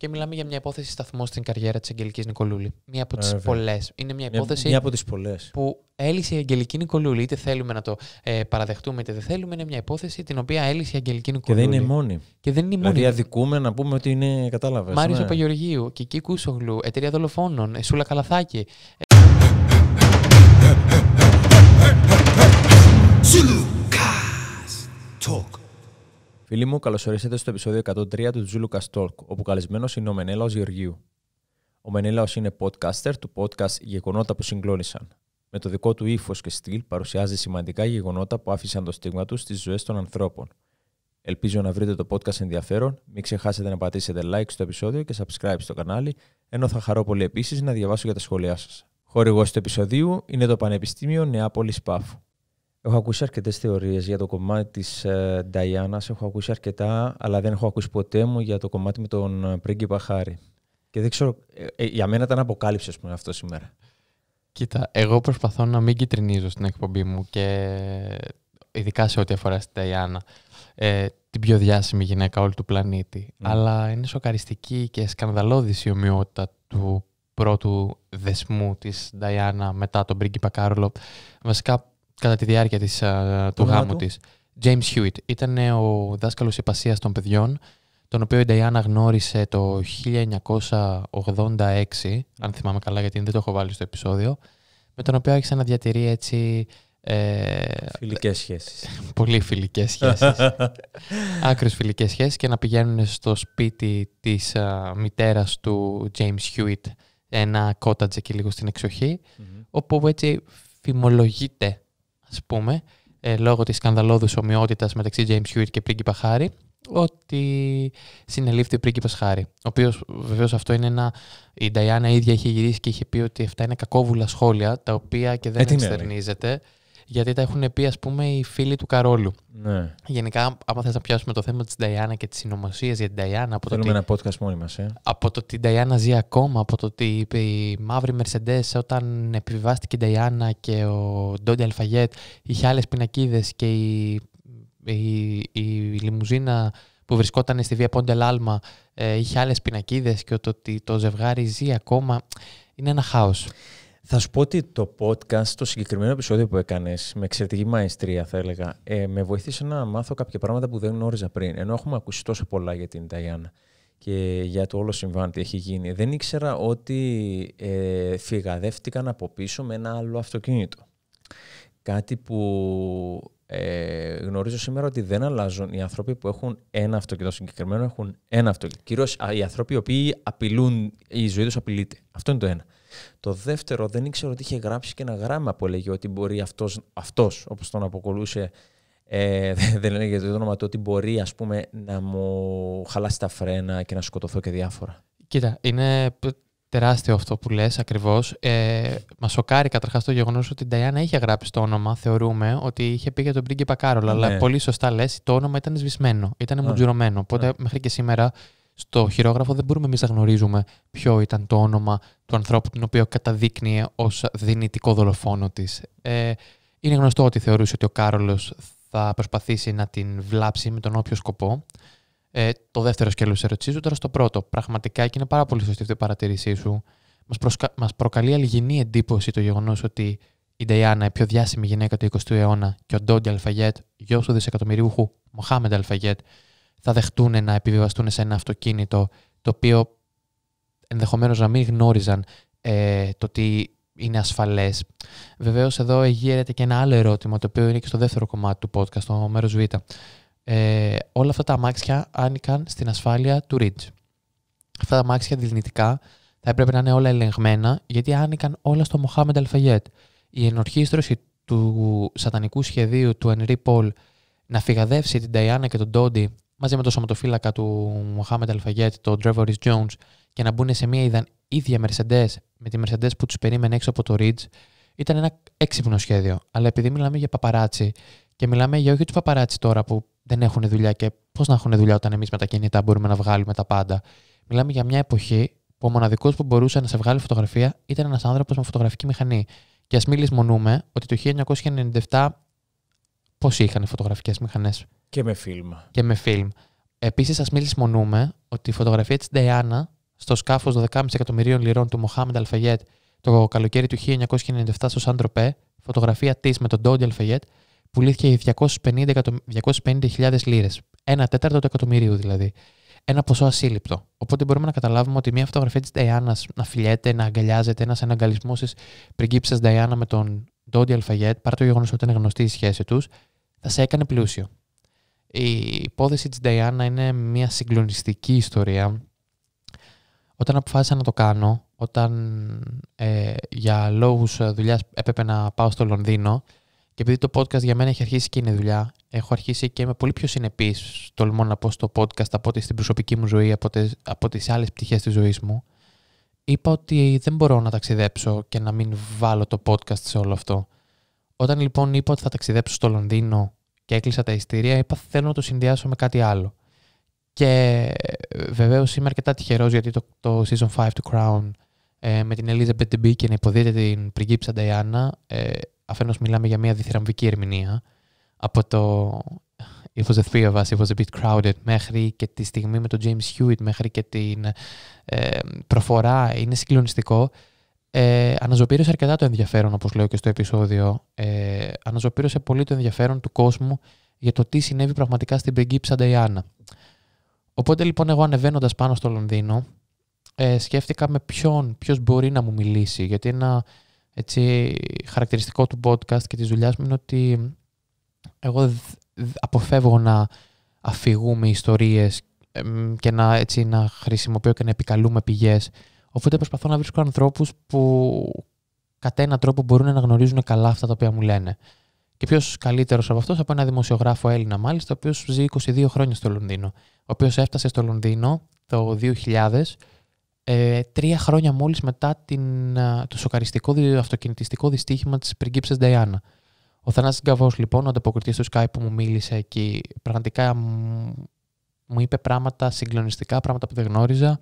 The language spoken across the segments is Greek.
Και μιλάμε για μια υπόθεση σταθμό στην καριέρα της Αγγελικής Νικολούλη. Μία από τις πολλές. Είναι μια υπόθεση μια, μια από τις που έλυσε η Αγγελική Νικολούλη. Είτε θέλουμε να το ε, παραδεχτούμε, είτε δεν θέλουμε. Είναι μια υπόθεση την οποία έλυσε η Αγγελική Νικολούλη. Και δεν είναι μόνη. Και δεν είναι δηλαδή μόνη. Δηλαδή, αδικούμε να πούμε ότι είναι. Κατάλαβες. Μάριο ναι. Παγιοργίου, Κική Κούσογλου, Εταιρεία Δολοφόνων, Σούλα Καλαθάκη. Φίλοι μου, καλώς ορίσατε στο επεισόδιο 103 του Zulu Talk, όπου καλεσμένος είναι ο Μενέλαος Γεωργίου. Ο Μενέλαος είναι podcaster του podcast Γεγονότα που συγκλώνησαν. Με το δικό του ύφος και στυλ παρουσιάζει σημαντικά γεγονότα που άφησαν το στίγμα του στις ζωές των ανθρώπων. Ελπίζω να βρείτε το podcast ενδιαφέρον. Μην ξεχάσετε να πατήσετε like στο επεισόδιο και subscribe στο κανάλι, ενώ θα χαρώ πολύ επίσης να διαβάσω για τα σχόλιά σας. Χορηγός του επεισοδίου είναι το Πανεπιστήμιο Νεάπολης Πάφου. Έχω ακούσει αρκετές θεωρίες για το κομμάτι της ε, Νταϊάννα. Έχω ακούσει αρκετά, αλλά δεν έχω ακούσει ποτέ μου για το κομμάτι με τον ε, πρίγκιπα Χάρη. Και δεν ξέρω, ε, ε για μένα ήταν αποκάλυψη πούμε, αυτό σήμερα. Κοίτα, εγώ προσπαθώ να μην κυτρινίζω στην εκπομπή μου και ειδικά σε ό,τι αφορά στην Νταϊάννα. ε, την πιο διάσημη γυναίκα όλου του πλανήτη. Ναι. Αλλά είναι σοκαριστική και σκανδαλώδης η ομοιότητα του πρώτου δεσμού της Νταϊάννα μετά τον πρίγκιπα Κάρολο. Βασικά κατά τη διάρκεια της, του γάμου τη. της. James Hewitt ήταν ο δάσκαλος υπασίας των παιδιών, τον οποίο η Νταϊάννα γνώρισε το 1986, αν θυμάμαι καλά γιατί δεν το έχω βάλει στο επεισόδιο, με τον οποίο άρχισε να διατηρεί έτσι... Ε, φιλικές σχέσεις. πολύ φιλικές σχέσεις. Άκρες φιλικές σχέσεις και να πηγαίνουν στο σπίτι της μητέρας του James Hewitt, ένα κότατζ εκεί λίγο στην εξοχη όπου έτσι φημολογείται ας ε, λόγω της σκανδαλώδους ομοιότητας μεταξύ James Hewitt και πρίγκιπα Χάρη, ότι συνελήφθη ο πρίγκιπας Χάρη, ο οποίος βεβαίως αυτό είναι ένα... Η Νταϊάννα ίδια είχε γυρίσει και είχε πει ότι αυτά είναι κακόβουλα σχόλια, τα οποία και δεν ε, εξτερνίζεται γιατί τα έχουν πει, ας πούμε, οι φίλοι του Καρόλου. Ναι. Γενικά, άμα θες να πιάσουμε το θέμα της Νταϊάννα και τη συνωμοσία για την Νταϊάννα. Θέλουμε ένα podcast μόνοι μας. Ε? Από το ότι η Νταϊάννα ζει ακόμα, από το ότι είπε η μαύρη Μερσεντέ όταν επιβιβάστηκε η Νταϊάννα και ο Ντόντι Αλφαγέτ είχε άλλες πινακίδες και η, η, η, λιμουζίνα που βρισκόταν στη Βία Πόντε Λάλμα είχε άλλες πινακίδες και το ότι το ζευγάρι ζει ακόμα. Είναι ένα χάος. Θα σου πω ότι το podcast, το συγκεκριμένο επεισόδιο που έκανες με εξαιρετική μαεστρία, θα έλεγα, ε, με βοήθησε να μάθω κάποια πράγματα που δεν γνώριζα πριν. Ενώ έχουμε ακούσει τόσο πολλά για την Ταϊάννα και για το όλο συμβάν τι έχει γίνει, δεν ήξερα ότι ε, φυγαδεύτηκαν από πίσω με ένα άλλο αυτοκίνητο. Κάτι που ε, γνωρίζω σήμερα ότι δεν αλλάζουν. Οι άνθρωποι που έχουν ένα αυτοκίνητο συγκεκριμένο έχουν ένα αυτοκίνητο. Κυρίως οι άνθρωποι οι οποίοι απειλούν, η ζωή τους απειλείται. Αυτό είναι το ένα. Το δεύτερο, δεν ήξερα ότι είχε γράψει και ένα γράμμα που έλεγε ότι μπορεί αυτός, αυτός όπως τον αποκολούσε, ε, δεν έλεγε το όνομα του, ότι μπορεί ας πούμε, να μου χαλάσει τα φρένα και να σκοτωθώ και διάφορα. Κοίτα, είναι τεράστιο αυτό που λες ακριβώς. Ε, Μας σοκάρει καταρχάς το γεγονός ότι η Νταϊάννα είχε γράψει το όνομα, θεωρούμε ότι είχε πει για τον πρίγκιπα Κάρολα, αλλά ναι. πολύ σωστά λες, το όνομα ήταν σβησμένο, ήταν μουτζουρωμένο. Οπότε ναι. μέχρι και σήμερα στο χειρόγραφο δεν μπορούμε εμείς να γνωρίζουμε ποιο ήταν το όνομα του ανθρώπου τον οποίο καταδείκνυε ως δυνητικό δολοφόνο της. Ε, είναι γνωστό ότι θεωρούσε ότι ο Κάρολος θα προσπαθήσει να την βλάψει με τον όποιο σκοπό. Ε, το δεύτερο σκέλος της ερώτησή Τώρα στο πρώτο. Πραγματικά και είναι πάρα πολύ σωστή αυτή η παρατήρησή σου. Μας προκαλεί αλγινή εντύπωση το γεγονός ότι η Νταϊάννα, η πιο διάσημη γυναίκα του 20ου αιώνα, και ο Ντόντι Αλφαγέτ, γιος του δισεκατομμυρίουχου Μοχάμεντ Αλφαγέτ, θα δεχτούν να επιβιβαστούν σε ένα αυτοκίνητο το οποίο ενδεχομένως να μην γνώριζαν ε, το ότι είναι ασφαλές. Βεβαίως εδώ εγείρεται και ένα άλλο ερώτημα το οποίο είναι και στο δεύτερο κομμάτι του podcast, στο μέρος Β. Ε, όλα αυτά τα αμάξια άνοικαν στην ασφάλεια του Ridge. Αυτά τα αμάξια δυνητικά θα έπρεπε να είναι όλα ελεγμένα γιατί άνοικαν όλα στο Μοχάμεντ Αλφαγιέτ. Η ενορχήστρωση του σατανικού σχεδίου του Ενρή Πολ να φυγαδεύσει την Ταϊάννα και τον Ντόντι μαζί με τον σωματοφύλακα του Μοχάμεντ Αλφαγέτ, τον Trevor Jones, και να μπουν σε μια ίδια Mercedes με τη Mercedes που τους περίμενε έξω από το Ridge, ήταν ένα έξυπνο σχέδιο. Αλλά επειδή μιλάμε για παπαράτσι και μιλάμε για όχι τους παπαράτσι τώρα που δεν έχουν δουλειά και πώς να έχουν δουλειά όταν εμείς με τα κινητά μπορούμε να βγάλουμε τα πάντα. Μιλάμε για μια εποχή που ο μοναδικός που μπορούσε να σε βγάλει φωτογραφία ήταν ένας άνθρωπος με φωτογραφική μηχανή. Και ας μην λησμονούμε ότι το 1997 Πώς είχαν φωτογραφικές μηχανές. Και με φιλμ. Και με φιλμ. Επίσης, ας μην λησμονούμε ότι η φωτογραφία της Νταϊάννα στο σκάφος 12,5 εκατομμυρίων λιρών του Μοχάμεντ Αλφαγέτ το καλοκαίρι του 1997 στο Σάντροπέ, φωτογραφία της με τον Ντόντι Αλφαγέτ, πουλήθηκε για 250.000 εκατομ... 250 λίρες. Ένα τέταρτο του εκατομμυρίου δηλαδή. Ένα ποσό ασύλληπτο. Οπότε μπορούμε να καταλάβουμε ότι μια φωτογραφία της Νταϊάννα να φιλιέται, να αγκαλιάζεται, ένας εναγκαλισμός της πριγκίψα Νταϊάννα με τον Ντόντι Αλφαγέτ, παρά το γεγονός ότι ήταν γνωστή η σχέση τους, θα σε έκανε πλούσιο. Η υπόθεση της Diana είναι μια συγκλονιστική ιστορία. Όταν αποφάσισα να το κάνω, όταν ε, για λόγους ε, δουλειάς έπρεπε να πάω στο Λονδίνο και επειδή το podcast για μένα έχει αρχίσει και είναι δουλειά, έχω αρχίσει και είμαι πολύ πιο συνεπής, τολμώ να πω στο podcast από ότι στην προσωπική μου ζωή, από, τις, από τις άλλες πτυχές της ζωής μου, είπα ότι δεν μπορώ να ταξιδέψω και να μην βάλω το podcast σε όλο αυτό. Όταν λοιπόν είπα ότι θα ταξιδέψω στο Λονδίνο και έκλεισα τα ειστήρια, είπα θέλω να το συνδυάσω με κάτι άλλο. Και ε, βεβαίως είμαι αρκετά τυχερός γιατί το, το season 5 του Crown ε, με την Elizabeth Debicki και να υποδείτε την πριγκίψα Νταϊάννα, ε, αφενός μιλάμε για μια διθυραμβική ερμηνεία από το It was the three of us, it was a bit crowded μέχρι και τη στιγμή με τον James Hewitt μέχρι και την ε, προφορά είναι συγκλονιστικό ε, αρκετά το ενδιαφέρον, όπως λέω και στο επεισόδιο. Ε, αναζωπήρωσε πολύ το ενδιαφέρον του κόσμου για το τι συνέβη πραγματικά στην πριγκίψα Νταϊάννα. Οπότε λοιπόν εγώ ανεβαίνοντας πάνω στο Λονδίνο, ε, σκέφτηκα με ποιον, ποιος μπορεί να μου μιλήσει, γιατί ένα έτσι, χαρακτηριστικό του podcast και της δουλειάς μου είναι ότι εγώ αποφεύγω να αφηγούμε ιστορίες και να, έτσι, να χρησιμοποιώ και να επικαλούμε πηγές Οπότε προσπαθώ να βρίσκω ανθρώπους που κατά έναν τρόπο μπορούν να γνωρίζουν καλά αυτά τα οποία μου λένε. Και ποιος καλύτερος από αυτό από ένα δημοσιογράφο Έλληνα, μάλιστα, ο οποίος ζει 22 χρόνια στο Λονδίνο. Ο οποίος έφτασε στο Λονδίνο το 2000, ε, τρία χρόνια μόλις μετά το σοκαριστικό αυτοκινητιστικό δυστύχημα της πριγκίψη Νταϊάννα. Ο Θανάσης Γκαβός, λοιπόν, ο ανταποκριτής του Skype που μου μίλησε εκεί, πραγματικά μου είπε πράγματα συγκλονιστικά, πράγματα που δεν γνώριζα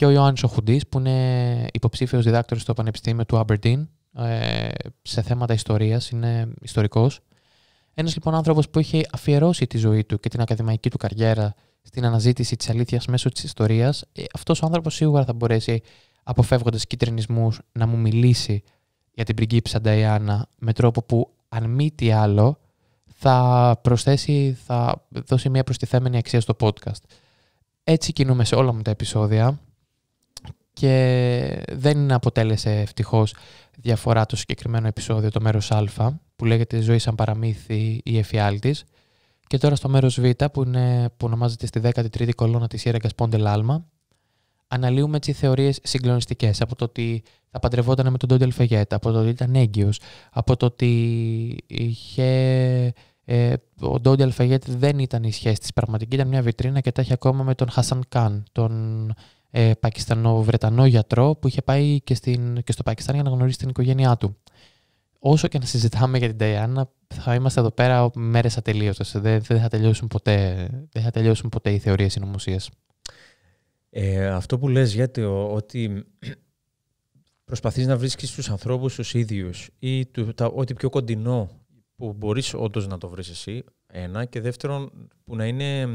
και ο Ιωάννης Οχουντής που είναι υποψήφιος διδάκτορας στο Πανεπιστήμιο του Aberdeen ε, σε θέματα ιστορίας, είναι ιστορικός. Ένας λοιπόν άνθρωπος που έχει αφιερώσει τη ζωή του και την ακαδημαϊκή του καριέρα στην αναζήτηση της αλήθειας μέσω της ιστορίας, ε, αυτός ο άνθρωπος σίγουρα θα μπορέσει αποφεύγοντας κυτρινισμούς να μου μιλήσει για την πριγκίπισσα Νταϊάννα με τρόπο που αν μη τι άλλο θα προσθέσει, θα δώσει μια προστιθέμενη αξία στο podcast. Έτσι κινούμε σε όλα μου τα επεισόδια και δεν αποτέλεσε ευτυχώς διαφορά το συγκεκριμένο επεισόδιο, το μέρος Α, που λέγεται «Ζωή σαν παραμύθι ή εφιάλτης». Και τώρα στο μέρος Β, που, είναι, που ονομάζεται στη 13η κολόνα της Ιέραγκας Πόντελ Άλμα, αναλύουμε έτσι θεωρίες συγκλονιστικές, από το ότι θα παντρευόταν με τον Ντόντελ Φεγέτα, από το ότι ήταν έγκυος, από το ότι ε, ο Ντόντι Αλφαγέτ δεν ήταν η σχέση της πραγματική, ήταν μια βιτρίνα και τα έχει ακόμα με τον Χασαν Καν, τον ε, Πακιστανο-Βρετανό γιατρό που είχε πάει και, στην, και στο Πακιστάν για να γνωρίσει την οικογένειά του. Όσο και να συζητάμε για την Ταϊάννα, θα είμαστε εδώ πέρα μέρες ατελείωτες. Δεν, δεν, θα τελειώσουν ποτέ, δεν θα τελειώσουν ποτέ οι θεωρίες συνωμοσίας. Ε, αυτό που λες γιατί ότι προσπαθείς να βρίσκεις τους ανθρώπους τους ίδιους ή ό,τι πιο κοντινό που μπορείς όντως να το βρεις εσύ, ένα, και δεύτερον που να είναι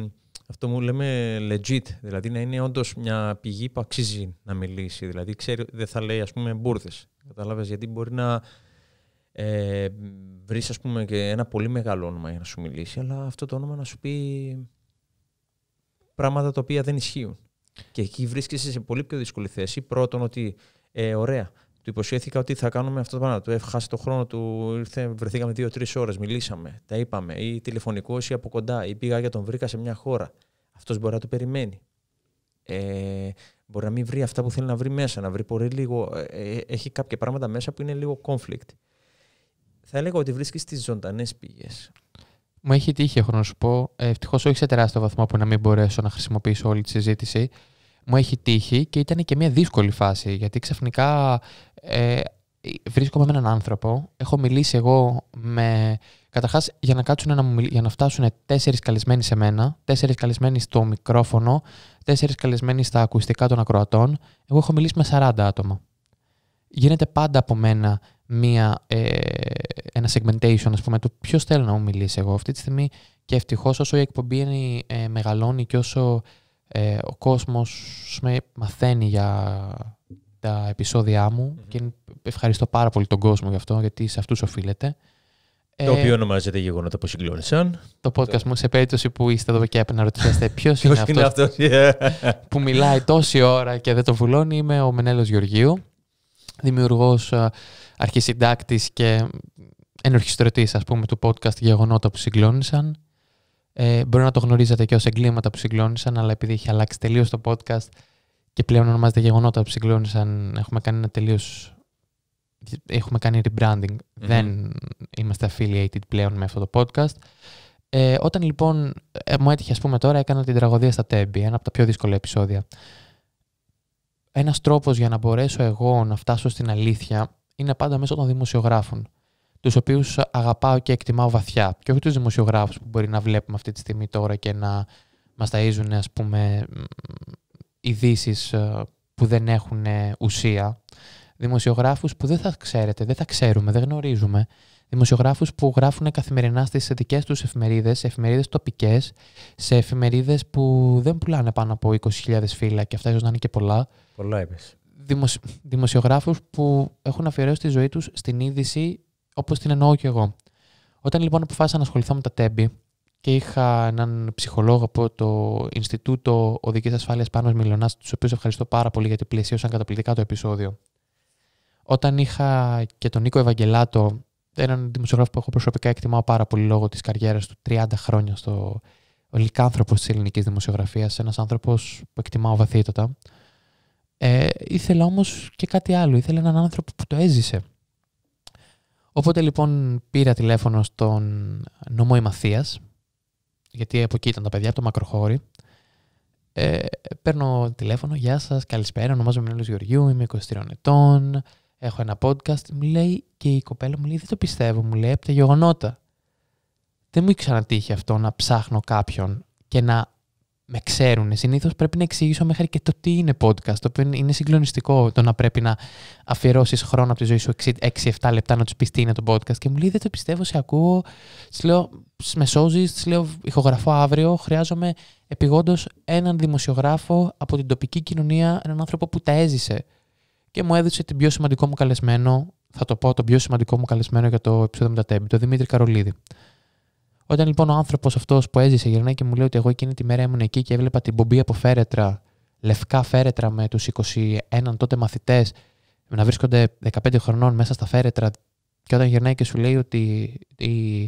αυτό μου λέμε legit, δηλαδή να είναι όντως μια πηγή που αξίζει να μιλήσει. Δηλαδή ξέρει, δεν θα λέει ας πούμε μπουρδες. Κατάλαβες γιατί μπορεί να ε, βρεις ας πούμε και ένα πολύ μεγάλο όνομα για να σου μιλήσει, αλλά αυτό το όνομα να σου πει πράγματα τα οποία δεν ισχύουν. Και εκεί βρίσκεσαι σε πολύ πιο δύσκολη θέση. Πρώτον ότι ε, ωραία, του υποσχέθηκα ότι θα κάνουμε αυτό το πράγμα. Του έχασε το χρόνο του, ήρθε, βρεθήκαμε δύο-τρει ώρες, μιλήσαμε, τα είπαμε, ή τηλεφωνικό ή από κοντά, ή πήγα για τον βρήκα σε μια χώρα. Αυτός μπορεί να το περιμένει. Ε, μπορεί να μην βρει αυτά που θέλει να βρει μέσα, να βρει πολύ λίγο. Ε, ε, έχει κάποια πράγματα μέσα που είναι λίγο conflict. Θα έλεγα ότι βρίσκεις τις ζωντανές πηγές. Μου έχει τύχει, έχω να σου πω. Ε, Ευτυχώς όχι σε τεράστιο βαθμό που να μην μπορέσω να χρησιμοποιήσω όλη τη συζήτηση μου έχει τύχει και ήταν και μια δύσκολη φάση γιατί ξαφνικά ε, βρίσκομαι με έναν άνθρωπο, έχω μιλήσει εγώ με... Καταρχάς για να, κάτσουν να για να φτάσουν τέσσερις καλεσμένοι σε μένα, τέσσερις καλεσμένοι στο μικρόφωνο, τέσσερις καλεσμένοι στα ακουστικά των ακροατών, εγώ έχω μιλήσει με 40 άτομα. Γίνεται πάντα από μένα μία, ε, ένα segmentation, ας πούμε, το ποιος θέλω να μου μιλήσει εγώ αυτή τη στιγμή και ευτυχώς όσο η εκπομπή είναι, ε, μεγαλώνει και όσο ε, ο κόσμος με μαθαίνει για τα επεισόδια μου και ευχαριστώ πάρα πολύ τον κόσμο για αυτό, γιατί σε αυτούς οφείλεται. Το ε, οποίο ονομάζεται γεγονότα που συγκλώνησαν. Το podcast μου σε περίπτωση που είστε εδώ και έπαιρνα να ρωτήσετε ποιος είναι αυτό που μιλάει τόση ώρα και δεν το βουλώνει. Είμαι ο Μενέλος Γεωργίου, δημιουργός, ε, αρχισυντάκτης και ενορχιστρωτής, ας πούμε, του podcast Γεγονότα που συγκλώνησαν. Ε, μπορεί να το γνωρίζετε και ως εγκλήματα που συγκλώνησαν, αλλά επειδή έχει αλλάξει τελείως το podcast και πλέον ονομάζεται γεγονότα που συγκλώνησαν, έχουμε κάνει ένα τελείως. Έχουμε κάνει rebranding. Δεν είμαστε affiliated πλέον με αυτό το podcast. Ε, όταν λοιπόν ε, μου έτυχε, ας πούμε τώρα, έκανα την τραγωδία στα Τέμπη, ένα από τα πιο δύσκολα επεισόδια. Ένας τρόπος για να μπορέσω εγώ να φτάσω στην αλήθεια είναι πάντα μέσω των δημοσιογράφων τους οποίους αγαπάω και εκτιμάω βαθιά. Και όχι τους δημοσιογράφους που μπορεί να βλέπουμε αυτή τη στιγμή τώρα και να μας ταΐζουν ας πούμε, ειδήσεις ε, που δεν έχουν ε, ουσία. δημοσιογράφους που δεν θα ξέρετε, δεν θα ξέρουμε, δεν γνωρίζουμε. Δημοσιογράφους που γράφουν καθημερινά στις δικές τους εφημερίδες, σε εφημερίδες τοπικές, σε εφημερίδες που δεν πουλάνε πάνω από 20.000 φύλλα και αυτά ίσως να είναι και πολλά. Πολλά είπες. Δημοσιογράφους που έχουν αφιερώσει τη ζωή τους στην είδηση όπως την εννοώ και εγώ. Όταν λοιπόν αποφάσισα να ασχοληθώ με τα τέμπη e και είχα έναν ψυχολόγο από το Ινστιτούτο Οδικής Ασφάλειας Πάνω Μιλιονάς, τους οποίους ευχαριστώ πάρα πολύ γιατί πλαισίωσαν καταπληκτικά το επεισόδιο. Όταν είχα και τον Νίκο Ευαγγελάτο, έναν δημοσιογράφο που έχω προσωπικά εκτιμάω πάρα πολύ λόγω της καριέρας του 30 χρόνια στο ολικάνθρωπος της ελληνικής δημοσιογραφίας, ένας άνθρωπος που εκτιμάω βαθύτατα. Ε, ήθελα όμως και κάτι άλλο. Ήθελα έναν άνθρωπο που το έζησε. Οπότε λοιπόν πήρα τηλέφωνο στον νομό Ημαθίας, γιατί από εκεί ήταν τα παιδιά, από το Μακροχώρι. Ε, παίρνω τηλέφωνο, γεια σας, καλησπέρα, ονομάζομαι Μινέλος Γεωργιού, είμαι 23 ετών, έχω ένα podcast. Μου λέει και η κοπέλα μου λέει, δεν το πιστεύω, μου λέει από τα γεγονότα. Δεν μου είχε ξανατύχει αυτό να ψάχνω κάποιον και να με ξέρουν. Συνήθως πρέπει να εξηγήσω μέχρι και το τι είναι podcast, το οποίο είναι συγκλονιστικό το να πρέπει να αφιερώσεις χρόνο από τη ζωή σου 6-7 λεπτά να τους πεις τι είναι το podcast. Και μου λέει: Δεν το πιστεύω, σε ακούω. Της λέω: Με σώζεις, της λέω: Ηχογραφώ αύριο. Χρειάζομαι επιγόντως έναν δημοσιογράφο από την τοπική κοινωνία, έναν άνθρωπο που τα έζησε. Και μου έδωσε την πιο σημαντικό μου καλεσμένο, θα το πω, τον πιο σημαντικό μου καλεσμένο για το επεισόδιο με τα Τέμπη, τον Δημήτρη Καρολίδη. Όταν λοιπόν ο άνθρωπος αυτός που έζησε γυρνάει και μου λέει ότι εγώ εκείνη τη μέρα ήμουν εκεί και έβλεπα την πομπή από φέρετρα, λευκά φέρετρα με τους 21 τότε μαθητές να βρίσκονται 15 χρονών μέσα στα φέρετρα. Και όταν γυρνάει και σου λέει ότι η,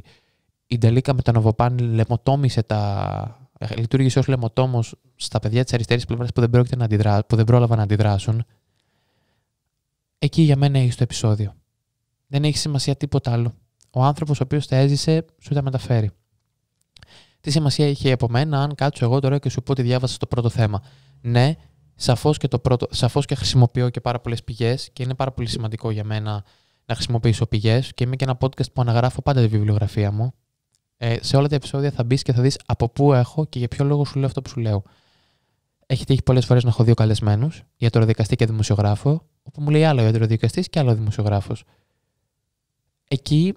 η Ντελίκα με τα νοβοπάν λεμοτόμησε τα. λειτουργήσε ως λεμοτόμος στα παιδιά της αριστερής πλευράς που, που δεν πρόλαβαν να αντιδράσουν. Εκεί για μένα έχει το επεισόδιο. Δεν έχει σημασία τίποτα άλλο ο άνθρωπος ο οποίος τα έζησε σου τα μεταφέρει. Τι σημασία είχε από μένα αν κάτσω εγώ τώρα και σου πω ότι διάβασα το πρώτο θέμα. Ναι, σαφώς και, σαφώς και χρησιμοποιώ και πάρα πολλές πηγές και είναι πάρα πολύ σημαντικό για μένα να χρησιμοποιήσω πηγές και είμαι και ένα podcast που αναγράφω πάντα τη βιβλιογραφία μου. Ε, σε όλα τα επεισόδια θα μπεις και θα δεις από πού έχω και για ποιο λόγο σου λέω αυτό που σου λέω. Έχει τύχει πολλές φορές να έχω δύο καλεσμένους, ιατροδικαστή και δημοσιογράφο, όπου μου λέει άλλο ιατροδικαστής και άλλο δημοσιογράφος. Εκεί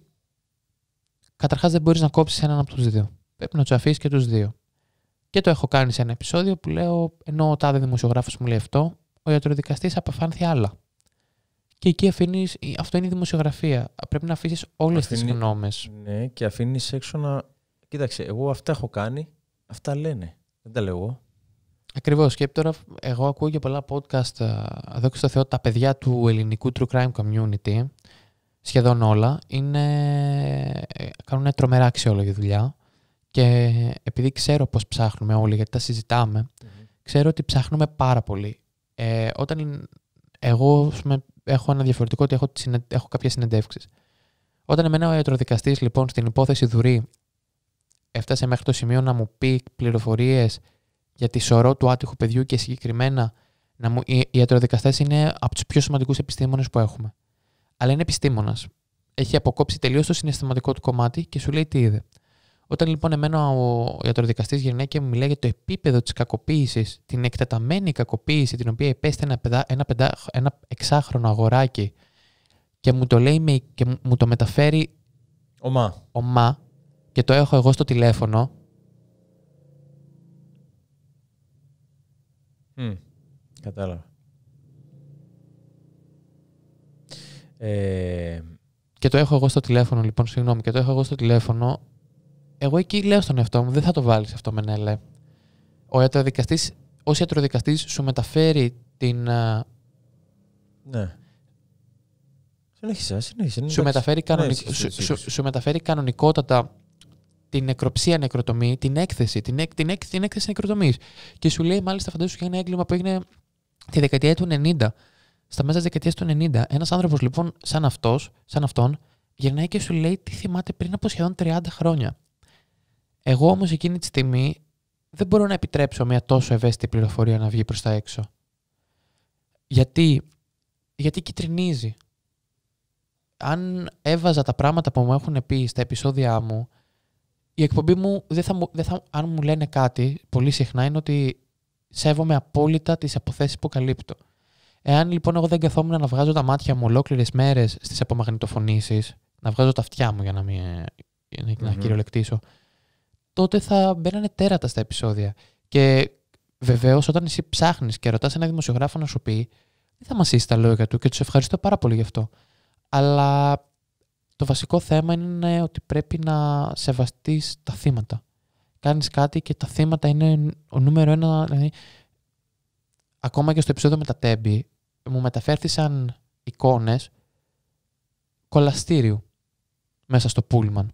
Καταρχάς, δεν μπορείς να κόψεις έναν από τους δύο. Πρέπει να τους αφήσεις και τους δύο. Και το έχω κάνει σε ένα επεισόδιο που λέω, ενώ ο τάδε δημοσιογράφος μου λέει αυτό, ο ιατροδικαστής απεφάνθη άλλα. Και εκεί αφήνεις. Αυτό είναι η δημοσιογραφία. Πρέπει να αφήσεις όλες τις γνώμες. Ναι, και αφήνεις έξω να. Κοίταξε, εγώ αυτά έχω κάνει. Αυτά λένε. Δεν τα λέω εγώ. Ακριβώς. Και τώρα, εγώ ακούω και πολλά podcast εδώ και στο τα παιδιά του ελληνικού true crime community σχεδόν όλα, είναι, κάνουν τρομερά αξιόλογη δουλειά και επειδή ξέρω πώς ψάχνουμε όλοι, γιατί τα συζηταμε ξέρω ότι ψάχνουμε πάρα πολύ. Ε, όταν εγώ πούμε, έχω ένα διαφορετικό ότι έχω, έχω κάποιες συνεντεύξεις. Όταν εμένα ο ιατροδικαστής λοιπόν στην υπόθεση Δουρή έφτασε μέχρι το σημείο να μου πει πληροφορίες για τη σωρό του άτυχου παιδιού και συγκεκριμένα να μου, οι ιατροδικαστές είναι από τους πιο σημαντικούς επιστήμονες που έχουμε αλλά είναι επιστήμονας. Έχει αποκόψει τελείως το συναισθηματικό του κομμάτι και σου λέει τι είδε. Όταν λοιπόν εμένα ο ιατροδικαστής και μου λέει για το επίπεδο της κακοποίησης, την εκτεταμένη κακοποίηση την οποία υπέστη ένα, παιδά, ένα, παιδά, ένα εξάχρονο αγοράκι και μου το λέει και μου το μεταφέρει ομά. ομά και το έχω εγώ στο τηλέφωνο. Mm, κατάλαβα. Ε, και το έχω εγώ στο τηλέφωνο, λοιπόν, συγγνώμη, και το έχω εγώ στο τηλέφωνο. Εγώ εκεί λέω στον εαυτό μου, δεν θα το βάλεις αυτό με νέλε. Ο ιατροδικαστής, ως ιατροδικαστής, σου μεταφέρει την. Ε, ναι. Συνέχισε, συνέχισε. Σου μεταφέρει, ναι, κανονικ... ναι, σου, σου, σου, μεταφέρει κανονικότατα την νεκροψία νεκροτομή, την έκθεση, την, έκ, την, έκ, την έκθεση νεκροτομής. Και σου λέει, μάλιστα, φαντάζομαι, για ένα έγκλημα που έγινε τη δεκαετία του 90 στα μέσα της δεκαετίας του 90. Ένας άνθρωπος λοιπόν σαν αυτός, σαν αυτόν, γυρνάει και σου λέει τι θυμάται πριν από σχεδόν 30 χρόνια. Εγώ όμως εκείνη τη στιγμή δεν μπορώ να επιτρέψω μια τόσο ευαίσθητη πληροφορία να βγει προς τα έξω. Γιατί, γιατί κυτρινίζει. Αν έβαζα τα πράγματα που μου έχουν πει στα επεισόδια μου, η εκπομπή μου, δεν θα, δεν θα, αν μου λένε κάτι, πολύ συχνά είναι ότι σέβομαι απόλυτα τις αποθέσεις που καλύπτω. Εάν λοιπόν εγώ δεν καθόμουν να βγάζω τα μάτια μου ολόκληρες μέρες στις απομαγνητοφωνήσεις, να βγάζω τα αυτιά μου για να, μην, κυριολεκτήσω, τότε θα μπαίνανε τέρατα στα επεισόδια. Και βεβαίως, όταν εσύ ψάχνεις και ρωτάς ένα δημοσιογράφο να σου πει, δεν θα μας είσαι τα λόγια του και τους ευχαριστώ πάρα πολύ γι' αυτό. Αλλά το βασικό θέμα είναι ότι πρέπει να σεβαστείς τα θύματα. Κάνεις κάτι και τα θύματα είναι ο νούμερο ένα. Δηλαδή, ακόμα και στο επεισόδιο με τα τέμπη, μου μεταφέρθησαν εικόνες κολαστήριου μέσα στο πούλμαν.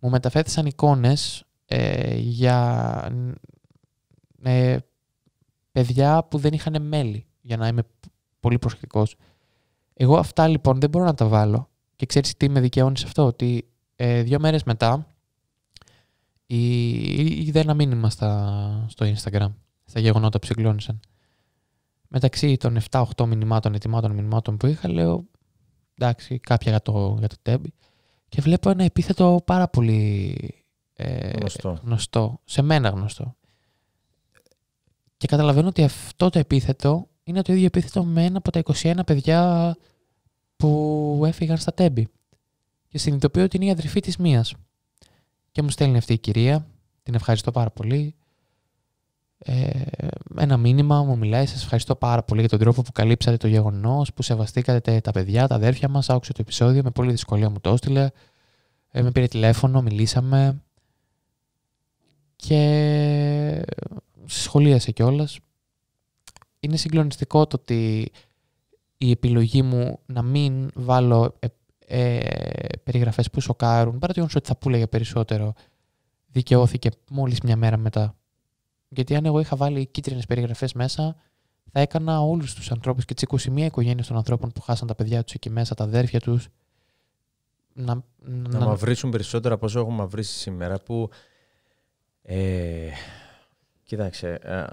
Μου μεταφέρθησαν εικόνες ε, για ε, παιδιά που δεν είχαν μέλη, για να είμαι πολύ προσεκτικός. Εγώ αυτά λοιπόν δεν μπορώ να τα βάλω και ξέρεις τι με δικαιώνει σε αυτό, ότι ε, δύο μέρες μετά η, ένα μήνυμα στα, στο Instagram, στα γεγονότα που συγκλώνησαν μεταξύ των 7-8 μηνυμάτων, ετοιμάτων μηνυμάτων που είχα, λέω εντάξει, κάποια για το, για το τέμπι. Και βλέπω ένα επίθετο πάρα πολύ ε, γνωστό. σε μένα γνωστό. Και καταλαβαίνω ότι αυτό το επίθετο είναι το ίδιο επίθετο με ένα από τα 21 παιδιά που έφυγαν στα Τέμπι. Και συνειδητοποιώ ότι είναι η αδερφή της μίας. Και μου στέλνει αυτή η κυρία, την ευχαριστώ πάρα πολύ ε, ένα μήνυμα μου μιλάει. Σας ευχαριστώ πάρα πολύ για τον τρόπο που καλύψατε το γεγονός που σεβαστήκατε τα παιδιά, τα αδέρφια μας Άκουσε το επεισόδιο, με πολύ δυσκολία μου το έστειλε. Ε, με πήρε τηλέφωνο, μιλήσαμε. Και σχολίασε κιόλας. Είναι συγκλονιστικό το ότι η επιλογή μου να μην βάλω ε, ε περιγραφές που σοκάρουν, παρά το ότι θα πουλέγε περισσότερο, δικαιώθηκε μόλις μια μέρα μετά. Γιατί αν εγώ είχα βάλει κίτρινες περιγραφές μέσα, θα έκανα όλους τους ανθρώπους και τις 21 οικογένειες των ανθρώπων που χάσαν τα παιδιά τους εκεί μέσα, τα αδέρφια τους. Να, να, να μαυρίσουν περισσότερο από όσο έχουν μαυρίσει σήμερα. Που. Ε, κοίταξε, ε,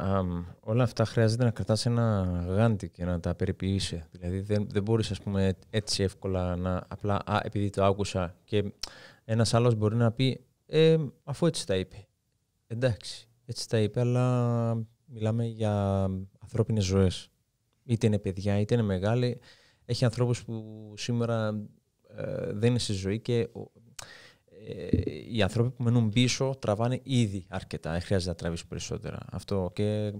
όλα αυτά χρειάζεται να κρατάς ένα γάντι και να τα περιποιήσει. Δηλαδή δεν, δεν μπορείς ας πούμε έτσι εύκολα να απλά α, επειδή το άκουσα και ένας άλλος μπορεί να πει ε, αφού έτσι τα είπε. Εντάξει, έτσι τα είπε, αλλά μιλάμε για ανθρώπινες ζωές. Είτε είναι παιδιά, είτε είναι μεγάλοι. Έχει ανθρώπους που σήμερα ε, δεν είναι στη ζωή και ε, οι άνθρωποι που μένουν πίσω τραβάνε ήδη αρκετά. Δεν χρειάζεται να τραβείς περισσότερα. Αυτό και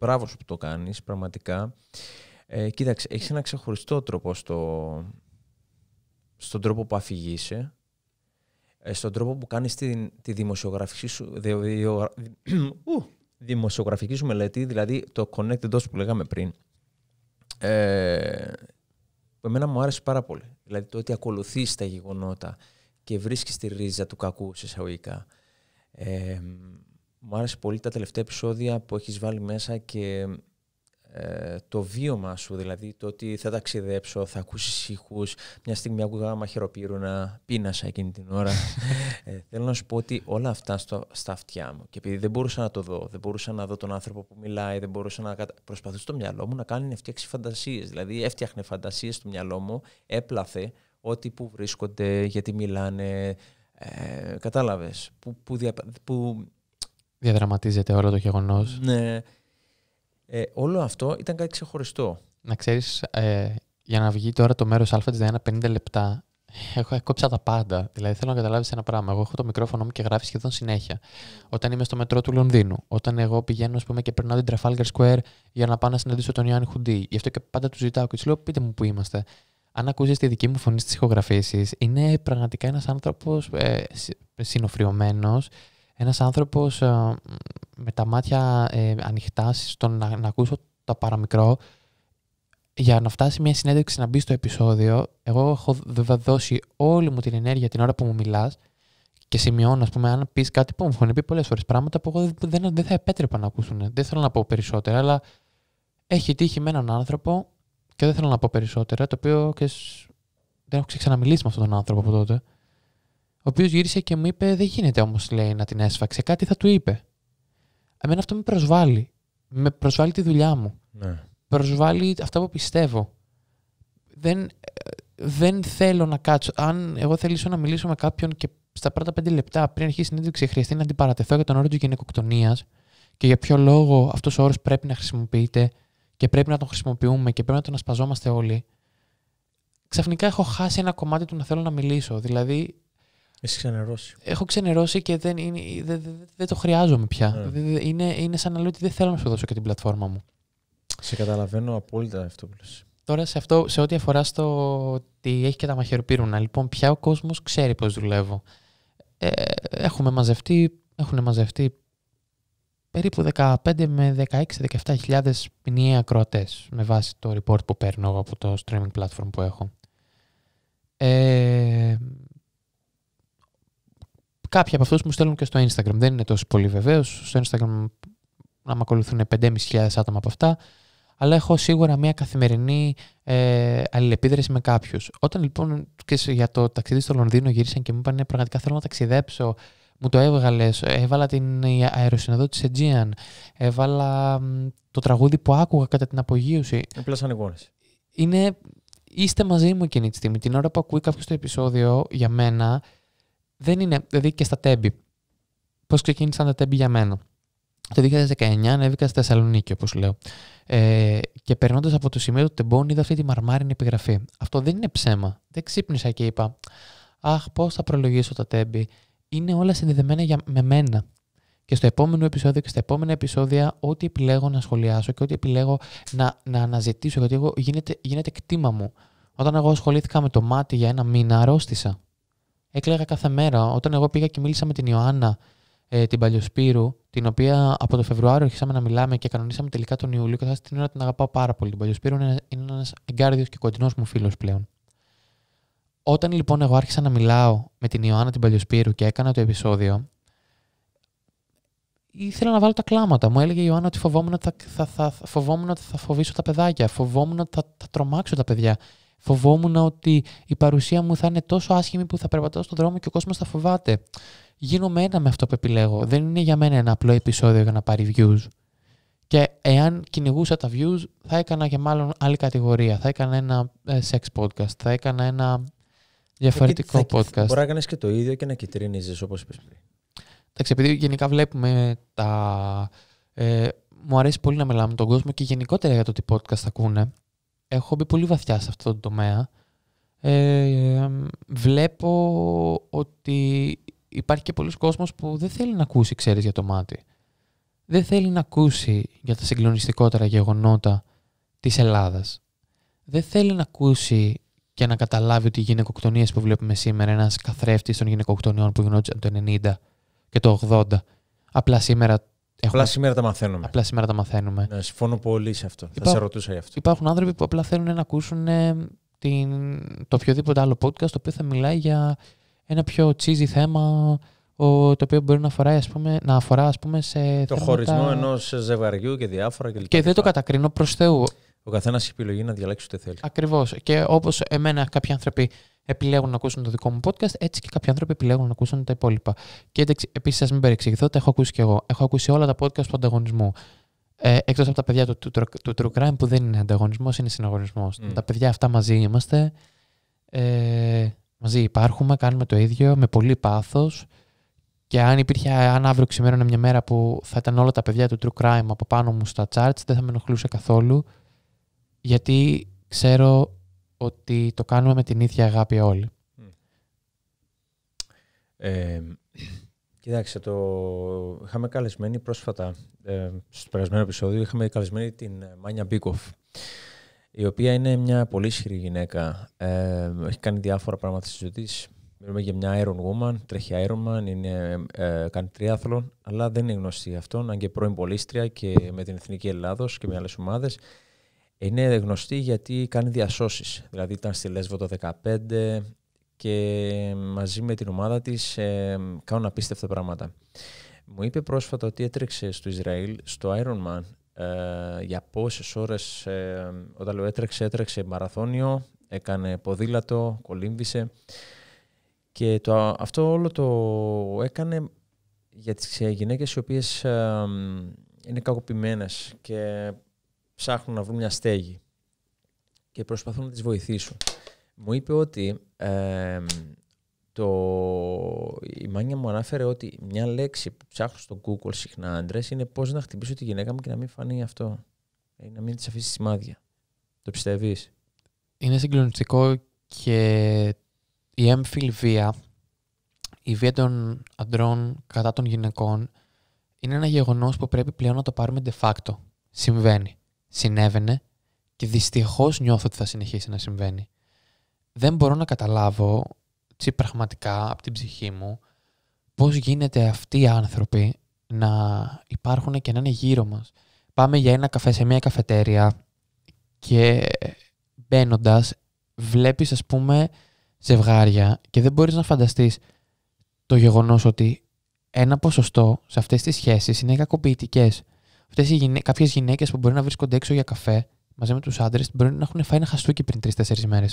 μπράβο που το κάνεις πραγματικά. Ε, κοίταξε, έχεις ένα ξεχωριστό τρόπο στο, στον τρόπο που αφηγείσαι ε, στον τρόπο που κάνεις τη, τη δημοσιογραφική, σου, δημοσιογραφική σου μελέτη, δηλαδή το connected dots που λέγαμε πριν, ε, που εμένα μου άρεσε πάρα πολύ. Δηλαδή το ότι ακολουθείς τα γεγονότα και βρίσκεις τη ρίζα του κακού σε εισαγωγικά. Ε, μου άρεσε πολύ τα τελευταία επεισόδια που έχεις βάλει μέσα και ε, το βίωμα σου, δηλαδή το ότι θα ταξιδέψω, θα ακούσεις ήχους. Μια στιγμή άκουγα μαχαιροπύρουνα, πείνασα εκείνη την ώρα. ε, θέλω να σου πω ότι όλα αυτά στο, στα αυτιά μου. Και επειδή δεν μπορούσα να το δω, δεν μπορούσα να δω τον άνθρωπο που μιλάει, δεν μπορούσα να. Κατα... στο το μυαλό μου να κάνει να φτιάξει φαντασίες. Δηλαδή έφτιαχνε φαντασίες στο μυαλό μου, έπλαθε ότι που βρίσκονται, γιατί μιλάνε. Ε, Κατάλαβες. Που, που, δια, που... Διαδραματίζεται όλο το γεγονός. Ναι. Ε, όλο αυτό ήταν κάτι ξεχωριστό. Να ξέρεις, ε, για να βγει τώρα το μερο α τη 50 λεπτά, έχω κόψει τα πάντα. Δηλαδή θέλω να καταλάβεις ένα πράγμα. Εγώ έχω το μικρόφωνο μου και γράφει σχεδόν συνέχεια. Όταν είμαι στο μετρό του Λονδίνου, όταν εγώ πηγαίνω πούμε, και περνάω την Trafalgar Square για να πάω να συναντήσω τον Ιωάννη Χουντή. Γι' αυτό και πάντα του ζητάω και του λέω: Πείτε μου που είμαστε. Αν ακούσεις τη δική μου φωνή στις ηχογραφήσεις, είναι πραγματικά ένας άνθρωπος ε, συνοφριωμένος ένας άνθρωπος ε, με τα μάτια ε, ανοιχτά στο να, να ακούσω τα παραμικρό για να φτάσει μια συνέντευξη να μπει στο επεισόδιο, εγώ έχω δώσει όλη μου την ενέργεια την ώρα που μου μιλάς και σημειώνω, ας πούμε, αν πεις κάτι που μου έχουν πει πολλές φορές πράγματα που εγώ δεν, δεν θα επέτρεπα να ακούσουν. Δεν θέλω να πω περισσότερα, αλλά έχει τύχει με έναν άνθρωπο και δεν θέλω να πω περισσότερα, το οποίο και δεν έχω ξαναμιλήσει με αυτόν τον άνθρωπο από τότε ο οποίος γύρισε και μου είπε: Δεν γίνεται όμως, λέει, να την έσφαξε. Κάτι θα του είπε. Εμένα αυτό με προσβάλλει. Με προσβάλλει τη δουλειά μου. Ναι. Προσβάλλει αυτά που πιστεύω. Δεν, δεν θέλω να κάτσω. Αν εγώ θέλω να μιλήσω με κάποιον και στα πρώτα πέντε λεπτά πριν αρχίσει η συνέντευξη χρειαστεί να αντιπαρατεθώ για τον όρο της γυναικοκτονίας και για ποιο λόγο αυτός ο όρος πρέπει να χρησιμοποιείται και πρέπει να τον χρησιμοποιούμε και πρέπει να τον ασπαζόμαστε όλοι. Ξαφνικά έχω χάσει ένα κομμάτι του να θέλω να μιλήσω. Δηλαδή, έχει ξενερώσει. Έχω ξενερώσει και δεν, είναι, δεν, δεν, το χρειάζομαι πια. Ναι. Είναι, είναι σαν να λέω ότι δεν θέλω να σου δώσω και την πλατφόρμα μου. Σε καταλαβαίνω απόλυτα αυτό που λες. Τώρα σε, αυτό, σε ό,τι αφορά στο ότι έχει και τα μαχαιροπύρουνα, λοιπόν, πια ο κόσμος ξέρει πω δουλεύω. Ε, έχουμε μαζευτεί, έχουν μαζευτεί περίπου 15 με 16-17 χιλιάδες ακροατές με βάση το report που παίρνω από το streaming platform που έχω. Ε, Κάποιοι από αυτούς μου στέλνουν και στο Instagram. Δεν είναι τόσο πολύ βεβαίως. Στο Instagram να με ακολουθούν 5.500 άτομα από αυτά. Αλλά έχω σίγουρα μια καθημερινή ε, αλληλεπίδραση με κάποιους. Όταν λοιπόν και για το ταξίδι στο Λονδίνο γύρισαν και μου είπαν «Ναι, πραγματικά θέλω να ταξιδέψω, μου το έβγαλες. Έβαλα την αεροσυνοδό τη Aegean. Έβαλα το τραγούδι που άκουγα κατά την απογείωση. Απλά σαν Είναι. Είστε μαζί μου εκείνη τη στιγμή. Την ώρα που ακούει κάποιος το επεισόδιο για μένα, δεν είναι, δηλαδή και στα τέμπη. Πώς ξεκίνησαν τα τέμπη για μένα. Το 2019 ανέβηκα στη Θεσσαλονίκη, όπως λέω. Ε, και περνώντας από το σημείο του τεμπών, είδα αυτή τη μαρμάρινη επιγραφή. Αυτό δεν είναι ψέμα. Δεν ξύπνησα και είπα, Αχ, πώς θα προλογίσω τα τέμπη. Είναι όλα συνδεδεμένα για, με μένα. Και στο επόμενο επεισόδιο και στα επόμενα επεισόδια, ό,τι επιλέγω να σχολιάσω και ό,τι επιλέγω να, να αναζητήσω, γιατί εγώ γίνεται, γίνεται κτήμα μου. Όταν εγώ ασχολήθηκα με το μάτι για ένα μήνα, αρρώστησα έκλαιγα κάθε μέρα. Όταν εγώ πήγα και μίλησα με την Ιωάννα, ε, την Παλιοσπύρου, την οποία από το Φεβρουάριο αρχίσαμε να μιλάμε και κανονίσαμε τελικά τον Ιούλιο και θα την ώρα την αγαπάω πάρα πολύ. Την Παλιοσπύρου είναι, ένας εγκάρδιος και κοντινός μου φίλος πλέον. Όταν λοιπόν εγώ άρχισα να μιλάω με την Ιωάννα την Παλιοσπύρου και έκανα το επεισόδιο, ήθελα να βάλω τα κλάματα. Μου έλεγε η Ιωάννα ότι φοβόμουν ότι θα, θα, θα, θα φοβήσω τα παιδάκια, φοβόμουν ότι θα τρομάξω τα παιδιά. Φοβόμουν ότι η παρουσία μου θα είναι τόσο άσχημη που θα περπατάω στον δρόμο και ο κόσμος θα φοβάται. Γίνομαι ένα με αυτό που επιλέγω. Δεν είναι για μένα ένα απλό επεισόδιο για να πάρει views. Και εάν κυνηγούσα τα views, θα έκανα και μάλλον άλλη κατηγορία. Θα έκανα ένα ε, sex podcast, θα έκανα ένα διαφορετικό podcast. Μπορεί να κάνεις και το ίδιο και να κυτρίνιζες όπως είπες πριν. Εντάξει, επειδή γενικά βλέπουμε τα. Ε, μου αρέσει πολύ να μιλάμε με τον κόσμο και γενικότερα για το τι podcast ακούνε έχω μπει πολύ βαθιά σε αυτό το τομέα. Ε, βλέπω ότι υπάρχει και πολλοί κόσμος που δεν θέλει να ακούσει, ξέρεις, για το μάτι. Δεν θέλει να ακούσει για τα συγκλονιστικότερα γεγονότα της Ελλάδας. Δεν θέλει να ακούσει και να καταλάβει ότι οι γυναικοκτονίες που βλέπουμε σήμερα, ένας καθρέφτης των γυναικοκτονιών που γινόταν το 90 και το 80, απλά σήμερα Απλά σήμερα τα μαθαίνουμε. Απλά σήμερα τα μαθαίνουμε. Ναι, συμφωνώ πολύ σε αυτό. Θα σε ρωτούσα γι' αυτό. Υπάρχουν άνθρωποι που απλά θέλουν να ακούσουν ε, την... το οποιοδήποτε άλλο podcast το οποίο θα μιλάει για ένα πιο cheesy θέμα το οποίο μπορεί να αφορά, ας πούμε, να αφορά ας πούμε, σε. Το θέματα... χωρισμό ενός ζευγαριού και διάφορα κλπ. Και, και δεν το κατακρίνω προς Θεού. Ο καθένας έχει επιλογή να διαλέξει ό,τι θέλει. Ακριβώς. Και όπως εμένα κάποιοι άνθρωποι επιλέγουν να ακούσουν το δικό μου podcast, έτσι και κάποιοι άνθρωποι επιλέγουν να ακούσουν τα υπόλοιπα. Και επίση, α μην περιεξηγηθώ, τα έχω ακούσει κι εγώ. Έχω ακούσει όλα τα podcast του ανταγωνισμού. Ε, Εκτός από τα παιδιά του, του, True Crime που δεν είναι ανταγωνισμός, είναι συναγωνισμός. Mm. Τα παιδιά αυτά μαζί είμαστε. Ε, μαζί υπάρχουμε, κάνουμε το ίδιο με πολύ πάθος. Και αν υπήρχε, αν αύριο ξημέρωνα μια μέρα που θα ήταν όλα τα παιδιά του True Crime από πάνω μου στα charts, δεν θα με ενοχλούσε καθόλου γιατί ξέρω ότι το κάνουμε με την ίδια αγάπη όλοι. Ε, κοιτάξτε, το... είχαμε καλεσμένη πρόσφατα, ε, στο περασμένο επεισόδιο, είχαμε καλεσμένη την ε, Μάνια Μπίκοφ, η οποία είναι μια πολύ ισχυρή γυναίκα. έχει κάνει διάφορα πράγματα στη ζωή της. Μιλούμε για μια Iron Woman, τρέχει Iron Man, είναι, ε, κάνει τριάθλον, αλλά δεν είναι γνωστή αυτόν, αν και πρώην πολίστρια και με την Εθνική Ελλάδος και με άλλες ομάδες. Είναι γνωστή γιατί κάνει διασώσεις. Δηλαδή ήταν στη Λέσβο το 2015 και μαζί με την ομάδα της ε, κάνουν απίστευτα πράγματα. Μου είπε πρόσφατα ότι έτρεξε στο Ισραήλ, στο Ironman, ε, για πόσες ώρες, ε, όταν λέω έτρεξε, έτρεξε μαραθώνιο, έκανε ποδήλατο, κολύμβησε. Και το, αυτό όλο το έκανε για τις γυναίκες οι οποίες ε, είναι κακοποιημένες και ψάχνουν να βρουν μια στέγη και προσπαθούν να τις βοηθήσουν. Μου είπε ότι το... η Μάνια μου ανάφερε ότι μια λέξη που ψάχνω στο Google συχνά άντρε είναι πώς να χτυπήσω τη γυναίκα μου και να μην φανεί αυτό. Ε, να μην της αφήσει σημάδια. Το πιστεύεις? Είναι συγκλονιστικό και η έμφυλη βία, η βία των αντρών κατά των γυναικών είναι ένα γεγονός που πρέπει πλέον να το πάρουμε de facto. Συμβαίνει συνέβαινε και δυστυχώς νιώθω ότι θα συνεχίσει να συμβαίνει. Δεν μπορώ να καταλάβω, τσι πραγματικά από την ψυχή μου, πώς γίνεται αυτοί οι άνθρωποι να υπάρχουν και να είναι γύρω μας. Πάμε για ένα καφέ σε μια καφετέρια και μπαίνοντας, βλέπεις ας πούμε ζευγάρια και δεν μπορείς να φανταστείς το γεγονός ότι ένα ποσοστό σε αυτές τις σχέσεις είναι κακοποιητικές αυτές οι κάποιες γυναίκες που μπορεί να βρίσκονται έξω για καφέ μαζί με τους άντρες μπορεί να έχουν φάει ένα χαστούκι πριν τρει-τέσσερι μέρε.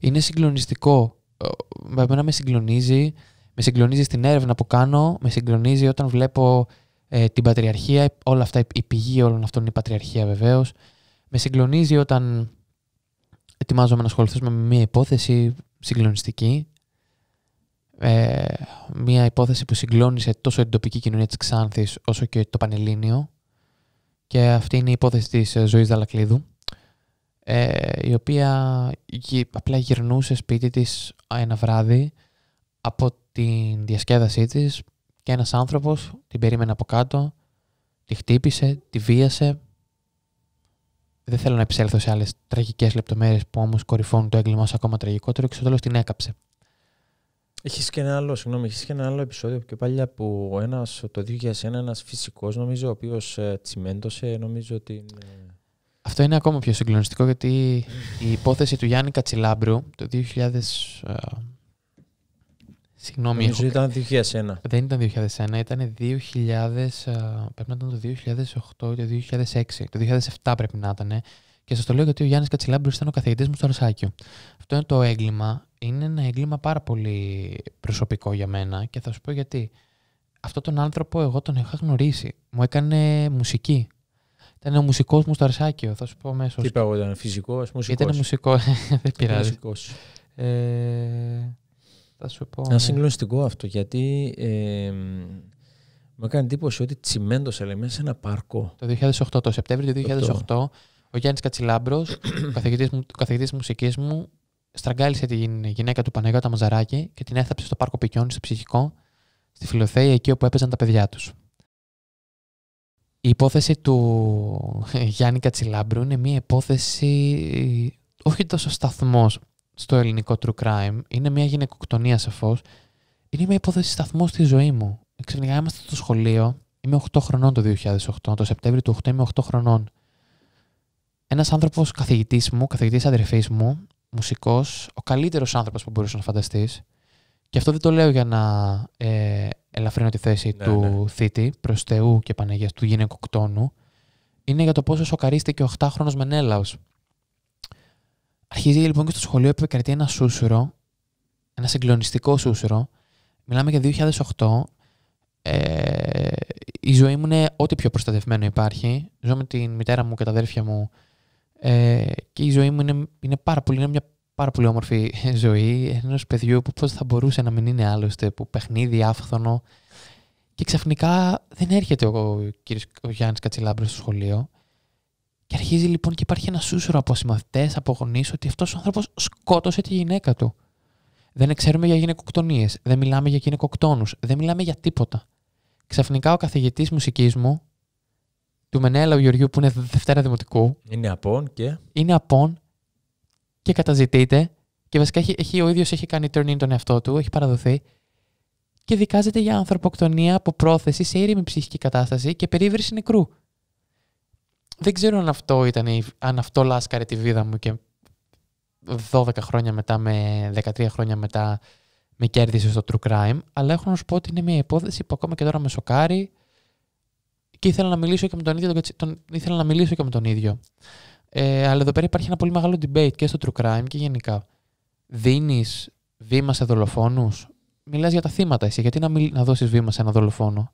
Είναι συγκλονιστικό. Ε, με εμένα με συγκλονίζει. Με συγκλονίζει στην έρευνα που κάνω. Με συγκλονίζει όταν βλέπω ε, την πατριαρχία. Όλα αυτά, η πηγή όλων αυτών είναι η πατριαρχία βεβαίως. Με συγκλονίζει όταν ετοιμάζομαι να ασχοληθούμε με μια υπόθεση συγκλονιστική. Ε, μια υπόθεση που συγκλώνησε τόσο την τοπική κοινωνία της Ξάνθης όσο και το Πανελλήνιο και αυτή είναι η υπόθεση της ε, ζωής Δαλακλίδου, ε, η οποία απλά γυρνούσε σπίτι της ένα βράδυ από την διασκέδασή της και ένας άνθρωπος την περίμενε από κάτω, τη χτύπησε, τη βίασε. Δεν θέλω να επισέλθω σε άλλες τραγικές λεπτομέρειες που όμως κορυφώνουν το έγκλημα ως ακόμα τραγικότερο και στο τέλος την έκαψε. Έχεις και ένα άλλο, συγγνώμη, είχε και ένα άλλο επεισόδιο πιο παλιά που ένας, το 2001 ένα φυσικός, νομίζω, ο οποίος ε, τσιμέντωσε, νομίζω ότι. Αυτό είναι ακόμα πιο συγκλονιστικό γιατί η υπόθεση του Γιάννη Κατσιλάμπρου το 2000. Συγγνώμη. Νομίζω ήταν 2001. Δεν ήταν 2001, ήταν 2000. Πρέπει να ήταν το 2008 ή το 2006. Το 2007 πρέπει να ήταν. Και σας το λέω γιατί ο Γιάννης Κατσιλάμπρου ήταν ο καθηγητής μου στο Ρωσάκιο. Αυτό είναι το έγκλημα είναι ένα έγκλημα πάρα πολύ προσωπικό για μένα και θα σου πω γιατί. Αυτόν τον άνθρωπο εγώ τον είχα γνωρίσει. Μου έκανε μουσική. Ήταν ο μουσικός μου στο Αρσάκιο, θα σου πω μέσα. Τι είπα εγώ, ήταν φυσικός, Ήταν μουσικός, δεν πειράζει. Ε, θα σου πω. Ένα ναι. συγκλονιστικό αυτό, γιατί μου έκανε εντύπωση ότι τσιμέντος μέσα σε ένα πάρκο. Το 2008, το Σεπτέμβριο του 2008, ο Γιάννης Κατσιλάμπρος, ο καθηγητής μουσικής μου, στραγγάλισε τη γυναίκα του Παναγιώτα Μαζαράκη και την έθαψε στο πάρκο Πικιών στο ψυχικό, στη Φιλοθέη, εκεί όπου έπαιζαν τα παιδιά τους. Η υπόθεση του Γιάννη Κατσιλάμπρου είναι μια υπόθεση όχι τόσο σταθμός στο ελληνικό true crime. Είναι μια γυναικοκτονία σαφώς. Είναι μια υπόθεση σταθμός στη ζωή μου. Ξαφνικά είμαστε στο σχολείο. Είμαι 8 χρονών το 2008. Το Σεπτέμβριο του 8 είμαι 8 χρονών. Ένας άνθρωπος καθηγητής μου, καθηγητής αδερφής μου, μουσικός, ο καλύτερος άνθρωπος που μπορούσε να φανταστείς. Και αυτό δεν το λέω για να ε, ελαφρύνω τη θέση ναι, του ναι. θήτη προς Θεού και Παναγίας, του γυναικοκτόνου. Είναι για το πόσο σοκαρίστηκε ο 8χρονο Μενέλαος. Αρχίζει λοιπόν και στο σχολείο επικρατεί ένα σούσουρο, ένα συγκλονιστικό σούσουρο. Μιλάμε για 2008. Ε, η ζωή μου είναι ό,τι πιο προστατευμένο υπάρχει. Ζω με την μητέρα μου και τα αδέρφια μου ε, και η ζωή μου είναι, είναι, πάρα πολύ, μια πάρα πολύ όμορφη ζωή ενός παιδιού που πώς θα μπορούσε να μην είναι άλλωστε, που παιχνίδι, άφθονο. Και ξαφνικά δεν έρχεται ο, κύριος, ο Γιάννης Κατσιλάμπρος στο σχολείο. Και αρχίζει λοιπόν και υπάρχει ένα σούσουρο από συμμαθητές, από γονείς, ότι αυτός ο άνθρωπος σκότωσε τη γυναίκα του. Δεν ξέρουμε για γυναικοκτονίες, δεν μιλάμε για γυναικοκτόνους, δεν μιλάμε για τίποτα. Ξαφνικά ο καθηγητής μουσικής μου του Μενέλα Γεωργιού που είναι Δευτέρα Δημοτικού. Είναι απόν και. Είναι απόν και καταζητείται. Και βασικά έχει, έχει ο ίδιος έχει κάνει turn in τον εαυτό του, έχει παραδοθεί. Και δικάζεται για ανθρωποκτονία από πρόθεση σε ήρεμη ψυχική κατάσταση και περίβριση νεκρού. Δεν ξέρω αν αυτό, ήταν, αν αυτό λάσκαρε τη βίδα μου και 12 χρόνια μετά, με 13 χρόνια μετά με κέρδισε στο true crime, αλλά έχω να σου πω ότι είναι μια υπόθεση που ακόμα και τώρα με σοκάρει και ήθελα να μιλήσω και με τον ίδιο. Τον, ήθελα να μιλήσω και με τον ίδιο. Ε, αλλά εδώ πέρα υπάρχει ένα πολύ μεγάλο debate και στο true crime και γενικά. Δίνεις βήμα σε δολοφόνους. Μιλάς για τα θύματα εσύ. Γιατί να, να δώσεις βήμα σε ένα δολοφόνο.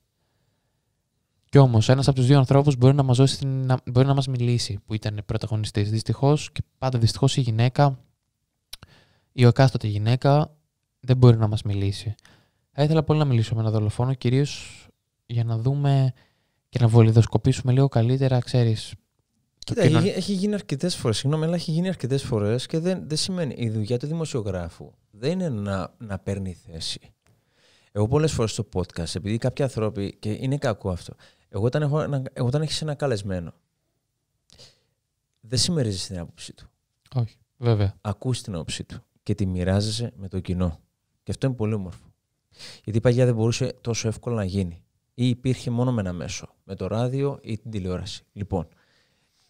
Κι όμως, ένας από τους δύο ανθρώπους μπορεί να μας μπορεί να μας μιλήσει που ήταν πρωταγωνιστής. Δυστυχώς και πάντα δυστυχώς η γυναίκα, η οκάστοτε γυναίκα, δεν μπορεί να μας μιλήσει. Θα ήθελα πολύ να μιλήσω με ένα δολοφόνο, κυρίως για να δούμε και να βολιδοσκοπήσουμε λίγο καλύτερα, ξέρεις. Κοίτα, έχει, γίνει αρκετές φορές. Συγγνώμη, αλλά έχει γίνει αρκετές φορές και δεν, δεν σημαίνει. Η δουλειά του δημοσιογράφου δεν είναι να, να παίρνει θέση. Εγώ πολλές φορές στο podcast, επειδή κάποιοι άνθρωποι. και είναι κακό αυτό. Εγώ όταν, έχω ένα, όταν έχεις ένα καλεσμένο, δεν συμμερίζεις την άποψή του. Όχι, βέβαια. Ακούς την άποψή του και τη μοιράζεσαι με το κοινό. Και αυτό είναι πολύ όμορφο. Γιατί η παγιά δεν μπορούσε τόσο εύκολα να γίνει ή υπήρχε μόνο με ένα μέσο, με το ράδιο ή την τηλεόραση. Λοιπόν,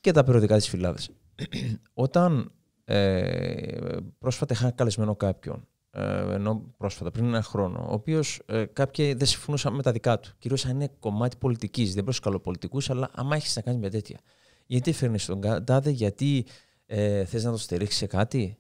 και τα περιοδικά της Φιλάδας. Όταν ε, πρόσφατα είχα καλεσμένο κάποιον, ε, ενώ πρόσφατα, πριν ένα χρόνο, ο οποίος ε, κάποιοι δεν συμφωνούσαν με τα δικά του. Κυρίως αν είναι κομμάτι πολιτικής. Δεν προσκαλώ πολιτικούς, αλλά άμα έχεις να κάνεις με τέτοια. Γιατί φέρνεις τον Καντάδε, γιατί ε, θες να το στηρίξεις σε κάτι,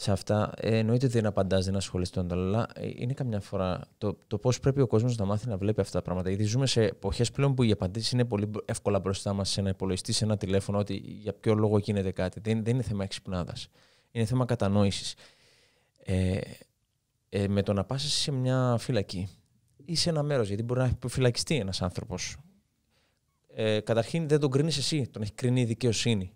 σε αυτά. Ε, εννοείται ότι δεν απαντάς, δεν ασχολείσαι τον αλλά ε, είναι καμιά φορά το, το πώς πρέπει ο κόσμος να μάθει να βλέπει αυτά τα πράγματα. Γιατί ζούμε σε εποχές πλέον που οι απαντήσεις είναι πολύ εύκολα μπροστά μας σε ένα υπολογιστή, σε ένα τηλέφωνο, ότι για ποιο λόγο γίνεται κάτι. Δεν, δεν είναι θέμα εξυπνάδας. Είναι θέμα κατανόησης. Ε, ε, με το να πας σε μια φυλακή ή σε ένα μέρος, γιατί μπορεί να έχει φυλακιστεί ένας άνθρωπος. Ε, καταρχήν δεν τον κρίνεις εσύ, τον έχει κρίνει η δικαιοσύνη.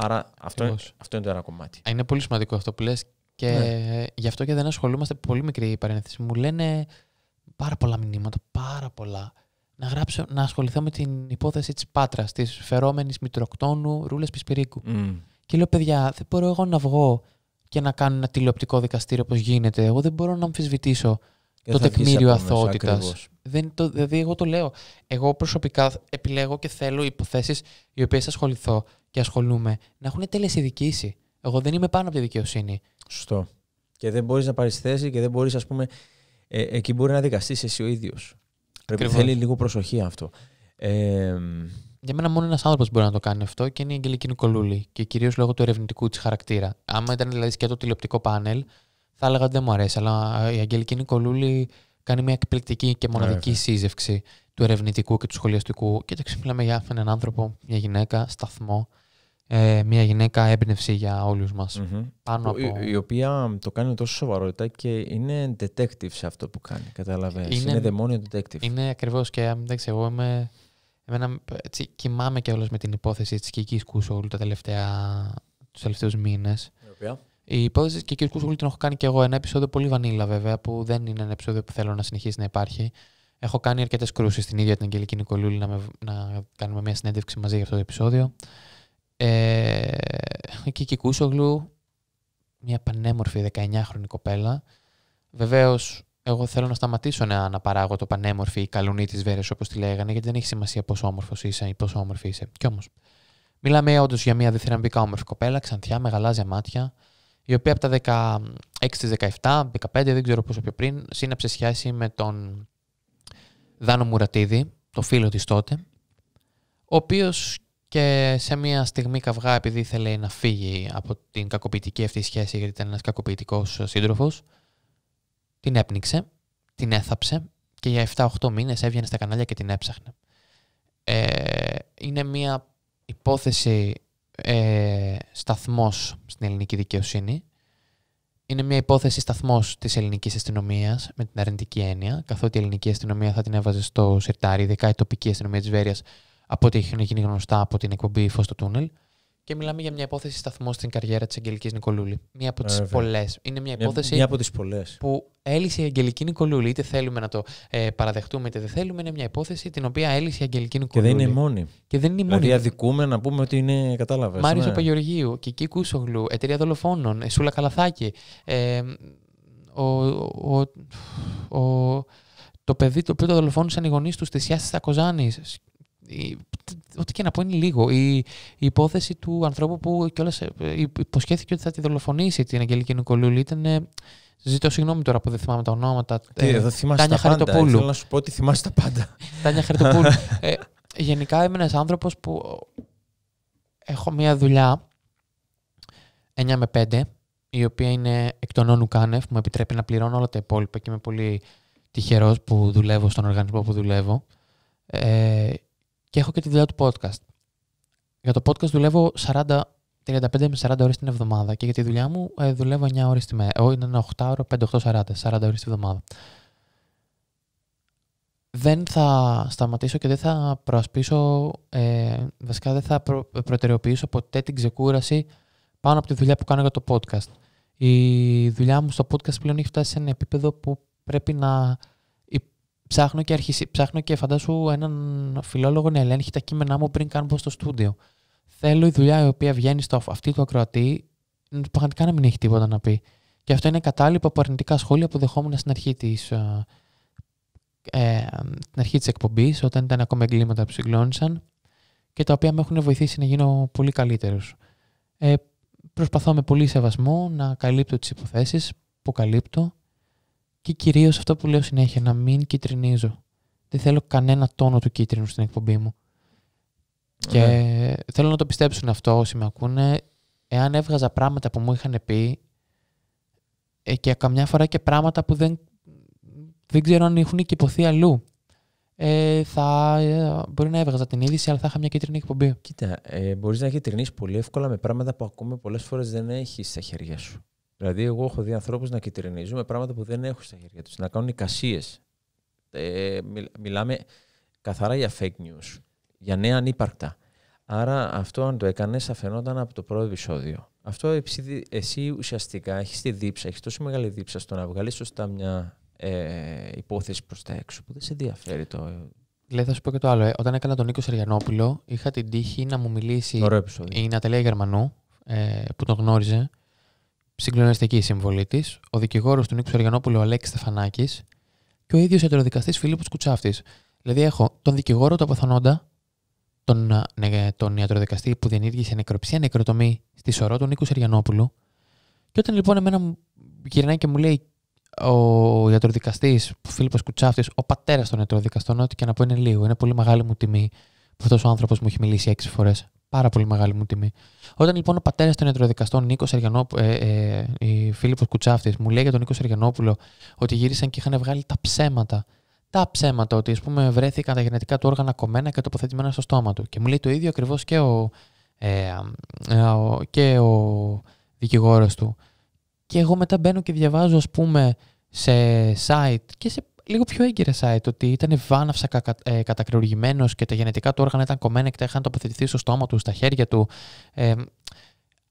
Άρα αυτό, είναι, το ένα κομμάτι. Είναι πολύ σημαντικό αυτό που λες. και ναι. γι' αυτό και δεν ασχολούμαστε πολύ μικρή παρένθεση. Μου λένε πάρα πολλά μηνύματα, πάρα πολλά. Να, γράψω, να ασχοληθώ με την υπόθεση της Πάτρας, της φερόμενης Μητροκτόνου ρούλες Πισπυρίκου. Mm. Και λέω, παιδιά, δεν μπορώ εγώ να βγω και να κάνω ένα τηλεοπτικό δικαστήριο όπως γίνεται. Εγώ δεν μπορώ να αμφισβητήσω το τεκμήριο αθωότητα. Δηλαδή, εγώ το λέω. Εγώ προσωπικά επιλέγω και θέλω υποθέσεις οι οποίες ασχοληθώ και ασχολούμαι να έχουν τέλειες ειδικήσεις. Εγώ δεν είμαι πάνω από τη δικαιοσύνη. Σωστό. Και δεν μπορείς να πάρεις θέση και δεν μπορείς, ας πούμε. Ε, εκεί μπορεί να δικαστείς εσύ ο ίδιος. Πρέπει θέλει λίγο προσοχή αυτό. Ε, για μένα μόνο ένας άνθρωπος μπορεί να το κάνει αυτό και είναι η Αγγελική Νικολούλη. Και κυρίως λόγω του ερευνητικού της χαρακτήρα. Άμα ήταν δηλαδή και το τηλεοπτικό πάνελ, θα έλεγα ότι δεν μου αρέσει. Αλλά η Αγγελική Νικολούλη κάνει μια εκπληκτική και μοναδική yeah. σύζευξη του ερευνητικού και του σχολιαστικού. Και τα μιλάμε για έναν άνθρωπο, μια γυναίκα, σταθμό, ε, μια γυναίκα έμπνευση για όλους μας. Πάνω από... η, οποία το κάνει τόσο σοβαρότητα και είναι detective σε αυτό που κάνει, καταλαβαίνεις. Είναι, είναι δαιμόνιο detective. Είναι ακριβώς και εντάξει, εγώ είμαι... Εμένα, έτσι, κοιμάμαι και όλες με την υπόθεση της Κικής Κούσοουλ τα τελευταία, τους τελευταίους μήνες. Η, οποία? η υπόθεση της Κικής Κούσοουλ την έχω κάνει και εγώ ένα επεισόδιο πολύ βανίλα βέβαια, που δεν είναι ένα επεισόδιο που θέλω να συνεχίσει να υπάρχει. Έχω κάνει αρκετές κρούσεις στην ίδια την Αγγελική Νικολούλη να, να κάνουμε μια συνέντευξη μαζί για αυτό το επεισόδιο. Ε, η Κίκη Κούσογλου, μια πανέμορφη 19χρονη κοπέλα. Βεβαίως, εγώ θέλω να σταματήσω να αναπαράγω το πανέμορφη ή καλουνή τη Βέρε, όπως τη λέγανε, γιατί δεν έχει σημασία πόσο όμορφος είσαι ή πόσο όμορφη είσαι. Κι όμως, μιλάμε όντως για μια διθυραμπικά όμορφη κοπέλα, ξανθιά, με γαλάζια μάτια, η οποία από τα 16-17, 15, δεν ξέρω πόσο πιο πριν, σύναψε σχέση με τον Δάνο Μουρατίδη, το φίλο της τότε, ο οποίος και σε μια στιγμή καυγά επειδή ήθελε να φύγει από την κακοποιητική αυτή σχέση γιατί ήταν ένας κακοποιητικός σύντροφος, την έπνιξε, την έθαψε και για 7-8 μήνες έβγαινε στα κανάλια και την έψαχνε. Ε, είναι μια υπόθεση ε, σταθμός στην ελληνική δικαιοσύνη είναι μια υπόθεση σταθμός της ελληνικής αστυνομίας, με την αρνητική έννοια, καθότι η ελληνική αστυνομία θα την έβαζε στο σιρτάρι, ειδικά η τοπική αστυνομία της Βέρειας, από ό,τι έχουν γίνει γνωστά από την εκπομπή Φως στο Τούνελ. Και μιλάμε για μια υπόθεση σταθμό στην καριέρα της Αγγελικής Νικολούλη. Μία από τις πολλές. Είναι μια υπόθεση μια, μια από τις που έλυσε η Αγγελική Νικολούλη. Είτε θέλουμε να το ε, παραδεχτούμε, είτε δεν θέλουμε. Είναι μια υπόθεση την οποία έλυσε η Αγγελική Νικολούλη. Και δεν είναι η μόνη. Και δεν είναι η μόνη. Δηλαδή, αδικούμε να πούμε ότι είναι. Κατάλαβες. Μάριο ναι. Παγιοργίου, Κική Κούσογλου, Εταιρεία Δολοφόνων, ε, Σούλα Καλαθάκη. Ε, ο, ο, ο, ο το παιδί το οποίο το δολοφόνησαν οι γονείς τους, τη Ακοζάνη ό,τι και να πω είναι λίγο. Η, υπόθεση του ανθρώπου που κιόλας ε, ε, υποσχέθηκε ότι θα τη δολοφονήσει την Αγγελική Νικολούλη ήταν. Ε, ζητώ συγγνώμη τώρα που δεν θυμάμαι τα ονόματα. Τι, θυμάσαι Τάνια τα πάντα. Θέλω να σου πω ότι θυμάσαι τα πάντα. Τάνια Χαρτοπούλου. ε, γενικά είμαι ένας άνθρωπος που έχω μία δουλειά 9 με 5, η οποία είναι εκ των όνου κάνευ, μου επιτρέπει να πληρώνω όλα τα υπόλοιπα και είμαι πολύ τυχερός που δουλεύω στον οργανισμό που δουλεύω. Ε, και έχω και τη δουλειά του podcast. Για το podcast δουλεύω 40, 35 με 40 ώρες την εβδομάδα και για τη δουλειά μου ε, δουλεύω 9 ώρες τη μέρα. Είναι 8 ώρο, 5-8-40, 40 ώρες τη εβδομάδα. Δεν θα σταματήσω και δεν θα προασπίσω, ε, βασικά δεν θα προ, προτεραιοποιήσω ποτέ την ξεκούραση πάνω από τη δουλειά που κάνω για το podcast. Η δουλειά μου στο podcast πλέον έχει φτάσει σε ένα επίπεδο που πρέπει να ψάχνω και, ψάχνω και φαντάσου έναν φιλόλογο να ελέγχει τα κείμενά μου πριν κάνω στο στούντιο. Θέλω η δουλειά η οποία βγαίνει στο αυτή του ακροατή πραγματικά να μην έχει τίποτα να πει. Και αυτό είναι κατάλληλο από αρνητικά σχόλια που δεχόμουν στην αρχή της, ε, ε την αρχή εκπομπής, όταν ήταν ακόμα εγκλήματα που συγκλώνησαν και τα οποία με έχουν βοηθήσει να γίνω πολύ καλύτερος. Ε, προσπαθώ με πολύ σεβασμό να καλύπτω τις υποθέσεις που καλύπτω και κυρίως αυτό που λέω συνέχεια, να μην κυτρινίζω. Δεν θέλω κανένα τόνο του κίτρινου στην εκπομπή μου. Και ναι. θέλω να το πιστέψουν αυτό όσοι με ακούνε. Εάν έβγαζα πράγματα που μου είχαν πει ε, και καμιά φορά και πράγματα που δεν, δεν ξέρω αν έχουν κυπωθεί αλλού. Ε, θα, ε, μπορεί να έβγαζα την είδηση, αλλά θα είχα μια κίτρινη εκπομπή. Κοίτα, ε, μπορείς να κυτρινίσει πολύ εύκολα με πράγματα που ακούμε πολλές φορές δεν έχεις στα χέρια σου. Δηλαδή, εγώ έχω δει ανθρώπους να κυτρινίζουν με πράγματα που δεν έχουν στα χέρια τους, να κάνουν εικασίες. Ε, μιλάμε καθαρά για fake news, για νέα ανύπαρκτα. Άρα, αυτό αν το έκανες, θα φαινόταν από το πρώτο επεισόδιο. Αυτό εσύ, εσύ ουσιαστικά έχεις τη δίψα, έχεις τόσο μεγάλη δίψα στο να βγάλεις σωστά μια ε, υπόθεση προς τα έξω που δεν σε ενδιαφέρει το. Λέει, θα σου πω και το άλλο. Ε. Όταν έκανα τον Νίκο Σεριανόπουλο, είχα την τύχη να μου μιλήσει η Ναταλέα Γερμανού, ε, που τον γνώριζε, συγκλονιστική συμβολή της, ο δικηγόρος του Νίκου ο Αλέξης Στεφανάκης και ο ίδιος ετεροδικαστής Φίλιππος Κουτσάφτης. Δηλαδή, έχω τον δικηγόρο του αποθανόντα, τον, ε, τον ιατροδικαστή που διενήργησε νεκροψία νεκροτομή στη σωρό του Νίκου Σεριανόπουλου. Και όταν λοιπόν εμένα μου γυρνάει και μου λέει ο ιατροδικαστής, ο Φίλιππος Κουτσάφτης, ο πατέρας των ιατροδικαστών, ό,τι και να πω είναι λίγο, είναι πολύ μεγάλη μου τιμή που αυτός ο άνθρωπος μου έχει μιλήσει έξι φορές πάρα πολύ μεγάλη μου τιμή. Όταν λοιπόν ο πατέρας των ιατροδικαστών Νίκος Εργενόπουλο, ε, ε, η Φίλιππος Κουτσάφτης, μου λέει για τον Νίκος Εργενόπουλο ότι γύρισαν και είχαν βγάλει τα ψέματα. Τα ψέματα ότι ας πούμε, βρέθηκαν τα γενετικά του όργανα κομμένα και τοποθετημένα στο στόμα του. Και μου λέει το ίδιο ακριβώς και ο, ε, ε και ο δικηγόρος του. Και εγώ μετά μπαίνω και διαβάζω, ας πούμε, σε site και σε λίγο πιο έγκυρες site ότι ήταν βάναυσα κα, ε, και τα γενετικά του όργανα ήταν κομμένα και τα είχαν τοποθετηθεί στο στόμα του, στα χέρια του. Ε,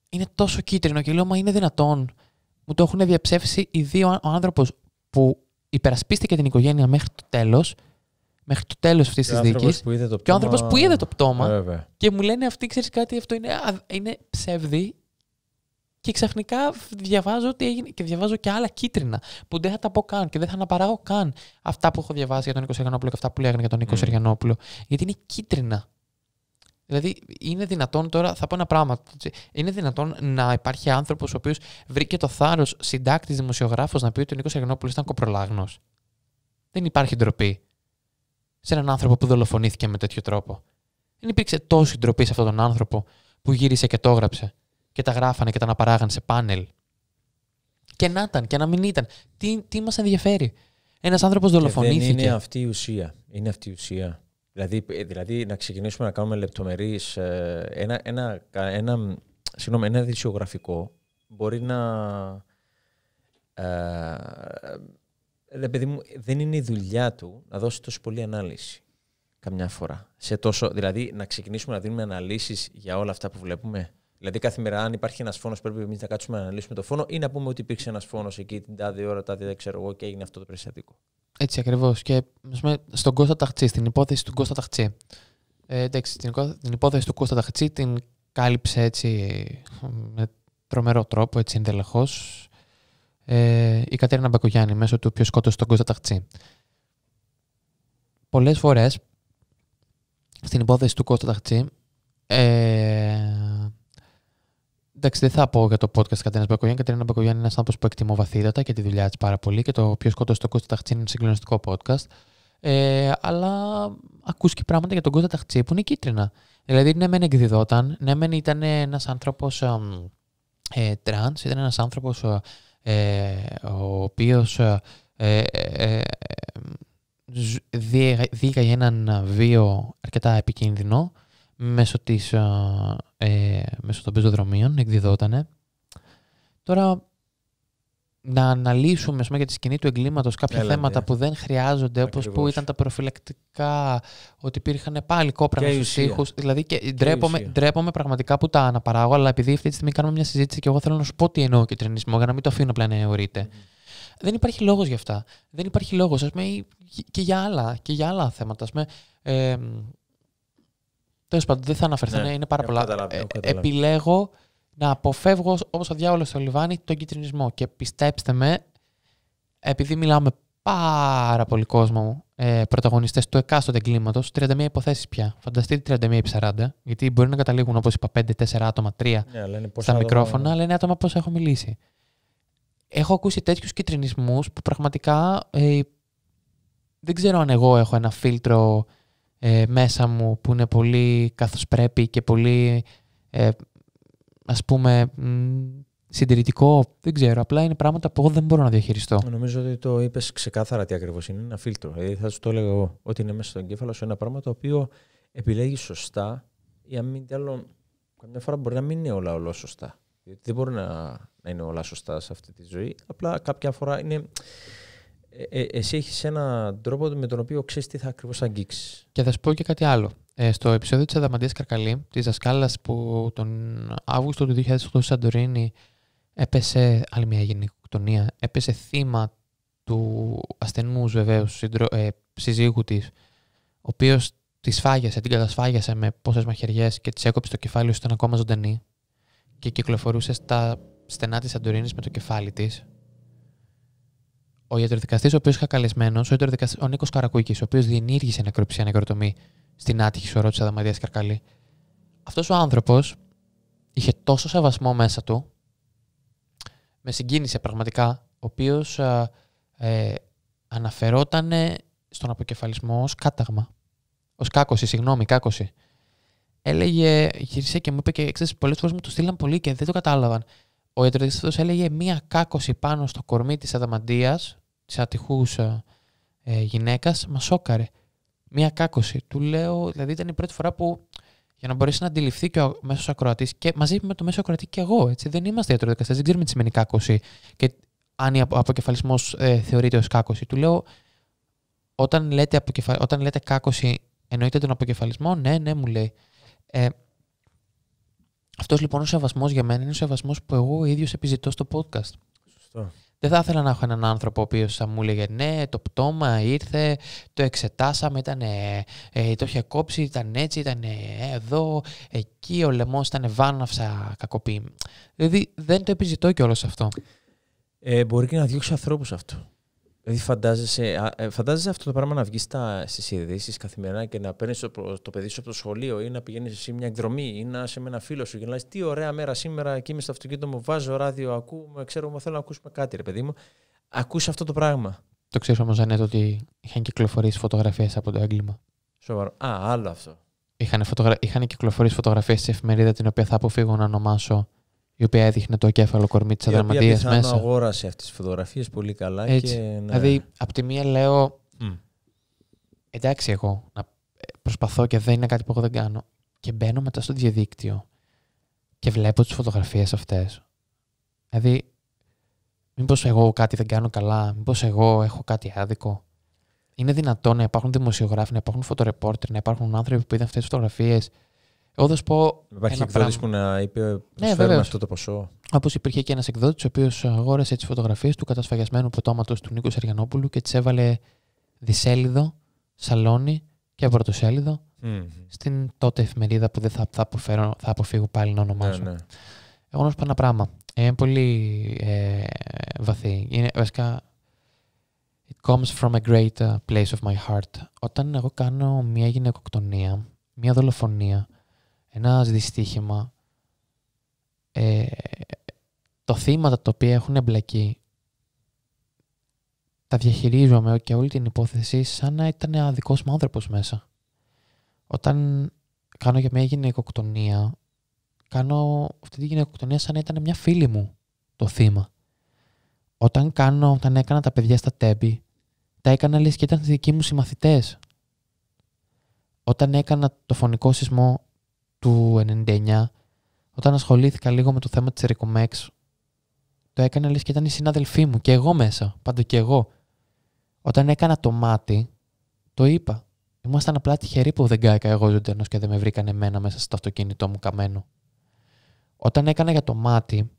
είναι τόσο κίτρινο και λέω, μα είναι δυνατόν. Μου το έχουν διαψεύσει οι δύο ο άνθρωπος που υπερασπίστηκε την οικογένεια μέχρι το τέλος. Μέχρι το τέλος αυτής τη δίκη. Και ο άνθρωπος που είδε το πτώμα. Και μου λένε αυτή ξέρεις κάτι, αυτό είναι, είναι ψεύδι και ξαφνικά διαβάζω ότι έγινε και διαβάζω και άλλα κίτρινα που δεν θα τα πω καν και δεν θα αναπαράγω καν αυτά που έχω διαβάσει για τον Νίκο Σεργανόπουλο και αυτά που λέγανε για τον Νίκο mm. Γιατί είναι κίτρινα. Δηλαδή, είναι δυνατόν τώρα, θα πω ένα πράγμα. Είναι δυνατόν να υπάρχει άνθρωπος ο οποίος βρήκε το θάρρος συντάκτης δημοσιογράφος να πει ότι ο Νίκος Αγενόπουλο ήταν κοπρολάγνος. Δεν υπάρχει ντροπή σε έναν άνθρωπο που δολοφονήθηκε με τέτοιο τρόπο. Δεν υπήρξε τόση ντροπή σε αυτόν τον άνθρωπο που γύρισε και το έγραψε και τα γράφανε και τα αναπαράγαν σε πάνελ. Και να ήταν και να μην ήταν. Τι, τι μας ενδιαφέρει. Ένας άνθρωπος δολοφονήθηκε. Δεν είναι αυτή η ουσία. Είναι αυτή η ουσία. Δηλαδή, ε, δηλαδή να ξεκινήσουμε να κάνουμε λεπτομερείς. Ε, ένα, ένα, ένα, ένα δυσιογραφικό μπορεί να. Ε, παιδί δεν είναι η δουλειά του να δώσει τόσο πολύ ανάλυση καμιά φορά. Σε τόσο, δηλαδή να ξεκινήσουμε να δίνουμε αναλύσεις για όλα αυτά που βλέπουμε. Δηλαδή, καθημερινά, αν υπάρχει ένας φόνος, πρέπει εμείς να κάτσουμε να αναλύσουμε το φόνο ή να πούμε ότι υπήρξε ένας φόνος εκεί την τάδε ώρα, τάδε δεν ξέρω εγώ και έγινε αυτό το περιστατικό. Έτσι ακριβώς. Και πούμε, στον Κώστα Ταχτσί, στην υπόθεση του Κώστα Ταχτσί. Ε, εντάξει, την, την υπόθεση του Κώστα Ταχτσί την κάλυψε έτσι με τρομερό τρόπο, έτσι εντελεχώς. Ε, η Κατέρινα Μπακογιάννη, μέσω του πιο σκότωσε τον Κώστα Ταχτσί. Πολλές φορές στην υπόθεση του Κώστα Ταχτσί ε, Εντάξει, δεν θα πω για το podcast Κατρίνα Μπακογιάννη. Κατερίνα Μπακογιάννη είναι ένας άνθρωπος που εκτιμώ βαθύτατα και τη δουλειά της πάρα πολύ και το πιο σκότωσε το Κώστα Ταχτσί είναι συγκλονιστικό podcast. Ε, αλλά ακούς και πράγματα για τον Κώστα Ταχτσί που είναι κίτρινα. Δηλαδή, ναι, μεν εκδιδόταν, ναι, μεν ήταν ένας άνθρωπος ε, ήταν ένας άνθρωπος ε, ε, ο οποίος ε, ε, ε διήγαγε έναν βίο αρκετά επικίνδυνο μέσω της ε, ε, μέσω των πεζοδρομίων, εκδιδότανε. Τώρα, να αναλύσουμε πούμε, για τη σκηνή του εγκλήματος κάποια θέματα ναι. που δεν χρειάζονται, όπως όπως που ήταν τα προφυλακτικά, ότι υπήρχαν πάλι κόπρανα στους ήχους. Δηλαδή, και, και ντρέπομαι, πραγματικά που τα αναπαράγω, αλλά επειδή αυτή τη στιγμή κάνουμε μια συζήτηση και εγώ θέλω να σου πω τι εννοώ και τρενισμό, για να μην το αφήνω πλέον να εωρείται. Δεν υπάρχει λόγος για αυτά. Δεν υπάρχει λόγος. Και πούμε, άλλα, και για άλλα θέματα. Ας Τέλος πάντων, δεν θα αναφερθώ. Ναι, ναι είναι πάρα πολλά. Ε, επιλέγω να αποφεύγω όπως ο διάβολο στο λιβάνι τον κυτρινισμό. Και πιστέψτε με, επειδή μιλάω με πάρα πολύ κόσμο ε, πρωταγωνιστές του εκάστοτε εγκλήματο, 31 υποθέσεις πια. Φανταστείτε 31 ή 40, γιατί μπορεί να καταλήγουν όπως είπα 5-4 άτομα, 3 ναι, στα μικρόφωνα, αλλά είναι άτομα πώ έχω μιλήσει. Έχω ακούσει τέτοιους κυτρινισμού που πραγματικά ε, δεν ξέρω αν εγώ έχω ένα φίλτρο ε, μέσα μου που είναι πολύ καθώς πρέπει και πολύ ε, ας πούμε συντηρητικό, δεν ξέρω, απλά είναι πράγματα που εγώ δεν μπορώ να διαχειριστώ. Νομίζω ότι το είπες ξεκάθαρα τι ακριβώς είναι. Ένα φίλτρο. Δηλαδή θα σου το έλεγα εγώ ότι είναι μέσα στον κέφαλο σου ένα πράγμα το οποίο επιλέγεις σωστά ή αν μην άλλο, καμιά φορά μπορεί να μην είναι όλα σωστά. δεν μπορεί να, να είναι όλα σωστά σε αυτή τη ζωή. Απλά κάποια φορά είναι ε, ε, εσύ έχεις έναν τρόπο με τον οποίο ξέρεις τι θα ακριβώς αγγίξεις. Και θα σου πω και κάτι άλλο. Ε, στο επεισόδιο της Αδαμαντίας Καρκαλή, της δασκάλας που τον Αύγουστο του 2008 στη Σαντορίνη έπεσε άλλη μια γενικοκτονία, έπεσε θύμα του ασθενούς βεβαίως ε, συζύγου της, ο οποίος τη σφάγιασε, την κατασφάγιασε με πόσες μαχαιριές και τη έκοψε το κεφάλι, όσο ήταν ακόμα ζωντανή και κυκλοφορούσε στα στενά της Σαντορίνης με το κεφάλι της ο ιατροδικαστής, ο οποίος είχα καλεσμένος, ο, ο Νίκος Καρακούκης, ο οποίος διενήργησε νεκροψία νεκροτομή στην άτυχη σωρό τη Αδαμαδία Καρκαλή. Αυτός ο άνθρωπος είχε τόσο σεβασμό μέσα του, με συγκίνησε πραγματικά, ο οποίος ε, αναφερόταν στον αποκεφαλισμό ως κάταγμα. Ως κάκωση, συγγνώμη, κάκωση. Έλεγε, γύρισε και μου είπε και ξέρεις, πολλές φορές μου το στείλαν πολύ και δεν το κατάλαβαν ο ιατροδικαστής έλεγε μία κάκωση πάνω στο κορμί της αδαμαντίας, της ατυχούς ε, ε, γυναίκας, μα σόκαρε. Μία κάκωση. Του λέω, δηλαδή ήταν η πρώτη φορά που για να μπορέσει να αντιληφθεί και ο μέσος ακροατής και μαζί με το μέσο ακροατή και εγώ. Έτσι. Δεν είμαστε ιατροδικαστές, δεν ξέρουμε τι σημαίνει κάκωση και αν ο αποκεφαλισμός ε, θεωρείται ως κάκωση. Του λέω, όταν λέτε, αποκεφα... λέτε κάκωση, εννοείται τον αποκεφαλισμό. Ναι, ναι, μου λέει. Ε, αυτός λοιπόν ο σεβασμός για μένα είναι ο σεβασμός που εγώ ίδιος επιζητώ στο podcast. Σωστό. Δεν θα ήθελα να έχω έναν άνθρωπο ο οποίος θα μου έλεγε ναι, το πτώμα ήρθε, το εξετάσαμε, ήταν, ε, το είχε κόψει, ήταν έτσι, ήταν εδώ, εκεί, ο λαιμός ήταν βάναυσα κακοποίημα». Δηλαδή δεν το επιζητώ κιόλας αυτό. Ε, μπορεί και να διώξει ανθρώπους αυτό. Δηλαδή ε, φαντάζεσαι, αυτό το πράγμα να βγεις στις ειδήσεις καθημερινά και να παίρνεις το, το παιδί σου από το σχολείο ή να πηγαίνεις σε μια εκδρομή ή να είσαι με ένα φίλο σου και να λες: Τι ωραία μέρα σήμερα, εκεί είμαι στο αυτοκίνητο μου, βάζω ράδιο, ακούω, ξέρω, μου θέλω να ακούσουμε κάτι, ρε παιδί μου. Ακούς αυτό το πράγμα. Το ξέρεις όμως, Ζανέτο ότι είχαν κυκλοφορήσει φωτογραφίες από το έγκλημα. Σοβαρό. Α, άλλο αυτό. Είχαν, φωτογρα... είχαν κυκλοφορήσει φωτογραφίες τη εφημερίδα την οποία θα αποφύγω να ονομάσω η οποία έδειχνε το κέφαλο κορμί της αδερματία μέσα. Η αγόρασε αυτές τις φωτογραφίες πολύ καλά. Και, ναι. Δηλαδή, από τη μία λέω. Mm. Εντάξει, εγώ να προσπαθώ και δεν είναι κάτι που εγώ δεν κάνω. Και μπαίνω μετά στο διαδίκτυο και βλέπω τις φωτογραφίες αυτές. Δηλαδή, μήπως εγώ κάτι δεν κάνω καλά, μήπως εγώ έχω κάτι άδικο. Είναι δυνατόν να υπάρχουν δημοσιογράφοι, να υπάρχουν φωτορεπόρτερ, να υπάρχουν άνθρωποι που είδαν αυτές τις φωτογραφίες εγώ θα σου πω. Υπάρχει εκδότη που να είπε ναι, φέρουμε αυτό το ποσό. Όπως υπήρχε και ένας εκδότης, ο οποίος αγόρασε τι φωτογραφίες του κατασφαγιασμένου ποτόματο του Νίκο Αριανόπουλου και τις έβαλε δισέλιδο, σαλόνι και πρωτοσέλιδο mm-hmm. στην τότε εφημερίδα που δεν θα, θα, αποφέρω, θα αποφύγω πάλι να ονομάσω. Ναι, ναι. Εγώ να σου πω ένα πράγμα. Ε, είναι πολύ ε, βαθύ. Είναι βασικά. It comes from a great ε, place of my heart. Όταν εγώ κάνω μια γυναικοκτονία, μια δολοφονία, ένα δυστύχημα, ε, το θύματα τα οποία έχουν εμπλακεί, τα διαχειρίζομαι και όλη την υπόθεση σαν να ήταν ένα μου άνθρωπος μέσα. Όταν κάνω για μια γυναικοκτονία, κάνω αυτή τη γυναικοκτονία σαν να ήταν μια φίλη μου το θύμα. Όταν, κάνω, όταν έκανα τα παιδιά στα τέμπη, τα έκανα λες και ήταν δικοί μου συμμαθητές. Όταν έκανα το φωνικό σεισμό, του 99, όταν ασχολήθηκα λίγο με το θέμα της Ερικομέξ, το έκανα λες και ήταν οι συνάδελφοί μου και εγώ μέσα, πάντα και εγώ. Όταν έκανα το μάτι, το είπα. Ήμασταν απλά τυχεροί που δεν κάηκα εγώ ζωντανός και δεν με βρήκαν εμένα μέσα στο αυτοκίνητό μου καμένο. Όταν έκανα για το μάτι,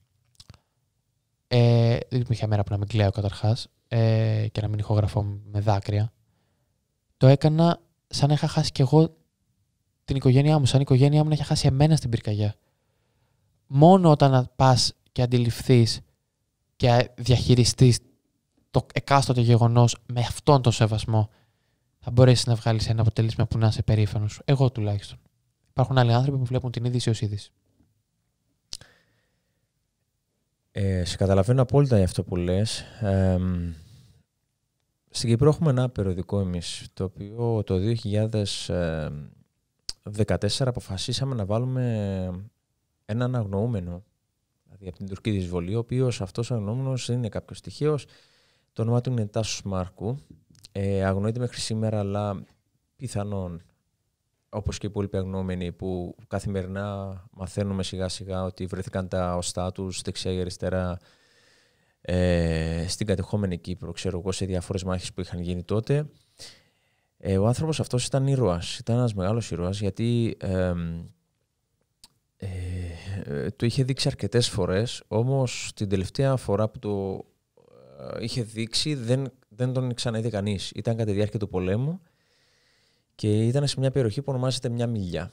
ε, δεν υπήρχε μέρα που να μην κλαίω καταρχάς ε, και να μην ηχογραφώ με δάκρυα. Το έκανα σαν να είχα χάσει κι εγώ την οικογένειά μου, σαν οικογένειά μου να έχει χάσει εμένα στην πυρκαγιά. Μόνο όταν πας και αντιληφθείς και διαχειριστείς το εκάστοτε γεγονός με αυτόν τον σεβασμό, θα μπορέσεις να βγάλεις ένα αποτέλεσμα που να είσαι περήφανος. Εγώ τουλάχιστον. Υπάρχουν άλλοι άνθρωποι που βλέπουν την είδηση ως είδηση. Ε, σε καταλαβαίνω απόλυτα για αυτό που λες. Ε, στην Κύπρο έχουμε ένα περιοδικό εμείς, το οποίο το 14 αποφασίσαμε να βάλουμε έναν αγνοούμενο. Δηλαδή από την τουρκική δυσβολή, ο οποίος αυτός ο δεν είναι κάποιος τυχαίο. Το όνομά του είναι Τάσος Μάρκου. Ε, αγνοείται μέχρι σήμερα, αλλά πιθανόν όπως και οι υπόλοιποι αγνοούμενοι που καθημερινά μαθαίνουμε σιγά σιγά ότι βρεθήκαν τα οστά τους δεξιά ή αριστερά ε, στην κατεχόμενη Κύπρο, ξέρω εγώ, σε διάφορες μάχες που είχαν γίνει τότε. Ε, ο άνθρωπος αυτός ήταν ήρωας. Ήταν ένας μεγάλος ήρωας γιατί ε, ε, το είχε δείξει αρκετές φορές. Όμως την τελευταία φορά που το ε, είχε δείξει δεν, δεν τον ξαναείδε κανείς. Ήταν κατά τη διάρκεια του πολέμου και ήταν σε μια περιοχή που ονομάζεται Μια Μιλιά.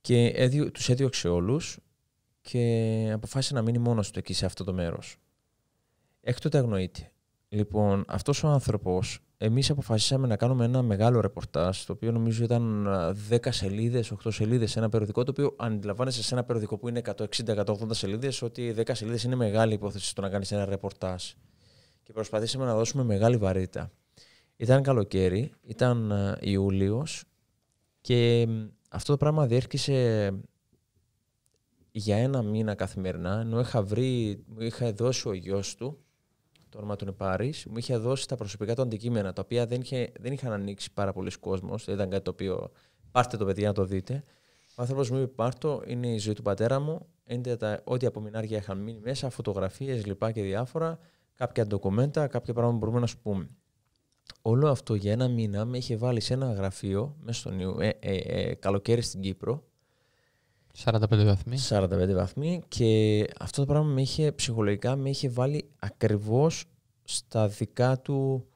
Και έδιω, τους έδιωξε όλους και αποφάσισε να μείνει μόνος του εκεί σε αυτό το μέρος. Έκτοτε αγνοείται. Λοιπόν, αυτός ο άνθρωπος Εμείς αποφασίσαμε να κάνουμε ένα μεγάλο ρεπορτάζ, το οποίο νομίζω ήταν 10 σελίδε, 8 σελίδε, σε ένα περιοδικό, το οποίο αντιλαμβάνεσαι σε ένα περιοδικό που είναι 160-180 σελίδες, ότι 10 σελίδες είναι μεγάλη υπόθεση στο να κάνεις ένα ρεπορτάζ. Και προσπαθήσαμε να δώσουμε μεγάλη βαρύτητα. Ήταν καλοκαίρι, ήταν Ιούλιος και αυτό το πράγμα διέρχησε για ένα μήνα καθημερινά, ενώ είχα, βρει, είχα δώσει ο γιος του το όνομα του είναι Πάρης, μου είχε δώσει τα προσωπικά του αντικείμενα, τα οποία δεν, είχε, δεν είχαν ανοίξει πάρα πολλοί κόσμος. Δεν ήταν κάτι το οποίο πάρτε το παιδί να το δείτε. Ο άνθρωπος μου είπε: Πάρτο, είναι η ζωή του πατέρα μου. Είναι τα, ό,τι απομεινάρια είχαν μείνει μέσα, φωτογραφίες, λοιπά και διάφορα, κάποια ντοκουμέντα, κάποια πράγματα που μπορούμε να σου πούμε. Όλο αυτό για ένα μήνα με είχε βάλει σε ένα γραφείο μέσα στο ε, ε, ε, καλοκαίρι στην Κύπρο, 45 βαθμοί. 45 βαθμοί και αυτό το πράγμα με είχε, ψυχολογικά με είχε βάλει ακριβώς στα δικά του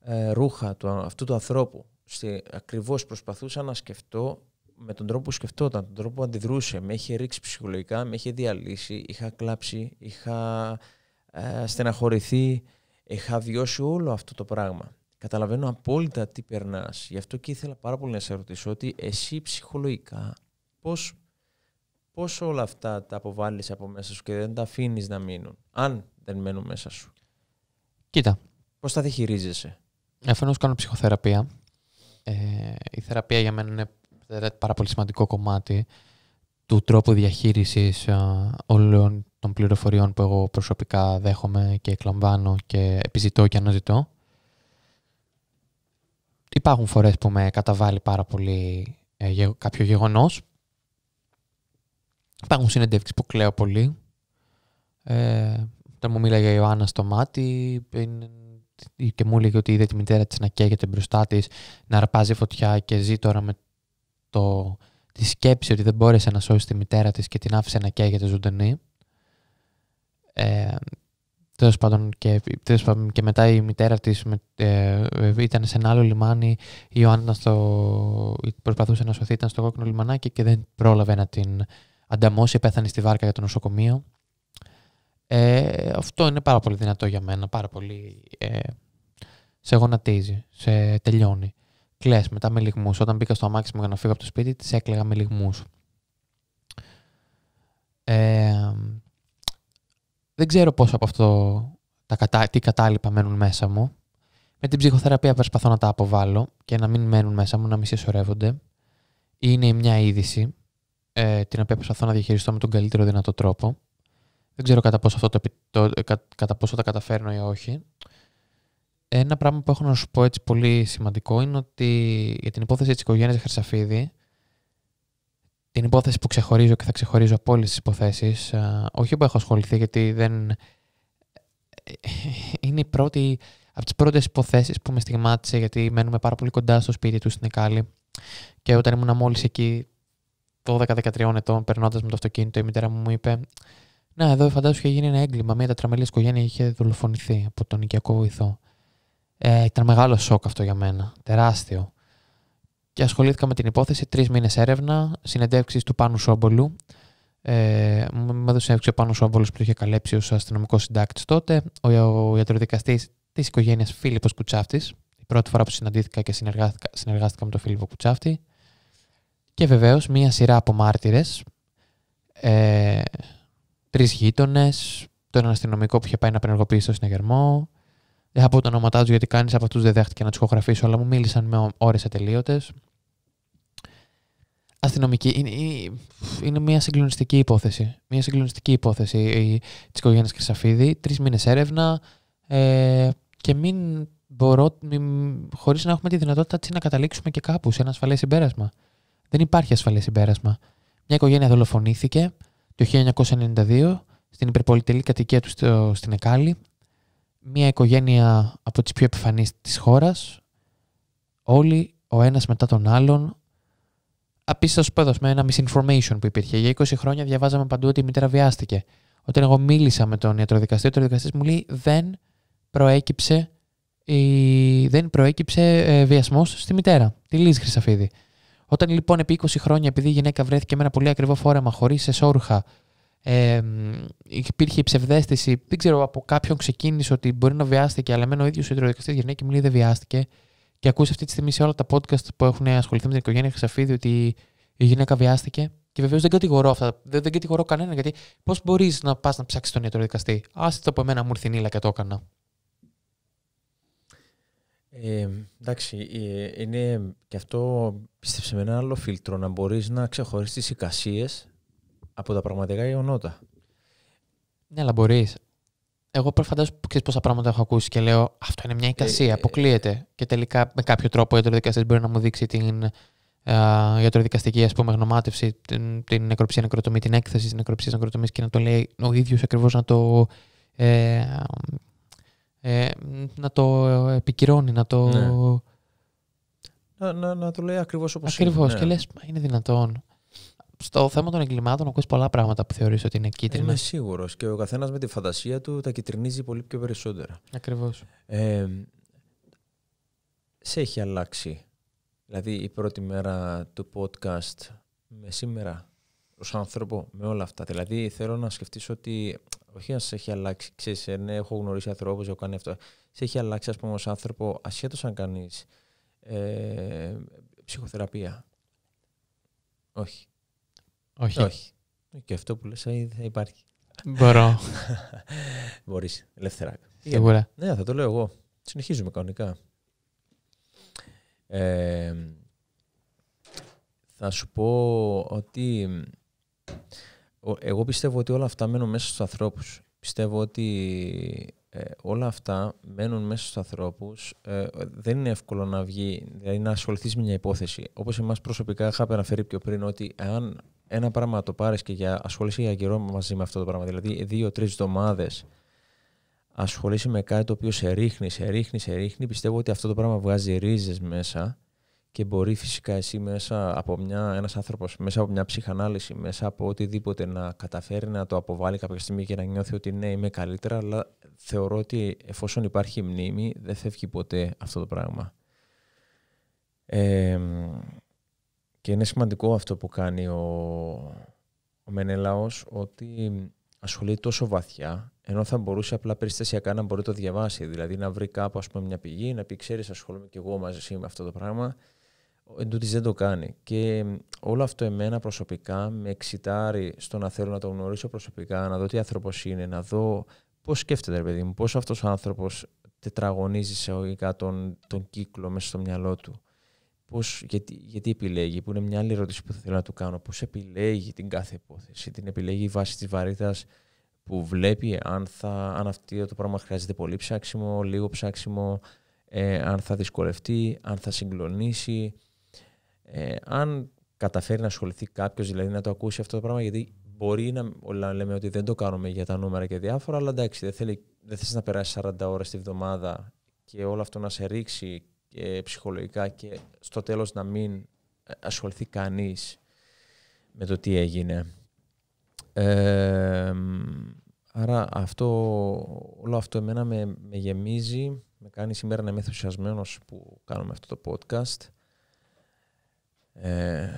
ε, ρούχα, του, αυτού του ανθρώπου. Στη, ακριβώς προσπαθούσα να σκεφτώ με τον τρόπο που σκεφτόταν, τον τρόπο που αντιδρούσε. Με είχε ρίξει ψυχολογικά, με είχε διαλύσει, είχα κλάψει, είχα ε, στεναχωρηθεί, είχα βιώσει όλο αυτό το πράγμα. Καταλαβαίνω απόλυτα τι περνάς. Γι' αυτό και ήθελα πάρα πολύ να σε ρωτήσω ότι εσύ ψυχολογικά πώς πώς όλα αυτά τα αποβάλλεις από μέσα σου και δεν τα αφήνεις να μείνουν, αν δεν μένουν μέσα σου. Κοίτα. Πώς τα διχειρίζεσαι. να κάνω ψυχοθεραπεία. Ε, η θεραπεία για μένα είναι πάρα πολύ σημαντικό κομμάτι του τρόπου διαχείρισης ε, όλων των πληροφοριών που εγώ προσωπικά δέχομαι και εκλαμβάνω και επιζητώ και αναζητώ. Υπάρχουν φορές που με καταβάλει πάρα πολύ ε, κάποιο γεγονός Υπάρχουν συνεντεύξεις που κλαίω πολύ. Ε, όταν μου μίλαγε η Ιωάννα στο μάτι και μου έλεγε ότι είδε τη μητέρα της να καίγεται μπροστά της, να αρπάζει φωτιά και ζει τώρα με το, τη σκέψη ότι δεν μπόρεσε να σώσει τη μητέρα της και την άφησε να καίγεται ζωντανή. Ε, τέλος πάντων και, πάντων και μετά η μητέρα της με, ε, ήταν σε ένα άλλο λιμάνι, η Ιωάννα στο, προσπαθούσε να σωθεί, ήταν στο κόκκινο λιμανάκι και δεν πρόλαβε να την ανταμώσει, πέθανε στη βάρκα για το νοσοκομείο. Ε, αυτό είναι πάρα πολύ δυνατό για μένα. Πάρα πολύ. Ε, σε γονατίζει, σε τελειώνει. Κλε μετά με λιγμούς. Όταν μπήκα στο αμάξι για να φύγω από το σπίτι, της έκλαιγα με λιγμούς. Ε, δεν ξέρω πόσο από αυτό τα κατά, τι κατάλοιπα μένουν μέσα μου. Με την ψυχοθεραπεία προσπαθώ να τα αποβάλω και να μην μένουν μέσα μου, να μην συσσωρεύονται. Είναι μια είδηση ε, την οποία προσπαθώ να διαχειριστώ με τον καλύτερο δυνατό τρόπο. Δεν ξέρω κατά πόσο, αυτό το, ε, κατά πόσο τα καταφέρνω ή όχι. Ένα πράγμα που έχω να σου πω έτσι πολύ σημαντικό είναι ότι για την υπόθεση της οικογένειας Χρυσαφίδη, την υπόθεση που ξεχωρίζω και θα ξεχωρίζω από όλες τις υποθέσεις, ε, όχι που έχω ασχοληθεί γιατί δεν... Ε, είναι η πρώτη, από τις πρώτες υποθέσεις που με στιγμάτισε γιατί μένουμε πάρα πολύ κοντά στο σπίτι του στην Εκάλη και όταν ήμουν μόλις εκεί 12-13 ετών, περνώντας με το αυτοκίνητο, η μητέρα μου μου είπε: Να, εδώ φαντάζομαι είχε γίνει ένα έγκλημα. Μια τετραμελής οικογένεια είχε δολοφονηθεί από τον οικιακό βοηθό. Ε, ήταν μεγάλο σοκ αυτό για μένα. Τεράστιο. Και ασχολήθηκα με την υπόθεση τρεις μήνες έρευνα, συνεντεύξεις του Πάνου Σόμπολου. Ε, μου έδωσε συνέντευξη ο Πάνου Σόμπολου που το είχε καλέψει ως αστυνομικός συντάκτης τότε, ο, ιατροδικαστής της οικογένειας Φίλιππος Κουτσάφτης. Η πρώτη φορά που συναντήθηκα και συνεργάστηκα, συνεργάστηκα με τον Φίλιππο Κουτσάφτη. Και βεβαίως μία σειρά από μάρτυρες, ε, τρεις γείτονες, ένα αστυνομικό που είχε πάει να πενεργοποιήσει το συναγερμό. Δεν θα πω ονόματά του γιατί κανείς από αυτούς δεν δέχτηκε να τους ηχογραφήσω, αλλά μου μίλησαν με ώρες ατελείωτες. Αστυνομική. Είναι, είναι, μια συγκλονιστική υπόθεση. Μια συγκλονιστική υπόθεση της οικογένειας Κρυσαφίδη. Τρεις μήνες έρευνα ε, και μην μπορώ, χωρίς να έχουμε τη δυνατότητα έτσι να καταλήξουμε και κάπου σε ένα ασφαλές συμπέρασμα. Δεν υπάρχει ασφαλές συμπέρασμα. Μια οικογένεια δολοφονήθηκε το 1992 στην υπερπολιτελή κατοικία του στην Εκάλη. Μια οικογένεια από τις πιο επιφανείς της χώρας. Όλοι ο ένας μετά τον άλλον. Απίστευτος πέδος με ένα misinformation που υπήρχε. Για 20 χρόνια διαβάζαμε παντού ότι η μητέρα βιάστηκε. Όταν εγώ μίλησα με τον ιατροδικαστή, ο ιατροδικαστής μου λέει δεν προέκυψε, δεν προέκυψε ε, βιασμός στη μητέρα, τη Λύση Χρυσαφίδη. Όταν λοιπόν επί 20 χρόνια, επειδή η γυναίκα βρέθηκε με ένα πολύ ακριβό φόρεμα χωρίς εσόρουχα, ε, υπήρχε η ψευδέστηση, δεν ξέρω από κάποιον ξεκίνησε ότι μπορεί να βιάστηκε, αλλά εμένα ο ίδιος ο ιδρυοδικαστή γυναίκα μου λέει δεν βιάστηκε. Και ακούσε αυτή τη στιγμή σε όλα τα podcast που έχουν ασχοληθεί με την οικογένεια Χρυσαφίδη ότι η γυναίκα βιάστηκε. Και βεβαίως δεν κατηγορώ αυτά. Δεν, δεν κατηγορώ κανέναν γιατί πώς μπορείς να πας να ψάξεις τον ιατροδικαστή. Άσε το από εμένα μου ήρθε και το έκανα. Ε, εντάξει, ε, είναι και αυτό πίστεψε με ένα άλλο φίλτρο να μπορείς να ξεχωρίσεις τις εικασίες από τα πραγματικά γεγονότα. Ναι, αλλά μπορείς. Εγώ προφανώς ξέρεις πόσα πράγματα έχω ακούσει και λέω Αυτό είναι μια εικασία. Ε, ε, αποκλείεται. Ε, και τελικά με κάποιο τρόπο ο ιατροδικαστής μπορεί να μου δείξει την ιατροδικαστική ας πούμε, γνωμάτευση, την, την νεκροψία νεκροτομή, την έκθεση της νεκροψίας νεκροτομής και να το λέει ο ίδιος ακριβώς να το ε, ε, να το επικυρώνει, να το... Ναι. Να, να, να, το λέει ακριβώς όπως ακριβώς. είναι. Ακριβώς. Και ναι. είναι δυνατόν. Στο θέμα των εγκλημάτων ακούς πολλά πράγματα που θεωρείς ότι είναι κίτρινα. Είμαι σίγουρος και ο καθένας με τη φαντασία του τα κυτρινίζει πολύ πιο περισσότερα. Ακριβώς. Ε, σε έχει αλλάξει. Δηλαδή η πρώτη μέρα του podcast με σήμερα ως άνθρωπο με όλα αυτά. Δηλαδή θέλω να σκεφτείς ότι όχι να σε έχει αλλάξει. Ξέρεις, ε, ναι, έχω γνωρίσει ανθρώπους, έχω κάνει αυτό. Σε έχει αλλάξει, ας πούμε, ως άνθρωπο, ασχέτως αν κάνεις ε, ψυχοθεραπεία. Όχι. Όχι. όχι. Και αυτό που λες ε, θα υπάρχει. Μπορώ. Μπορείς, ελεύθερα. Σίγουρα. Ναι, θα το λέω εγώ. Συνεχίζουμε κανονικά. θα σου πω ότι εγώ πιστεύω ότι όλα αυτά μένουν μέσα στους ανθρώπους. Πιστεύω ότι ε, όλα αυτά μένουν μέσα στους ανθρώπους. Ε, δεν είναι εύκολο να βγει, δηλαδή να ασχοληθείς με μια υπόθεση. Όπως εμάς προσωπικά είχα αναφέρει πιο πριν ότι αν ένα πράγμα το πάρεις και για, ασχολείσαι για καιρό μαζί με αυτό το πράγμα, δηλαδή δύο-τρεις εβδομάδες ασχολείσαι με κάτι το οποίο σε ρίχνει, σε ρίχνει, σε ρίχνει, πιστεύω ότι αυτό το πράγμα βγάζει ρίζες μέσα και μπορεί φυσικά εσύ μέσα από μια, ένας άνθρωπος, μέσα από μια ψυχανάλυση, μέσα από οτιδήποτε να καταφέρει να το αποβάλει κάποια στιγμή και να νιώθει ότι ναι είμαι καλύτερα, αλλά θεωρώ ότι εφόσον υπάρχει μνήμη δεν φεύγει ποτέ αυτό το πράγμα. Ε, και είναι σημαντικό αυτό που κάνει ο, ο Μενέλαος ότι ασχολείται τόσο βαθιά, ενώ θα μπορούσε απλά περιστασιακά να μπορεί το διαβάσει. Δηλαδή να βρει κάπου πούμε, μια πηγή, να πει: Ξέρεις, ασχολούμαι και εγώ μαζί με αυτό το πράγμα εν δεν το κάνει. Και όλο αυτό εμένα προσωπικά με εξητάρει στο να θέλω να το γνωρίσω προσωπικά, να δω τι ανθρώπο είναι, να δω πώς σκέφτεται, ρε παιδί μου, πώς αυτός ο άνθρωπος τετραγωνίζει σε τον, τον κύκλο μέσα στο μυαλό του. Πώς, γιατί, γιατί επιλέγει, που είναι μια άλλη ερώτηση που θέλω να του κάνω, πώς επιλέγει την κάθε υπόθεση, την επιλέγει βάσει της βαρύτητας που βλέπει, αν, θα, αν αυτή το πράγμα χρειάζεται πολύ ψάξιμο, λίγο ψάξιμο, ε, αν θα δυσκολευτεί, αν θα συγκλονίσει, ε, αν καταφέρει να ασχοληθεί κάποιος, δηλαδή να το ακούσει αυτό το πράγμα, γιατί μπορεί να όλα λέμε ότι δεν το κάνουμε για τα νούμερα και διάφορα, αλλά εντάξει, δεν, θέλει, δεν θες να περάσει 40 ώρες τη βδομάδα και όλο αυτό να σε ρίξει και ψυχολογικά και στο τέλος να μην ασχοληθεί κανείς με το τι έγινε. Ε, άρα αυτό, όλο αυτό εμένα με, με γεμίζει, με κάνει σήμερα να είμαι ενθουσιασμένος που κάνουμε αυτό το podcast. Ε,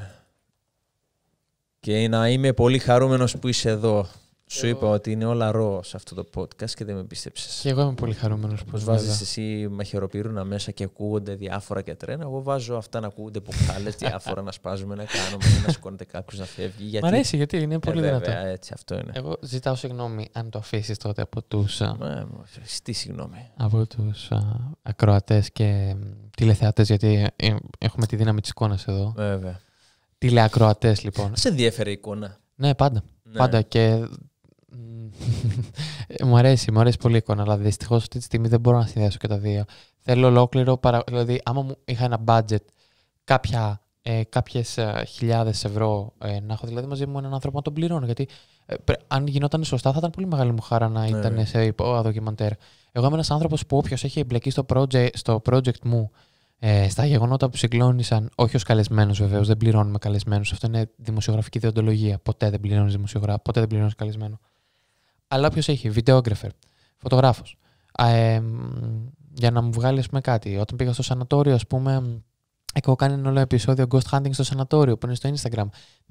και να είμαι πολύ χαρούμενος που είσαι εδώ. Σου είπα ότι είναι όλα ρο σε αυτό το podcast και δεν με πίστεψες. Και εγώ είμαι πολύ χαρούμενος που βάζει εσύ μαχαιροπύρουνα μέσα και ακούγονται διάφορα και τρένα. Εγώ βάζω αυτά να ακούγονται χάλε διάφορα να σπάζουμε, να κάνουμε, να σηκώνεται κάποιος να φεύγει. Γιατί... Μ' αρέσει γιατί είναι ε, πολύ δυνατό. έτσι, αυτό είναι. Εγώ ζητάω συγγνώμη αν το αφήσεις τότε από τους. Τι συγγνώμη. Από τους ακροατές και τηλεθεατές, γιατί ε, έχουμε τη δύναμη της εικόνας εδώ. Βέβαια. Τηλεακροατές λοιπόν. Σε ενδιαφέρει η εικόνα. Ναι, πάντα. Ναι. Πάντα και ε, μου αρέσει, μου αρέσει πολύ η εικόνα, αλλά δυστυχώς αυτή τη στιγμή δεν μπορώ να συνδέσω και τα δύο. Θέλω ολόκληρο, παρα... δηλαδή άμα μου είχα ένα budget κάποια, ε, κάποιες ε, χιλιάδες ευρώ ε, να έχω δηλαδή μαζί μου έναν άνθρωπο να τον πληρώνω, γιατί ε, πρε... αν γινόταν σωστά θα ήταν πολύ μεγάλη μου χαρά να ναι, ήταν ναι. σε ντοκιμαντέρ. Εγώ είμαι ένας άνθρωπος που όποιος έχει εμπλεκεί στο project, στο project μου, ε, στα γεγονότα που συγκλώνησαν, όχι ως καλεσμένος βεβαίως, δεν πληρώνουμε καλεσμένους. Αυτό είναι δημοσιογραφική διοντολογία. Ποτέ δεν πληρώνεις δημοσιογράφο, ποτέ δεν πληρώνεις καλεσμένο. Αλλά όποιος έχει, βιντεόγραφερ, φωτογράφος. Ε, για να μου βγάλει πούμε, κάτι. Όταν πήγα στο σανατόριο, ας πούμε, έχω κάνει ένα όλο επεισόδιο Ghost Hunting στο σανατόριο που είναι στο Instagram.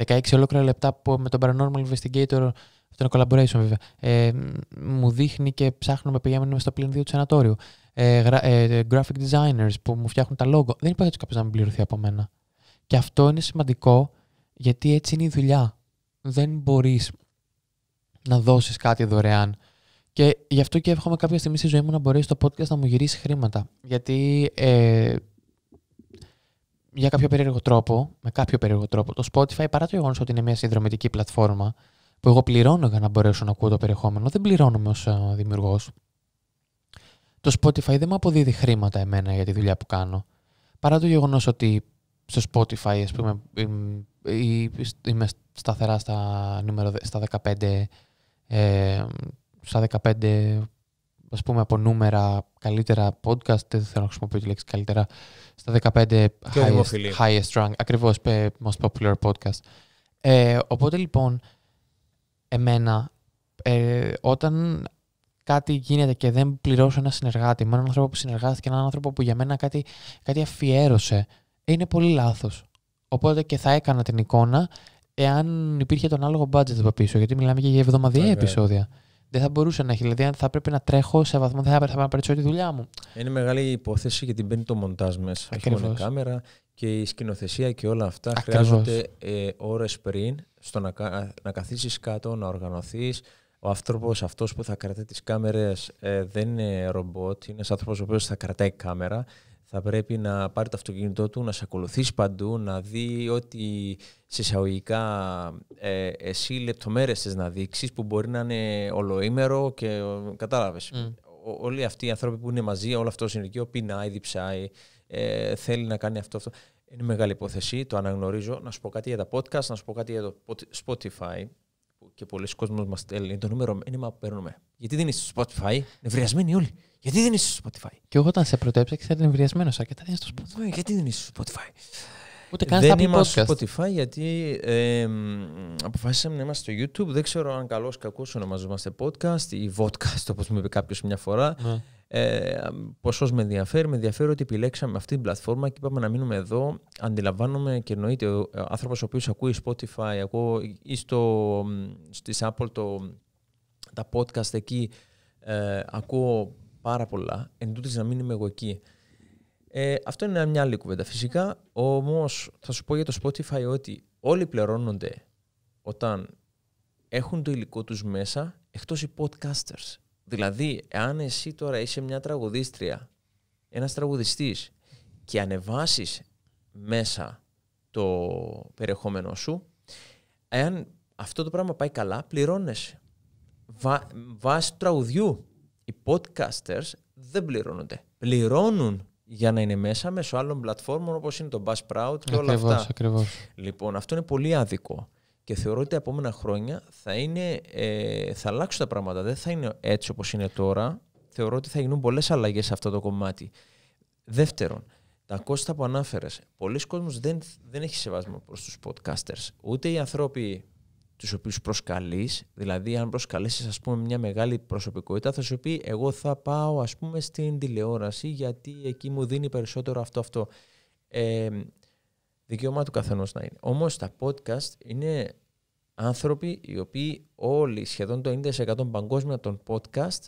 16 ολόκληρα λεπτά με τον Paranormal Investigator, αυτό είναι collaboration βέβαια. Ε, μου δείχνει και ψάχνουμε, πηγαίνουμε στο πλήν 2 του σανατόριου. Ε, ε, graphic designers που μου φτιάχνουν τα logo. Δεν υπάρχει κάποιος να μην πληρωθεί από μένα. Και αυτό είναι σημαντικό γιατί έτσι είναι η δουλειά. Δεν μπορείς να δώσεις κάτι δωρεάν. Και γι' αυτό και εύχομαι κάποια στιγμή στη ζωή μου να μπορέσει το podcast να μου γυρίσει χρήματα. Γιατί ε, για κάποιο περίεργο τρόπο, με κάποιο περίεργο τρόπο, το Spotify παρά το γεγονός ότι είναι μια συνδρομητική πλατφόρμα που εγώ πληρώνω για να μπορέσω να ακούω το περιεχόμενο, δεν πληρώνομαι ως ε, δημιουργός. Το Spotify δεν μου αποδίδει χρήματα εμένα για τη δουλειά που κάνω. Παρά το γεγονός ότι στο Spotify, ας πούμε, είμαι σταθερά στα, νούμερο, στα 15 ε, στα 15 ας πούμε από νούμερα καλύτερα podcast, δεν θέλω να χρησιμοποιώ τη λέξη καλύτερα, στα 15 highest, highest rank, ακριβώς most popular podcast. Ε, οπότε λοιπόν, εμένα, ε, όταν κάτι γίνεται και δεν πληρώσω ένα συνεργάτη με έναν άνθρωπο που συνεργάστηκε, έναν άνθρωπο που για μένα κάτι, κάτι αφιέρωσε, είναι πολύ λάθος. Οπότε και θα έκανα την εικόνα εάν υπήρχε τον άλογο budget από πίσω, γιατί μιλάμε και για εβδομαδιαία επεισόδια. Δεν θα μπορούσε να έχει. Δηλαδή, αν θα πρέπει να τρέχω σε βαθμό, θα έπρεπε να παρεξώ τη δουλειά μου. Είναι μεγάλη η υπόθεση γιατί μπαίνει το μοντάζ μέσα. Ακριβώς. Έχει κάμερα και η σκηνοθεσία και όλα αυτά Ακριβώς. χρειάζονται ε, ώρες πριν στο να, να καθίσεις κάτω, να οργανωθείς. Ο άνθρωπος αυτός που θα κρατάει τις κάμερες ε, δεν είναι ρομπότ, είναι ένας άνθρωπος ο οποίος θα κρατάει κάμερα θα πρέπει να πάρει το αυτοκίνητό του, να σε ακολουθήσει παντού, να δει ότι σε εισαγωγικά ε, εσύ λεπτομέρειες θες να δείξεις που μπορεί να είναι ολοήμερο και κατάλαβε. όλοι αυτοί οι άνθρωποι που είναι μαζί, όλο αυτό το συνεργείο, πεινάει, διψάει, ε, θέλει να κάνει αυτό, αυτό. Είναι μεγάλη υπόθεση, το αναγνωρίζω. Να σου πω κάτι για τα podcast, να σου πω κάτι για το Spotify και πολλοί κόσμοι μας στέλνουν το νούμερο μήνυμα που παίρνουμε. Γιατί δεν είσαι στο Spotify, νευριασμένοι όλοι. Γιατί δεν είσαι στο Spotify. Και εγώ όταν σε πρωτέψα και θα ήταν νευριασμένος, αρκετά δεν είσαι στο Spotify. Ναι, γιατί δεν είσαι στο Spotify. Ούτε καν δεν είμαστε στο Spotify γιατί αποφάσισαμε να είμαστε στο YouTube. Δεν ξέρω αν καλό ή κακό ονομαζόμαστε podcast ή vodcast, όπως μου είπε κάποιος μια φορά. Ναι. Ε, με ενδιαφέρει, με ενδιαφέρει ότι επιλέξαμε αυτή την πλατφόρμα και είπαμε να μείνουμε εδώ. Αντιλαμβάνομαι και εννοείται ο ε, άνθρωπος ο οποίος ακούει Spotify ή στι στις Apple το, τα podcast εκεί. Ε, ακούω πάρα πολλά. Εν τούτης να μην εγώ εκεί. Ε, αυτό είναι μια άλλη κουβέντα φυσικά. Όμως θα σου πω για το Spotify ότι όλοι πληρώνονται όταν έχουν το υλικό τους μέσα, εκτός οι podcasters. Δηλαδή, αν εσύ τώρα είσαι μια τραγουδίστρια, ένας τραγουδιστής και ανεβάσεις μέσα το περιεχόμενό σου, εάν αυτό το πράγμα πάει καλά, πληρώνεσαι. Βά, βάσει του τραγουδιού, οι podcasters δεν πληρώνονται. Πληρώνουν για να είναι μέσα μέσω άλλων πλατφόρμων όπως είναι το Buzzsprout και όλα αυτά. Ακριβώς. Λοιπόν, αυτό είναι πολύ άδικο και θεωρώ ότι τα επόμενα χρόνια θα, είναι, ε, θα αλλάξουν τα πράγματα. Δεν θα είναι έτσι όπως είναι τώρα. Θεωρώ ότι θα γίνουν πολλές αλλαγές σε αυτό το κομμάτι. Δεύτερον, τα κόστα που ανάφερες. Πολλοί κόσμοι δεν, δεν έχει σεβασμό προς τους podcasters. Ούτε οι άνθρωποι τους οποίους προσκαλείς, δηλαδή αν προσκαλέσεις ας πούμε μια μεγάλη προσωπικότητα θα σου πει εγώ θα πάω ας πούμε στην τηλεόραση γιατί εκεί μου δίνει περισσότερο αυτό αυτό. Ε, Δικαίωμα του καθενός να είναι. Όμως τα podcast είναι άνθρωποι οι οποίοι όλοι, σχεδόν το 90% παγκόσμια των podcast,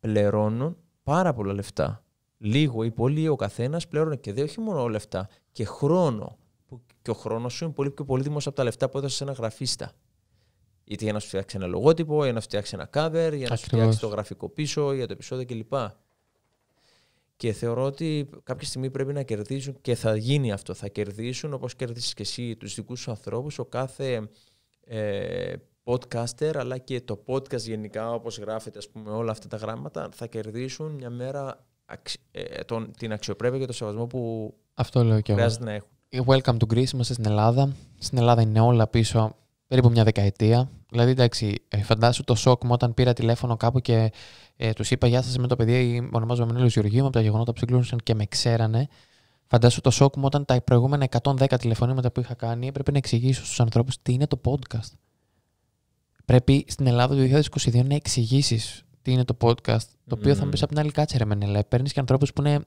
πληρώνουν πάρα πολλά λεφτά. Λίγο ή πολύ ο καθένας πληρώνει και δεν όχι μόνο λεφτά, και χρόνο. και ο χρόνος σου είναι πολύ πιο πολύτιμο από τα λεφτά που έδωσες σε ένα γραφίστα. Είτε για να σου φτιάξει ένα λογότυπο, για να σου φτιάξει ένα cover, για να σου φτιάξει το γραφικό πίσω, για το επεισόδιο κλπ. Και θεωρώ ότι κάποια στιγμή πρέπει να κερδίσουν και θα γίνει αυτό. Θα κερδίσουν όπως κερδίσεις και εσύ τους δικούς σου ανθρώπους, ο κάθε ε, podcaster αλλά και το podcast γενικά όπως γράφεται ας πούμε όλα αυτά τα γράμματα θα κερδίσουν μια μέρα ε, τον, την αξιοπρέπεια και τον σεβασμό που αυτό λέω και χρειάζεται εγώ. να έχουν. Ε, welcome to Greece, είμαστε στην Ελλάδα. Στην Ελλάδα είναι όλα πίσω περίπου μια δεκαετία. Δηλαδή εντάξει, ε, φαντάσου το σοκ μου όταν πήρα τηλέφωνο κάπου και ε, τους είπα Γεια σας, με το παιδί. Ονομάζομαι Μανώλη Γεωργίου από τα γεγονότα που συγκλώνησαν και με ξέρανε. Φαντάσου το σοκ μου όταν τα προηγούμενα 110 τηλεφωνήματα που είχα κάνει πρέπει να εξηγήσω στους ανθρώπους τι είναι το podcast. Πρέπει στην Ελλάδα του 2022 να εξηγήσεις τι είναι το podcast, το οποίο mm. θα μου πεις από την άλλη κάτσε ρε Μενελέ. Παίρνεις και ανθρώπους που είναι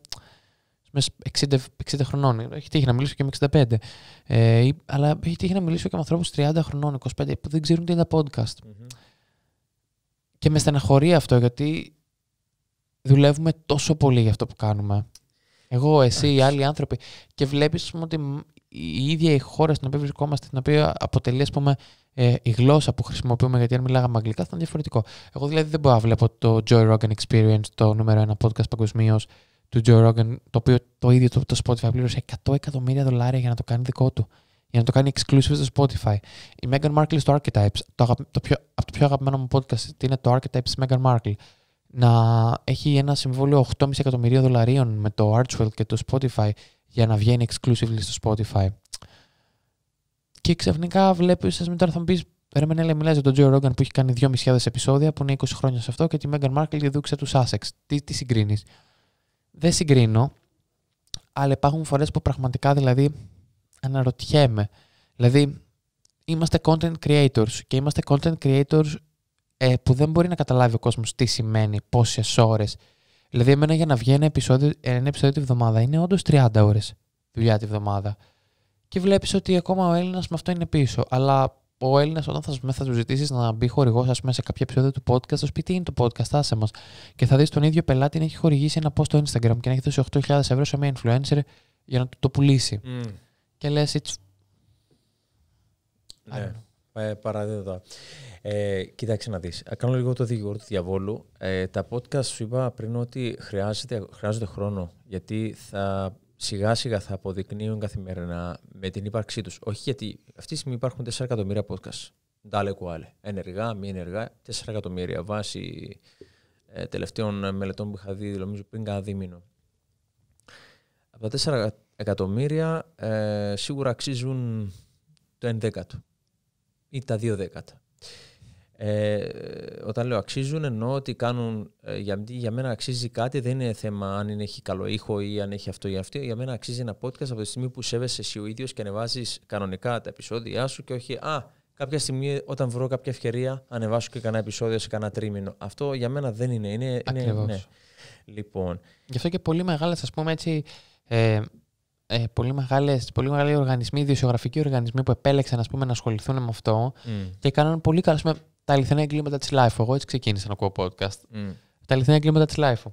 60, 60 χρονών. Έχει τύχει να μιλήσω και με 65. Ε, αλλά έχει τύχει να μιλήσω και με ανθρώπους 30 χρονών, 25, που δεν ξέρουν τι είναι τα podcast. Και με στεναχωρεί αυτό γιατί δουλεύουμε τόσο πολύ για αυτό που κάνουμε. Εγώ, εσύ, οι άλλοι άνθρωποι. Και βλέπεις ότι η ίδια η χώρα στην οποία βρισκόμαστε, την οποία αποτελεί, ας πούμε, ε, η γλώσσα που χρησιμοποιούμε, γιατί αν μιλάγαμε αγγλικά θα ήταν διαφορετικό. Εγώ δηλαδή δεν μπορώ να βλέπω το Joy Rogan Experience, το νούμερο ένα podcast παγκοσμίως του Joy Rogan, το οποίο το ίδιο το, το Spotify πλήρωσε 100 εκατομμύρια δολάρια για να το κάνει δικό του για να το κάνει exclusive στο Spotify. Η Megan Markle στο Archetypes, το, το πιο, από το πιο αγαπημένο μου podcast είναι το Archetypes Megan Markle. Να έχει ένα συμβόλαιο 8,5 εκατομμυρίων δολαρίων με το Archwell και το Spotify για να βγαίνει exclusively στο Spotify. Και ξαφνικά βλέπεις σα μετά θα μου πεις: Ρε μιλάει για τον Τζο Ρόγκαν που έχει κάνει 2.500 επεισόδια, που είναι 20 χρόνια σε αυτό, και τη Μέγαν Μάρκελ διδούξε δούξα του Σάσεξ. Τι, τι συγκρίνεις. Δεν συγκρίνω, αλλά υπάρχουν φορές που πραγματικά δηλαδή αναρωτιέμαι. Δηλαδή, είμαστε content creators και είμαστε content creators ε, που δεν μπορεί να καταλάβει ο κόσμος τι σημαίνει, πόσες ώρες. Δηλαδή, εμένα για να βγει ένα επεισόδιο, ένα επεισόδιο τη βδομάδα είναι όντως 30 ώρες δουλειά τη βδομάδα. Και βλέπεις ότι ακόμα ο Έλληνας με αυτό είναι πίσω. Αλλά ο Έλληνας, όταν θα, θα του ζητήσεις να μπει χορηγός, ας πούμε, σε κάποια επεισόδιο του podcast, θα σου πει τι είναι το podcast, άσε μας. Και θα δεις τον ίδιο πελάτη να έχει χορηγήσει ένα post στο Instagram και να έχει δώσει 8.000 ευρώ σε μια influencer για να το, πουλήσει. Mm και λες Ναι, ε, ε, κοίταξε να δεις. Ε, κάνω λίγο το δικηγόρο του διαβόλου. Ε, τα podcast σου είπα πριν ότι χρειάζεται, χρειάζονται χρόνο γιατί θα σιγά σιγά θα αποδεικνύουν καθημερινά με την ύπαρξή τους. Όχι γιατί αυτή τη στιγμή υπάρχουν 4 εκατομμύρια podcast. Ντάλε κουάλε. Ενεργά, μη ενεργά, 4 εκατομμύρια βάσει ε, τελευταίων μελετών που είχα δει, νομίζω πριν κάνα δίμηνο. Από τα εκατομμύρια ε, σίγουρα αξίζουν το 1 δέκατο ή τα δύο δέκατα. Ε, όταν λέω αξίζουν εννοώ ότι κάνουν, ε, για, για μένα αξίζει κάτι, δεν είναι θέμα αν έχει καλό ήχο ή αν έχει αυτό ή αυτό. Για μένα αξίζει ένα podcast από τη στιγμή που σέβεσαι εσύ ο ίδιος και ανεβάζεις κανονικά τα επεισόδια σου και όχι «Α, κάποια στιγμή όταν βρω κάποια ευκαιρία ανεβάσω και κανένα επεισόδιο σε κανένα τρίμηνο». Αυτό για μένα δεν είναι. είναι, ναι. Ακριβώς. ναι. Λοιπόν. Γι' αυτό και πολύ μεγάλα, ας πούμε έτσι, ε, ε, πολύ, μεγάλες, πολύ μεγάλοι οργανισμοί, ιδιοσιογραφικοί οργανισμοί που επέλεξαν ας πούμε, να ασχοληθούν με αυτό mm. και έκαναν πολύ καλά. Πούμε, τα αληθινά εγκλήματα της Life. Εγώ έτσι ξεκίνησα να ακούω podcast. Mm. Τα αληθινά εγκλήματα της Life.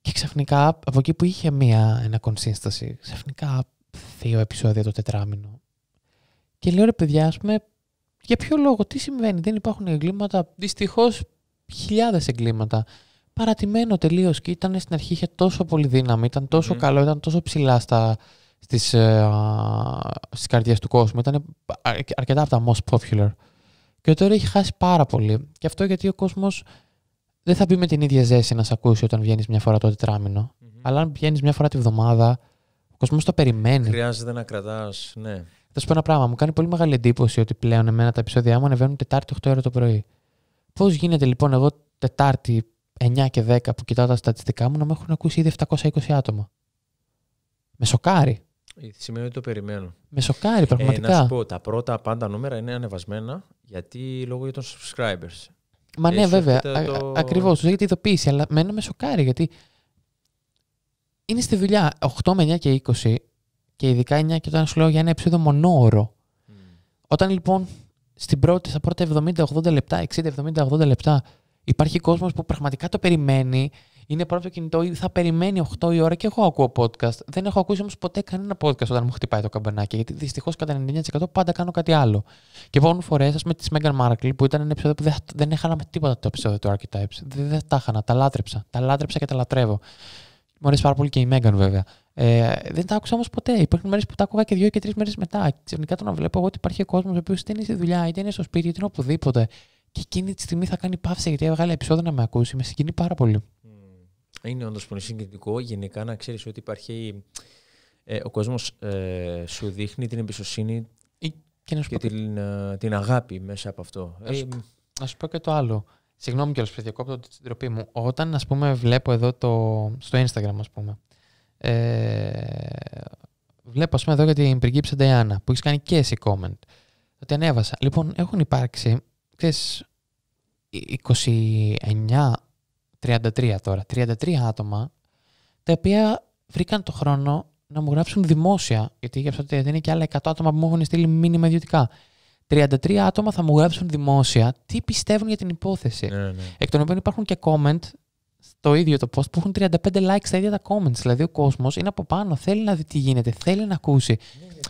Και ξαφνικά από εκεί που είχε μία, ένα κονσύσταση, ξαφνικά δύο επεισόδια το τετράμινο. Και λέω ρε παιδιά, ας πούμε, για ποιο λόγο, τι συμβαίνει, δεν υπάρχουν εγκλήματα. Δυστυχώς χιλιάδες εγκλήματα παρατημένο τελείως. Και ήταν στην αρχή είχε τόσο πολύ δύναμη, ήταν τόσο καλό, ήταν τόσο ψηλά στα, στις, ε, του κόσμου. Ήταν αρκετά από τα most popular. Και τώρα έχει χάσει πάρα πολύ. Και αυτό γιατί ο κόσμος δεν θα μπει με την ίδια ζέση να σε ακούσει όταν βγαίνεις μια φορά το τετραμινο Αλλά αν βγαίνεις μια φορά τη βδομάδα, ο κόσμος το περιμένει. Χρειάζεται να κρατάς, ναι. Θα σου πω ένα πράγμα. Μου κάνει πολύ μεγάλη εντύπωση ότι πλέον εμένα τα επεισόδια μου ανεβαίνουν Τετάρτη 8 ώρα το πρωί. Πώς γίνεται λοιπόν εγώ Τετάρτη 9 και 10 που κοιτάω τα στατιστικά μου να με έχουν ακούσει ήδη 720 άτομα. Με σοκάρει. Ε, σημαίνει ότι το περιμένω. Με σοκάρει πραγματικά. Ε, να σου πω, τα πρώτα πάντα νούμερα είναι ανεβασμένα γιατί λόγω για των subscribers. Μα ναι, βέβαια. Το... Ακριβώς. Τους έχετε ειδοποίησει αλλά μένω με σοκάρει γιατί είναι στη δουλειά 8 με 9 και 20 και ειδικά 9 και όταν σου λέω για ένα επεισόδιο μονόωρο. Mm. Όταν λοιπόν στην πρώτη, στα πρώτα 70-80 λεπτά, 60-70-80 λεπτά Υπάρχει κόσμος που πραγματικά το περιμένει. Είναι πρώτο κινητό ή θα περιμένει 8 η ώρα και εγώ ακούω podcast. Δεν έχω ακούσει όμως ποτέ κανένα podcast όταν μου χτυπάει το καμπανάκι. Γιατί δυστυχώς κατά 99% πάντα κάνω κάτι άλλο. Και υπάρχουν φορές, ας πούμε, της Μέγαν Μάρκλ που ήταν ένα επεισόδιο που δεν, δεν έχανα τίποτα το επεισόδιο του Archetypes. Δεν, τα έχανα. Τα λάτρεψα. Τα λάτρεψα και τα λατρεύω. Μου αρέσει πάρα πολύ και η Μέγαν βέβαια. Ε, δεν τα άκουσα όμως ποτέ. Υπάρχουν μέρες που τα άκουγα και δύο και τρεις μέρες μετά. Ξαφνικά το να βλέπω εγώ ότι υπάρχει κόσμος ο οποίος είτε είναι στη δουλειά, είτε είναι στο σπίτι, είτε είναι οπουδήποτε. Και εκείνη τη στιγμή θα κάνει παύση γιατί έβγαλε επεισόδιο να με ακούσει. Με συγκινεί πάρα πολύ. Mm. Είναι όντως πολύ συγκινητικό. Γενικά να ξέρεις ότι υπάρχει. Ε, ο κόσμος ε, σου δείχνει την εμπιστοσύνη και, να πω... την, ε, την αγάπη μέσα από αυτό. Να σου, ε, πω και το άλλο. Συγγνώμη κιόλας, παιδιά, κόπτω την τροπή μου. Όταν, ας πούμε, βλέπω εδώ το, στο Instagram, ας πούμε. Ε, βλέπω, πούμε, εδώ για την πριγκίψα Νταϊάννα που έχεις κάνει και εσύ comment. Ότι ανέβασα. Λοιπόν, έχουν υπάρξει ξέρεις, 29, 33 τώρα, 33 άτομα, τα οποία βρήκαν το χρόνο να μου γράψουν δημόσια, γιατί για αυτό το είναι και άλλα 100 άτομα που μου έχουν στείλει μήνυμα ιδιωτικά. 33 άτομα θα μου γράψουν δημόσια τι πιστεύουν για την υπόθεση. Ναι, ναι. Εκ των οποίων υπάρχουν και comment το ίδιο το post που έχουν 35 likes στα ίδια τα comments. Δηλαδή ο κόσμος είναι από πάνω, θέλει να δει τι γίνεται, θέλει να ακούσει.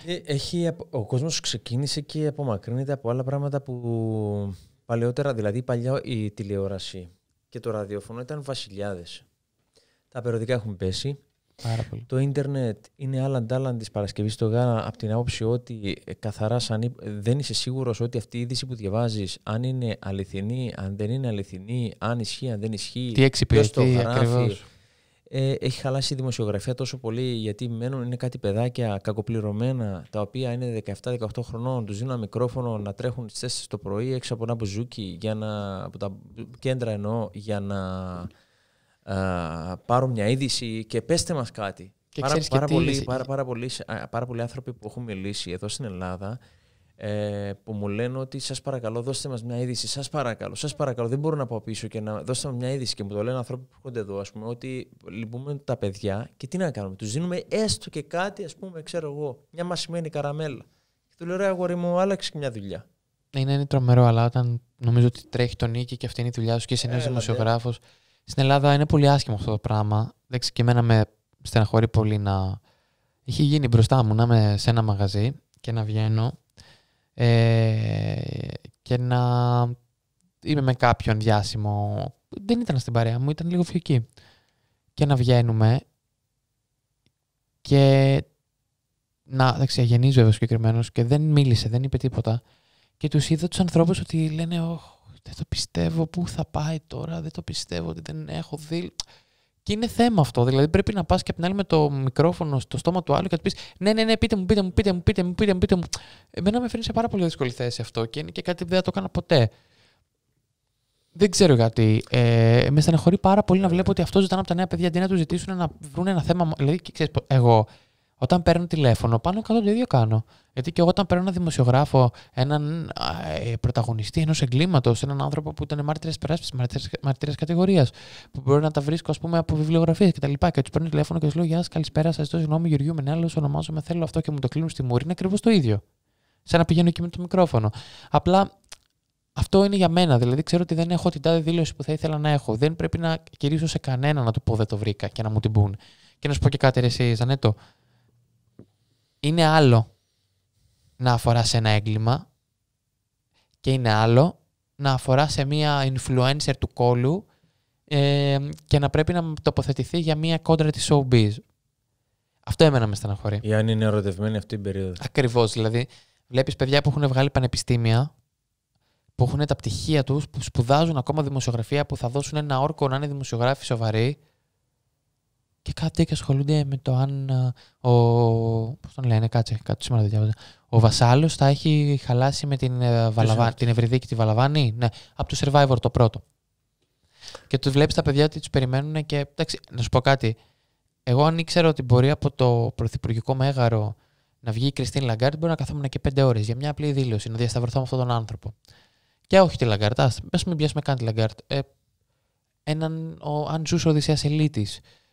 Ε, έχει, ο κόσμος ξεκίνησε και απομακρύνεται από άλλα πράγματα που παλαιότερα, δηλαδή παλιά η τηλεόραση και το ραδιόφωνο ήταν βασιλιάδες. Τα περιοδικά έχουν πέσει. Πάρα πολύ. Το ίντερνετ είναι άλλα ντάλλαν της Παρασκευής στο Γάνα από την άποψη ότι ε, καθαρά σαν, ε, δεν είσαι σίγουρος ότι αυτή η είδηση που διαβάζεις, αν είναι αληθινή, αν δεν είναι αληθινή, αν ισχύει, αν δεν ισχύει. Τι εξυπηρετεί ακριβώς. Ε, έχει χαλάσει η δημοσιογραφία τόσο πολύ γιατί μένουν, είναι κάτι παιδάκια κακοπληρωμένα τα οποία είναι 17-18 χρονών. Τους δίνουν ένα μικρόφωνο να τρέχουν στι 4 το πρωί έξω από ένα μπουζούκι για να, από τα κέντρα εννοώ για να α, πάρω μια είδηση και πέστε μας κάτι. Και πάρα, πάρα, και πολλοί, πάρα, άνθρωποι που έχουν μιλήσει εδώ στην Ελλάδα ε, που μου λένε ότι σας παρακαλώ δώστε μας μια είδηση, σας παρακαλώ, σας παρακαλώ, δεν μπορώ να πάω πίσω και να δώστε μια είδηση και μου το λένε άνθρωποι που έρχονται εδώ, ας πούμε, ότι λυπούμε τα παιδιά και τι να κάνουμε, τους δίνουμε έστω και κάτι, ας πούμε, ξέρω εγώ, μια μασημένη καραμέλα. του λέω, ρε αγόρι μου, άλλαξε μια δουλειά. Ναι, είναι, είναι τρομερό, αλλά όταν νομίζω ότι τρέχει το νίκη και αυτή είναι η δουλειά σου και είσαι ένα δημοσιογράφο στην Ελλάδα είναι πολύ άσχημο αυτό το πράγμα. Εντάξει, και εμένα με στεναχωρεί πολύ να. Είχε γίνει μπροστά μου να είμαι σε ένα μαγαζί και να βγαίνω ε, και να είμαι με κάποιον διάσημο. Δεν ήταν στην παρέα μου, ήταν λίγο φιλική. Και να βγαίνουμε και να, ξεγενίζω εγώ ο συγκεκριμένος και δεν μίλησε, δεν είπε τίποτα. Και τους είδα τους ανθρώπους ότι λένε, δεν το πιστεύω πού θα πάει τώρα, δεν το πιστεύω ότι δεν έχω δει. Και είναι θέμα αυτό. Δηλαδή πρέπει να πας και απ' την άλλη με το μικρόφωνο στο στόμα του άλλου και να του πεις Ναι, ναι, ναι, πείτε μου, πείτε μου, πείτε μου, πείτε μου, πείτε μου. Πείτε μου. Εμένα με φέρνει σε πάρα πολύ δύσκολη θέση αυτό και είναι και κάτι που δεν το έκανα ποτέ. Δεν ξέρω γιατί. Ε, με στεναχωρεί πάρα πολύ να βλέπω ότι αυτό ζητάνε από τα νέα παιδιά αντί να τους ζητήσουν να βρουν ένα θέμα. Δηλαδή, ξέρεις, εγώ όταν παίρνω τηλέφωνο, πάνω κάτω το ίδιο κάνω. Γιατί και εγώ όταν παίρνω ένα δημοσιογράφο, έναν ε, πρωταγωνιστή ενός εγκλήματος, έναν άνθρωπο που ήταν μάρτυρας περάσπισης, μάρτυρας κατηγορίας, που μπορεί να τα βρίσκω ας πούμε, από βιβλιογραφίες κτλ. Και, και τους παίρνω τηλέφωνο και τους λέω Γεια σας, καλησπέρα, σας ζητώ συγγνώμη, Γεωργίου Μενέλο, ναι, ονομάζομαι, θέλω αυτό και μου το κλείνουν στη μούρη. Είναι ακριβώς το ίδιο. Σαν να πηγαίνω εκεί με το μικρόφωνο. Απλά αυτό είναι για μένα. Δηλαδή, ξέρω ότι δεν έχω την τάδε δήλωση που θα ήθελα να έχω. Δεν πρέπει να κηρύσω σε κανένα να του πω Δεν το βρήκα και να μου την πούν. Και να σου πω και κάτι, Ρεσί, Ζανέτο. Είναι άλλο να αφορά σε ένα έγκλημα και είναι άλλο να αφορά σε μία influencer του κόλου ε, και να πρέπει να τοποθετηθεί για μία κόντρα της showbiz. Αυτό εμένα με στεναχωρεί. Ή αν είναι ερωτευμένη αυτή την περίοδο. Ακριβώς. Δηλαδή, βλέπεις παιδιά που έχουν βγάλει πανεπιστήμια, που έχουν τα πτυχία τους, που σπουδάζουν ακόμα δημοσιογραφία, που θα δώσουν ένα όρκο να είναι δημοσιογράφοι σοβαροί. Και κάτι και ασχολούνται με το αν. Ε, ο... Πώς τον λένε, κάτσε, κάτι σήμερα δεν διάβαζα. Ο Βασάλος θα έχει χαλάσει με την, ε, την Ευρυδίκη τη Βαλαβάνη. Ναι, από το Survivor το πρώτο. Και τους βλέπεις τα παιδιά ότι τους περιμένουν και. Εντάξει, να σου πω κάτι. Εγώ, αν ήξερα ότι μπορεί από το πρωθυπουργικό μέγαρο να βγει η Κριστίν Λαγκάρτ, μπορεί να καθόμουν και πέντε ώρες για μια απλή δήλωση, να διασταυρωθώ με αυτόν τον άνθρωπο. Και όχι τη Λαγκάρτ, ας μην πιάσουμε καν τη Λαγκάρτ. Ε, έναν, ο, αν ζούσε ο Οδυσσέας Ελίτης,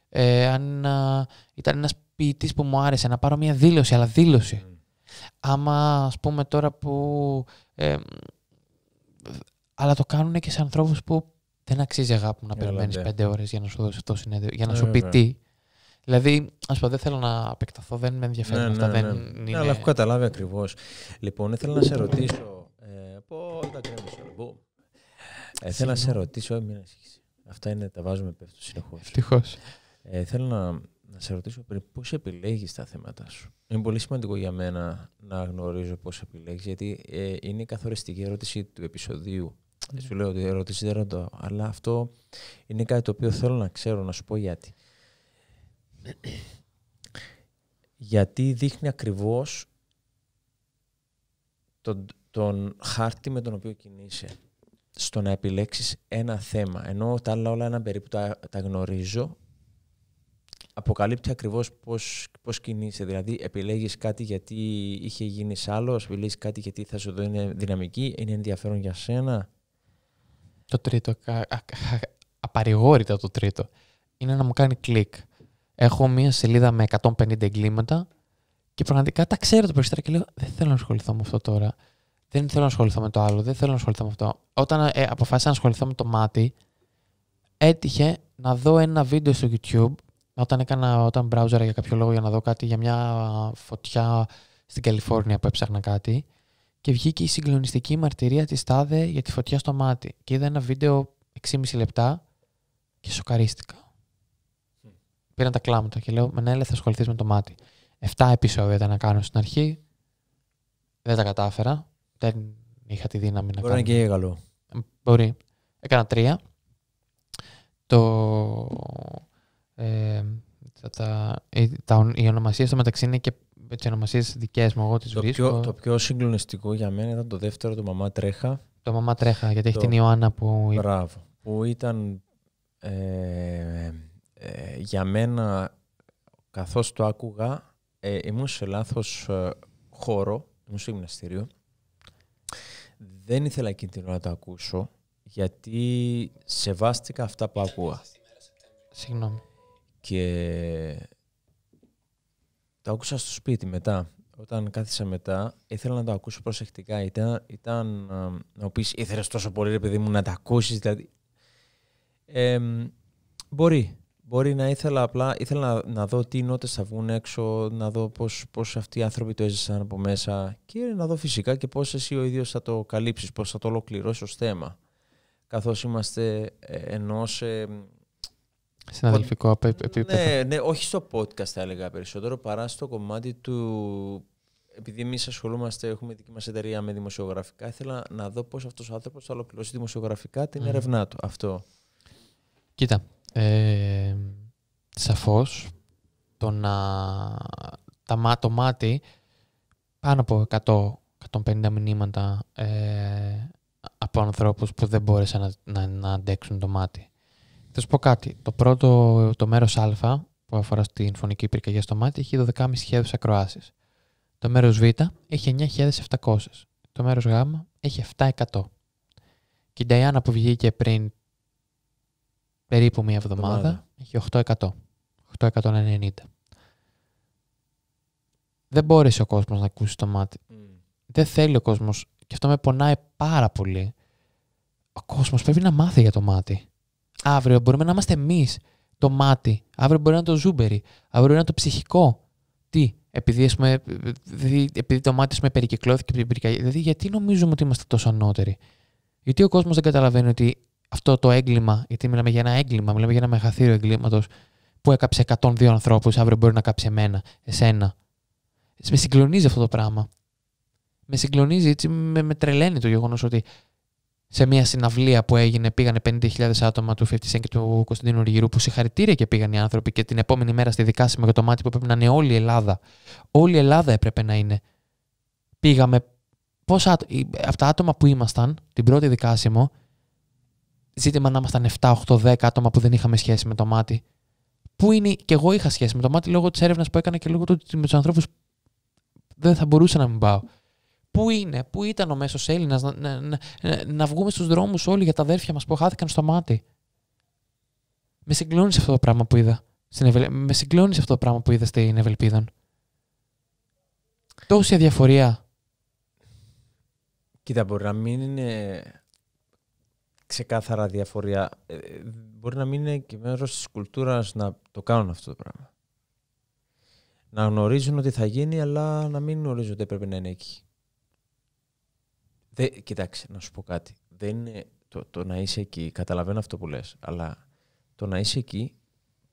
ε, αν ήταν ένας ποιητής που μου άρεσε, να πάρω μια δήλωση, αλλά δήλωση. Mm. Άμα, ας πούμε, τώρα που... Ε, αλλά το κάνουν και σε ανθρώπους που δεν αξίζει αγάπη να ε, περιμένεις πέντε ώρες για να σου δώσει αυτό το για να ε, σου πει τι. Δηλαδή, ας πούμε, δεν θέλω να απεκταθώ, δεν με ενδιαφέρει ναι, αυτά. Ναι, δεν ναι. είναι... ναι, αλλά έχω καταλάβει ακριβώς. Λοιπόν, ήθελα να σε ρωτήσω. Ε, πω, τα κρέμισα. Ε, θέλω να σε ρωτήσω, Αυτά είναι, τα βάζουμε πέφτω συνεχώς. Ευτυχώς. Ε, θέλω να να σε ρωτήσω πριν πώς επιλέγεις τα θέματα σου. Είναι πολύ σημαντικό για μένα να γνωρίζω πώς επιλέγεις. γιατί ε, είναι η καθοριστική ερώτηση του επεισοδίου. Δεν ναι. Σου λέω ότι η ερώτηση δεν ρωτώ, αλλά αυτό είναι κάτι το οποίο θέλω να ξέρω, να σου πω γιατί. γιατί δείχνει ακριβώς τον, τον χάρτη με τον οποίο κινείσαι στο να επιλέξεις ένα θέμα. Ενώ τα άλλα όλα ένα περίπου τα, τα γνωρίζω, αποκαλύπτει ακριβώς πώς κινείσαι. Δηλαδή, επιλέγεις κάτι γιατί είχε γίνει άλλος, επιλέγεις κάτι γιατί θα σου δίνει δυναμική, είναι ενδιαφέρον για σένα. Το τρίτο. Απαρηγόρητα το τρίτο. Είναι να μου κάνει κλικ. Έχω μία σελίδα με 150 εγκλήματα και πραγματικά τα ξέρω το περισσότερο και λέω Δεν θέλω να ασχοληθώ με αυτό τώρα. Δεν θέλω να ασχοληθώ με το άλλο. Δεν θέλω να ασχοληθώ με αυτό. Όταν ε, αποφάσισα να ασχοληθώ με το μάτι, έτυχε να δω ένα βίντεο στο YouTube όταν, έκανα, όταν browser για κάποιο λόγο για να δω κάτι για μια φωτιά στην Καλιφόρνια που έψαχνα κάτι και βγήκε η συγκλονιστική μαρτυρία της Τάδε για τη φωτιά στο μάτι και είδα ένα βίντεο 6,5 λεπτά και σοκαρίστηκα. Mm. Πήραν τα κλάματα και λέω, Μενέλε ναι, θα ασχοληθείς με το μάτι. 7 επεισόδια ήταν να κάνω στην αρχή. Δεν τα κατάφερα. Δεν είχα τη δύναμη να κάνω. Μπορεί να είναι και καλό. Μπορεί. Έκανα τρία. Το... Ε, ε, τα, τα, οι ονομασίες στο μεταξύ είναι και τι ονομασίες δικές μου, εγώ τις βρίσκω. Πιο, το πιο συγκλονιστικό για μένα ήταν το δεύτερο, το Μαμά Τρέχα. Το Μαμά Τρέχα, γιατί το... έχει την Ιωάννα που. Μπράβο. Που ήταν ε, ε για μένα, καθώς το άκουγα, ε, ήμουν σε λάθος ε, χώρο, ήμουν στο γυμναστήριο. Δεν ήθελα εκείνη την να το ακούσω, γιατί σεβάστηκα αυτά που άκουγα. Συγγνώμη. Και το άκουσα στο σπίτι μετά. Όταν κάθισα μετά, ήθελα να το ακούσω προσεκτικά. Ήταν, ήταν να πεις, ήθελες τόσο πολύ ρε μου να τα ακούσεις. Δηλαδή. μπορεί. Μπορεί να ήθελα απλά, ήθελα να, να δω τι νότες θα βγουν έξω, να δω πώς, πώς αυτοί οι άνθρωποι το έζησαν από μέσα και να δω φυσικά και πώς εσύ ο ίδιος θα το καλύψεις, πώς θα το ολοκληρώσεις ως θέμα. Καθώς είμαστε ε, ενός ε, Συναδελφικό Ο... επίπεδο. Ναι, ναι, όχι στο podcast θα έλεγα περισσότερο, παρά στο κομμάτι του... Επειδή εμείς ασχολούμαστε, έχουμε δική μας εταιρεία με δημοσιογραφικά, ήθελα να δω πώς αυτός ο άνθρωπος θα ολοκληρώσει δημοσιογραφικά την mm. έρευνά του. Αυτό. Κοίτα. Ε, Σαφώς το να. Τα, το μάτι πάνω από 100-150 μηνύματα ε, από ανθρώπους που δεν μπόρεσαν να, να, να αντέξουν το μάτι. Θα σου πω κάτι. Το πρώτο, το μέρος Α, που αφορά στην φωνική πυρκαγιά στο μάτι, έχει 12.500 ακροάσεις. Το μέρος Β έχει 9.700. Το μέρος Γ έχει 7%. Και η Νταϊάννα που βγήκε πριν περίπου μία εβδομάδα έχει 8%. 890. Δεν μπόρεσε ο κόσμος να ακούσει το μάτι. Δεν θέλει ο κόσμος. Και αυτό με πονάει πάρα πολύ. Ο κόσμος πρέπει να μάθει για το μάτι αύριο μπορούμε να είμαστε εμείς το μάτι, αύριο μπορεί να είναι το ζούμπερι, αύριο μπορεί να είναι το ψυχικό. Τι, επειδή, πούμε, δηλαδή, επειδή το μάτι με περικυκλώθηκε, δηλαδή γιατί νομίζουμε ότι είμαστε τόσο ανώτεροι. Γιατί ο κόσμος δεν καταλαβαίνει ότι αυτό το έγκλημα, γιατί μιλάμε για ένα έγκλημα, μιλάμε για ένα μεγαθύριο εγκλήματο που έκαψε 102 ανθρώπους, αύριο μπορεί να κάψει εμένα, εσένα. Με συγκλονίζει αυτό το πράγμα. Με συγκλονίζει, έτσι με, με τρελαίνει το γεγονός ότι σε μια συναυλία που έγινε πήγανε 50.000 άτομα του 50 και του Κωνσταντίνου Ριγυρού που συγχαρητήρια και πήγαν οι άνθρωποι και την επόμενη μέρα στη δικάσιμο για το μάτι που έπρεπε να είναι όλη η Ελλάδα. Όλη η Ελλάδα έπρεπε να είναι. Πήγαμε πόσα, αυτά τα άτομα που ήμασταν την πρώτη δικάσιμο ζήτημα να ήμασταν 7, 8, 10 άτομα που δεν είχαμε σχέση με το μάτι. Που είναι, και εγώ είχα σχέση με το μάτι λόγω της έρευνας που έκανα και λόγω του ότι με τους ανθρώπους δεν θα μπορούσα να μην πάω. Πού είναι, πού ήταν ο μέσος Έλληνας, να, να, να, να, βγούμε στους δρόμους όλοι για τα αδέρφια μας που χάθηκαν στο μάτι. Με συγκλώνεις αυτό το πράγμα που είδα. Στην Με συγκλώνεις αυτό το πράγμα που είδα στην Ευελπίδων. Τόση αδιαφορία. Κοίτα, μπορεί να μην είναι ξεκάθαρα διαφορία. Ε, μπορεί να μην είναι και μέρος της κουλτούρας να το κάνουν αυτό το πράγμα. Να γνωρίζουν ότι θα γίνει, αλλά να μην γνωρίζουν ότι πρέπει να είναι εκεί. Δε, κοιτάξτε, να σου πω κάτι. Δεν είναι το, το να είσαι εκεί, καταλαβαίνω αυτό που λες. αλλά το να είσαι εκεί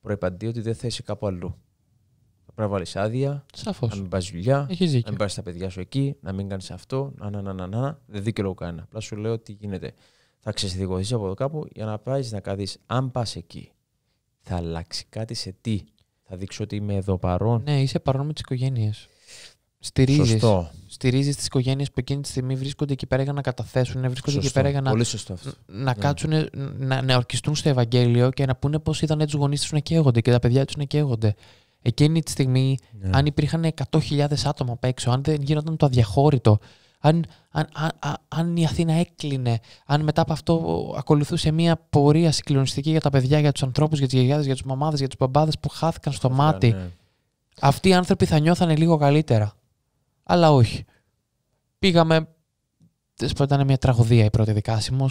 προπαντεί ότι δεν θα είσαι κάπου αλλού. Θα πρέπει να βάλεις άδεια, Σαφώς. να μην πας δουλειά, να μην πας τα παιδιά σου εκεί, να μην κάνεις αυτό, να, να, να, να, να. Δεν δίκαιο κανένα. Απλά σου λέω τι γίνεται. Θα ξεσυδηγωθεί από εδώ κάπου για να πάει να κάνει. Αν πας εκεί, θα αλλάξει κάτι σε τι. Θα δείξω ότι είμαι εδώ παρόν. Ναι, είσαι παρόν με τις οικογένειες. Στηρίζεις. Σωστό. Στηρίζεις τις οικογένειες που εκείνη τη στιγμή βρίσκονται εκεί πέρα για να καταθέσουν, βρίσκονται σωστό. εκεί πέρα να, Πολύ να, ναι. κάτσουν, να, να ορκιστούν στο Ευαγγέλιο και να πούνε πώς είδαν τους γονείς τους να καίγονται και τα παιδιά τους να καίγονται. Εκείνη τη στιγμή, ναι. αν υπήρχαν 100.000 άτομα απ' έξω, αν δεν γίνονταν το αδιαχώρητο, αν, αν, αν, η Αθήνα έκλεινε, αν μετά από αυτό ακολουθούσε μια πορεία συγκλονιστική για τα παιδιά, για τους ανθρώπους, για τις γεγιάδε, για τους μαμάδες, για τους μπαμπάδες που χάθηκαν στο μάτι. Ναι. Αυτοί οι άνθρωποι θα νιώθανε λίγο καλύτερα αλλά όχι. Πήγαμε, ήταν μια τραγωδία η πρώτη δικάσιμο,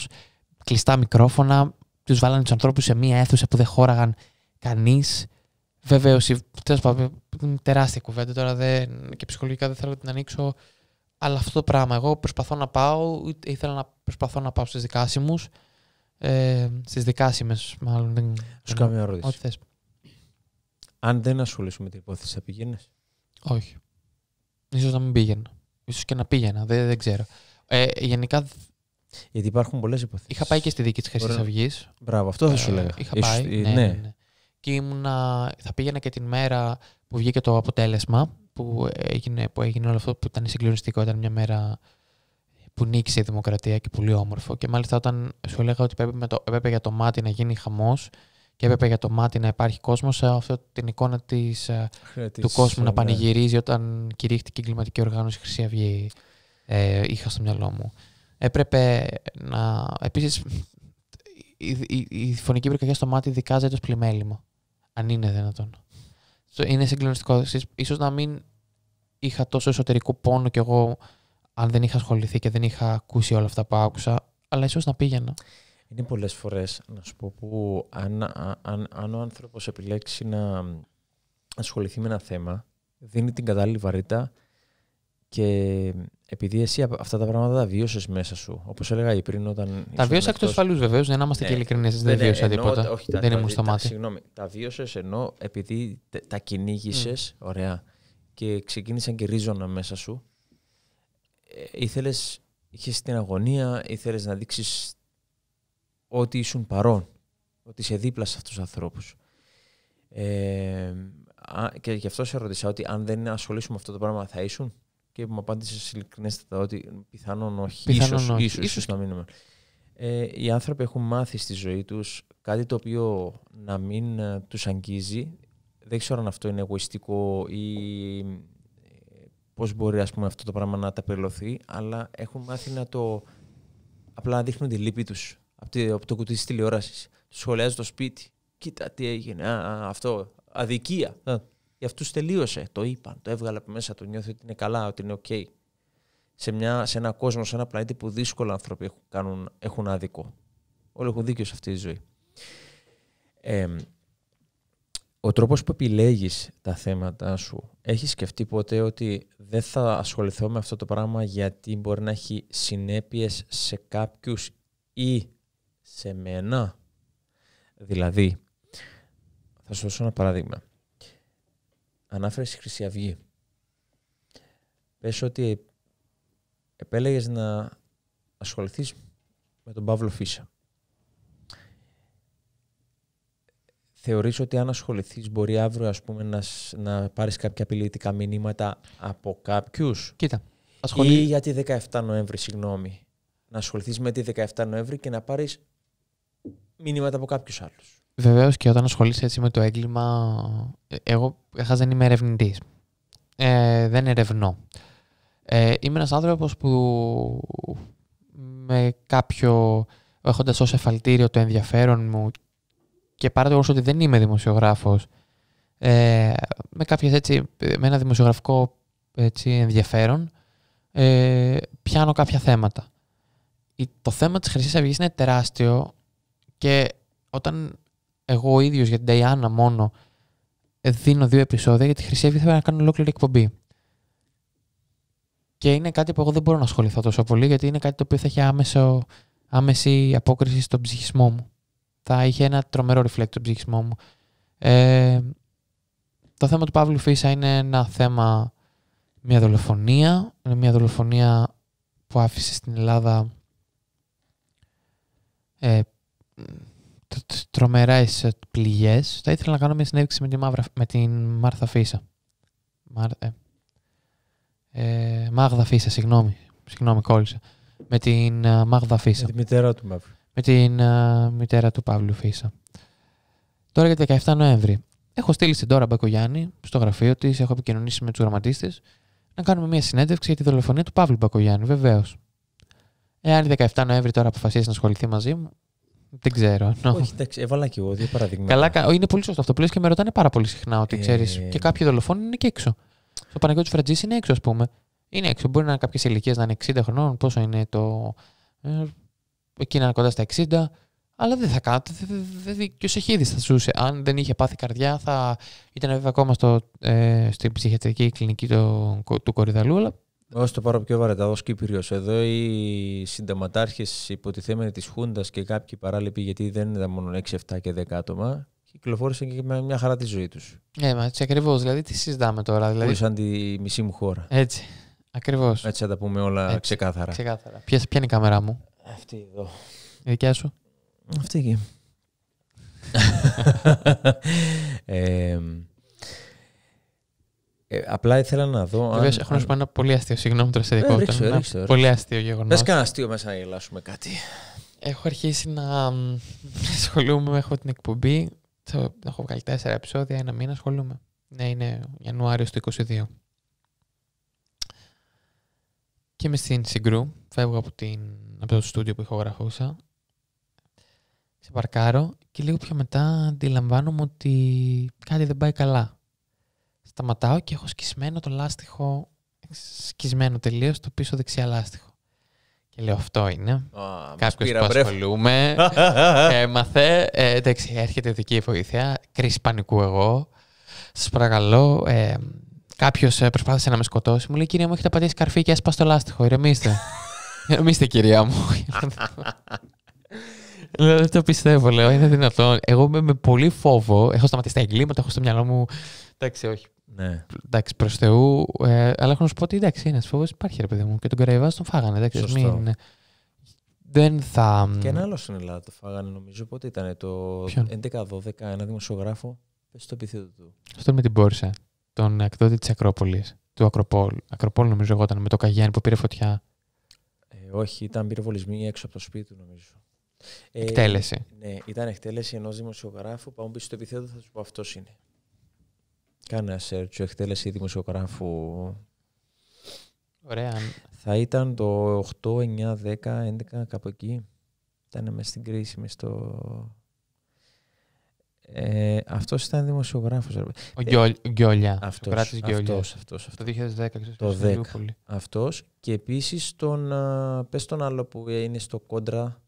κλειστά μικρόφωνα, τους βάλανε τους ανθρώπους σε μια αίθουσα που δεν χώραγαν κανείς. Βεβαίω, τέλο τεράστια κουβέντα τώρα δεν, και ψυχολογικά δεν θέλω να την ανοίξω. Αλλά αυτό το πράγμα, εγώ προσπαθώ να πάω, ήθελα να προσπαθώ να πάω στις δικάσιμους, ε, στις μάλλον. Σου κάνω μια ερώτηση. Αν δεν ασχολήσουμε την υπόθεση, θα πηγαίνεις. Όχι σω να μην πήγαινα. Ίσως και να πήγαινα, δεν, δεν ξέρω. Ε, γενικά. Γιατί υπάρχουν πολλές υποθέσεις. Είχα πάει και στη δίκη της Χρυσής Αυγής. Μπράβο, αυτό θα σου ε, λέγα. Είχα Ίσως, ναι, ναι. Ναι, ναι, Και θα πήγαινα και την μέρα που βγήκε το αποτέλεσμα που έγινε, που έγινε όλο αυτό που ήταν συγκλονιστικό. Ήταν μια μέρα που νίκησε η δημοκρατία και πολύ όμορφο. Και μάλιστα όταν σου έλεγα ότι έπρεπε, έπρεπε για το μάτι να γίνει χαμός, και έπρεπε για το μάτι να υπάρχει κόσμος σε αυτή την εικόνα της, ε, του κόσμου να πανηγυρίζει όταν κηρύχτηκε η εγκληματική οργάνωση Χρυσή Αυγή. Ε, είχα στο μυαλό μου. Έπρεπε να. Επίσης, η, η, η, φωνική πυρκαγιά στο μάτι δικάζεται ως πλημέλημα. Αν είναι δυνατόν. Είναι συγκλονιστικό. Ίσως να μην είχα τόσο εσωτερικό πόνο κι εγώ αν δεν είχα ασχοληθεί και δεν είχα ακούσει όλα αυτά που άκουσα, αλλά ίσως να πήγαινα. Είναι πολλές φορές να σου πω, που αν, αν, ο άνθρωπος επιλέξει να ασχοληθεί με ένα θέμα, δίνει την κατάλληλη βαρύτητα και επειδή εσύ αυτά τα πράγματα τα βίωσες μέσα σου, όπως έλεγα πριν, όταν. Τα βίωσα εκτός ασφαλού βεβαίω, να είμαστε και ναι. ειλικρινείς. Δεν ναι, ναι, βίωσα τίποτα. δεν ήμουν στο μάτι. Συγγνώμη. Τα βίωσες ενώ επειδή τα κυνήγησες, ωραία, και ξεκίνησαν και ρίζωνα μέσα σου. Ε, ήθελες, είχες την αγωνία, ήθελες να δείξεις ότι ήσουν παρόν, ότι είσαι δίπλα σε αυτούς τους ανθρώπους. Ε, και γι' αυτό σε ρωτήσα ότι αν δεν ασχολήσουμε αυτό το πράγμα θα ήσουν και μου απάντησε ειλικρινέστατα ότι πιθανόν όχι, πιθανόν ίσως, ίσως, ίσως να μείνουμε. Ε, οι άνθρωποι έχουν μάθει στη ζωή τους κάτι το οποίο να μην ε, τους αγγίζει. Δεν ξέρω αν αυτό είναι εγωιστικό ή ε, πώς μπορεί ας πούμε, αυτό το πράγμα να ταπελωθεί, αλλά έχουν μάθει να το απλά να δείχνουν τη λύπη τους από το κουτί της τηλεόρασης. Του σχολιάζει το σπίτι. Κοίτα τι έγινε. Α, αυτό. Αδικία. Α. Για αυτούς τελείωσε. Το είπαν. Το έβγαλα από μέσα Το Νιώθει ότι είναι καλά, ότι είναι οκ. Σε, μια, σε ένα κόσμο, σε ένα πλανήτη που δύσκολα άνθρωποι έχουν, κάνουν, έχουν άδικο. Όλοι έχουν δίκιο σε αυτή τη ζωή. Ε, ο τρόπος που επιλέγεις τα θέματα σου, έχεις σκεφτεί ποτέ ότι δεν θα ασχοληθώ με αυτό το πράγμα γιατί μπορεί να έχει συνέπειες σε κάποιους ή σε μένα. Δηλαδή, θα σου δώσω ένα παράδειγμα. Ανάφερε στη Χρυσή Αυγή. Πες ότι επέλεγες να ασχοληθείς με τον Παύλο Φίσα. Θεωρείς ότι αν ασχοληθείς μπορεί αύριο ας πούμε, να, να πάρεις κάποια απειλητικά μηνύματα από κάποιους. Κοίτα. Ασχολεί... Ή για τη 17 Νοέμβρη, συγγνώμη. Να ασχοληθείς με τη 17 Νοέμβρη και να πάρεις μηνύματα από κάποιους άλλους. Βεβαίως και όταν ασχολείσαι έτσι με το έγκλημα. Ε, εγώ καταρχάς δεν είμαι ερευνητής. Ε, δεν ερευνώ. Ε, είμαι ένας άνθρωπος που με κάποιο. έχοντας ως εφαλτήριο το ενδιαφέρον μου και παρά το ότι δεν είμαι δημοσιογράφος. Ε, με, έτσι, με ένα δημοσιογραφικό έτσι, ενδιαφέρον ε, πιάνω κάποια θέματα. το θέμα της χρυσής αυγής είναι τεράστιο και όταν εγώ ο ίδιος για την Ταϊάννα μόνο ε, δίνω δύο επεισόδια, γιατί τη Χρυσή θα να κάνω ολόκληρη εκπομπή. Και είναι κάτι που εγώ δεν μπορώ να ασχοληθώ τόσο πολύ, γιατί είναι κάτι το οποίο θα είχε άμεσο, άμεση απόκριση στον ψυχισμό μου. Θα είχε ένα τρομερό ρεφλέκτο στον ψυχισμό μου. Ε, το θέμα του Παύλου Φίσα είναι ένα θέμα, μια δολοφονία. Είναι μια δολοφονία που άφησε στην Ελλάδα ε, τρομερά ε, πληγές, θα ήθελα να κάνω μια συνέντευξη με την, με την Μάρθα Φίσα. Μάρ, ε, ε, Μάγδα Φίσα, συγγνώμη. Συγγνώμη, κόλλησα. Με την uh, Μάγδα Φίσα. Με τη μητέρα του Μαύρου. Με την uh, μητέρα του Παύλου Φίσα. Τώρα για 17 Νοέμβρη. Έχω στείλει στην Τώρα Μπακογιάννη στο γραφείο της, έχω επικοινωνήσει με τους γραμματίστες να κάνουμε μια συνέντευξη για τη δολοφονία του Παύλου Μπακογιάννη, βεβαίως. Εάν η 17 Νοέμβρη τώρα αποφασίσει να ασχοληθεί μαζί μου, δεν ξέρω. No. Όχι, εντάξει, έβαλα και εγώ δύο παραδείγματα. Καλά, είναι πολύ σωστό αυτό που λες και με ρωτάνε πάρα πολύ συχνά ότι ε... ξέρεις. Ε, και κάποιοι δολοφόνοι είναι και έξω. Στο Παναγιώτη Φραντζής είναι έξω, ας πούμε. Είναι έξω. Μπορεί να είναι κάποιες ηλικίες να είναι 60 χρονών, πόσο είναι το. Ε, Εκείνα είναι κοντά στα 60. Αλλά δεν θα κάνω. Δε, δε, και ο Σεχίδης θα ζούσε. Αν δεν είχε πάθει καρδιά, θα ήταν βέβαια ακόμα στο, ε, στην ψυχιατρική κλινική του Κορυδαλού. Αλλά Όσο το πάρω πιο βαρετά, ως Κύπριος. Εδώ οι συνταματάρχες υποτιθέμενοι της Χούντας και κάποιοι παράλληλοι, γιατί δεν ήταν μόνο 6, 7 και 10 άτομα, κυκλοφόρησαν και με μια χαρά τη ζωή τους. Ναι, μα έτσι ακριβώς. Δηλαδή, τι συζητάμε τώρα. Δηλαδή... Πούλησαν τη μισή μου χώρα. Έτσι. Ακριβώς. Έτσι θα τα πούμε όλα ξεκάθαρα. ξεκάθαρα. Ποια, ποια είναι η κάμερά μου. Αυτή εδώ. Η δικιά σου. Αυτή εκεί. ε, ε, απλά ήθελα να δω. Βέβαια, αν... έχω να σου πω ένα πολύ αστείο. Συγγνώμη τώρα σε δικό ε, Πολύ αστείο γεγονός. Πε κανένα αστείο μέσα να γελάσουμε κάτι. Έχω αρχίσει να ασχολούμαι. με την εκπομπή. Θα έχω βγάλει τέσσερα επεισόδια, ένα μήνα ασχολούμαι. Ναι, είναι Ιανουάριος του 2022. Και είμαι στην Συγκρού. Φεύγω από, την, από το στούντιο που ηχογραφούσα. παρκάρω, και λίγο πιο μετά αντιλαμβάνομαι ότι κάτι δεν πάει καλά. Σταματάω και έχω σκισμένο το λάστιχο, σκισμένο τελείως το πίσω δεξιά λάστιχο. Και λέω αυτό είναι. Oh, Κάποιο που ασχολούμαι. Έμαθε. ε, εντάξει, έρχεται δική βοήθεια. Κρίση πανικού εγώ. Σας παρακαλώ. Ε, Κάποιος ε, προσπάθησε να με σκοτώσει. Μου λέει: Κυρία μου, έχετε πατήσει καρφί και έσπα στο λάστιχο. Ηρεμήστε. Ηρεμήστε, κυρία μου. Λέω, δεν το πιστεύω, λέω, είναι δυνατόν. Εγώ είμαι με πολύ φόβο, έχω σταματήσει τα εγκλήματα, έχω στο μυαλό μου. Εντάξει, όχι. Ναι. Εντάξει, προς Θεού. Ε, αλλά έχω να σου πω ότι εντάξει, ένας φόβος υπάρχει, ρε παιδί μου. Και τον Καραϊβά τον φάγανε. Εντάξει, Μην, δεν θα. Και ένα άλλο στην Ελλάδα το φάγανε, νομίζω. Πότε ήταν το 11-12, ένα δημοσιογράφο. Πες το επιθέτω του. Αυτό με την Πόρσα. Τον εκδότη της Ακρόπολης. Του Ακροπόλ. Ακροπόλ, νομίζω εγώ ήταν με το Καγιάννη που πήρε φωτιά. Ε, όχι, ήταν πυροβολισμοί έξω από το σπίτι του, νομίζω. Ε, εκτέλεση. Ναι, ήταν εκτέλεση ενός δημοσιογράφου. Πάμε πίσω στο επιθέτω, θα σου πω αυτός είναι. Κάνε σερτσο εκτέλεση δημοσιογράφου. Ωραία. Θα ήταν το 8, 9, 10, 11, κάπου εκεί. Ήταν μέσα στην κρίση, μες στο... Ε, αυτός ήταν δημοσιογράφος. Ο ε, Γκιόλια. Ε, Γκιόλια. Αυτός, αυτός, αυτός, αυτός, Το 2010. Αυτό το Αυτός. Και επίσης τον, Πες τον άλλο που είναι στο κόντρα.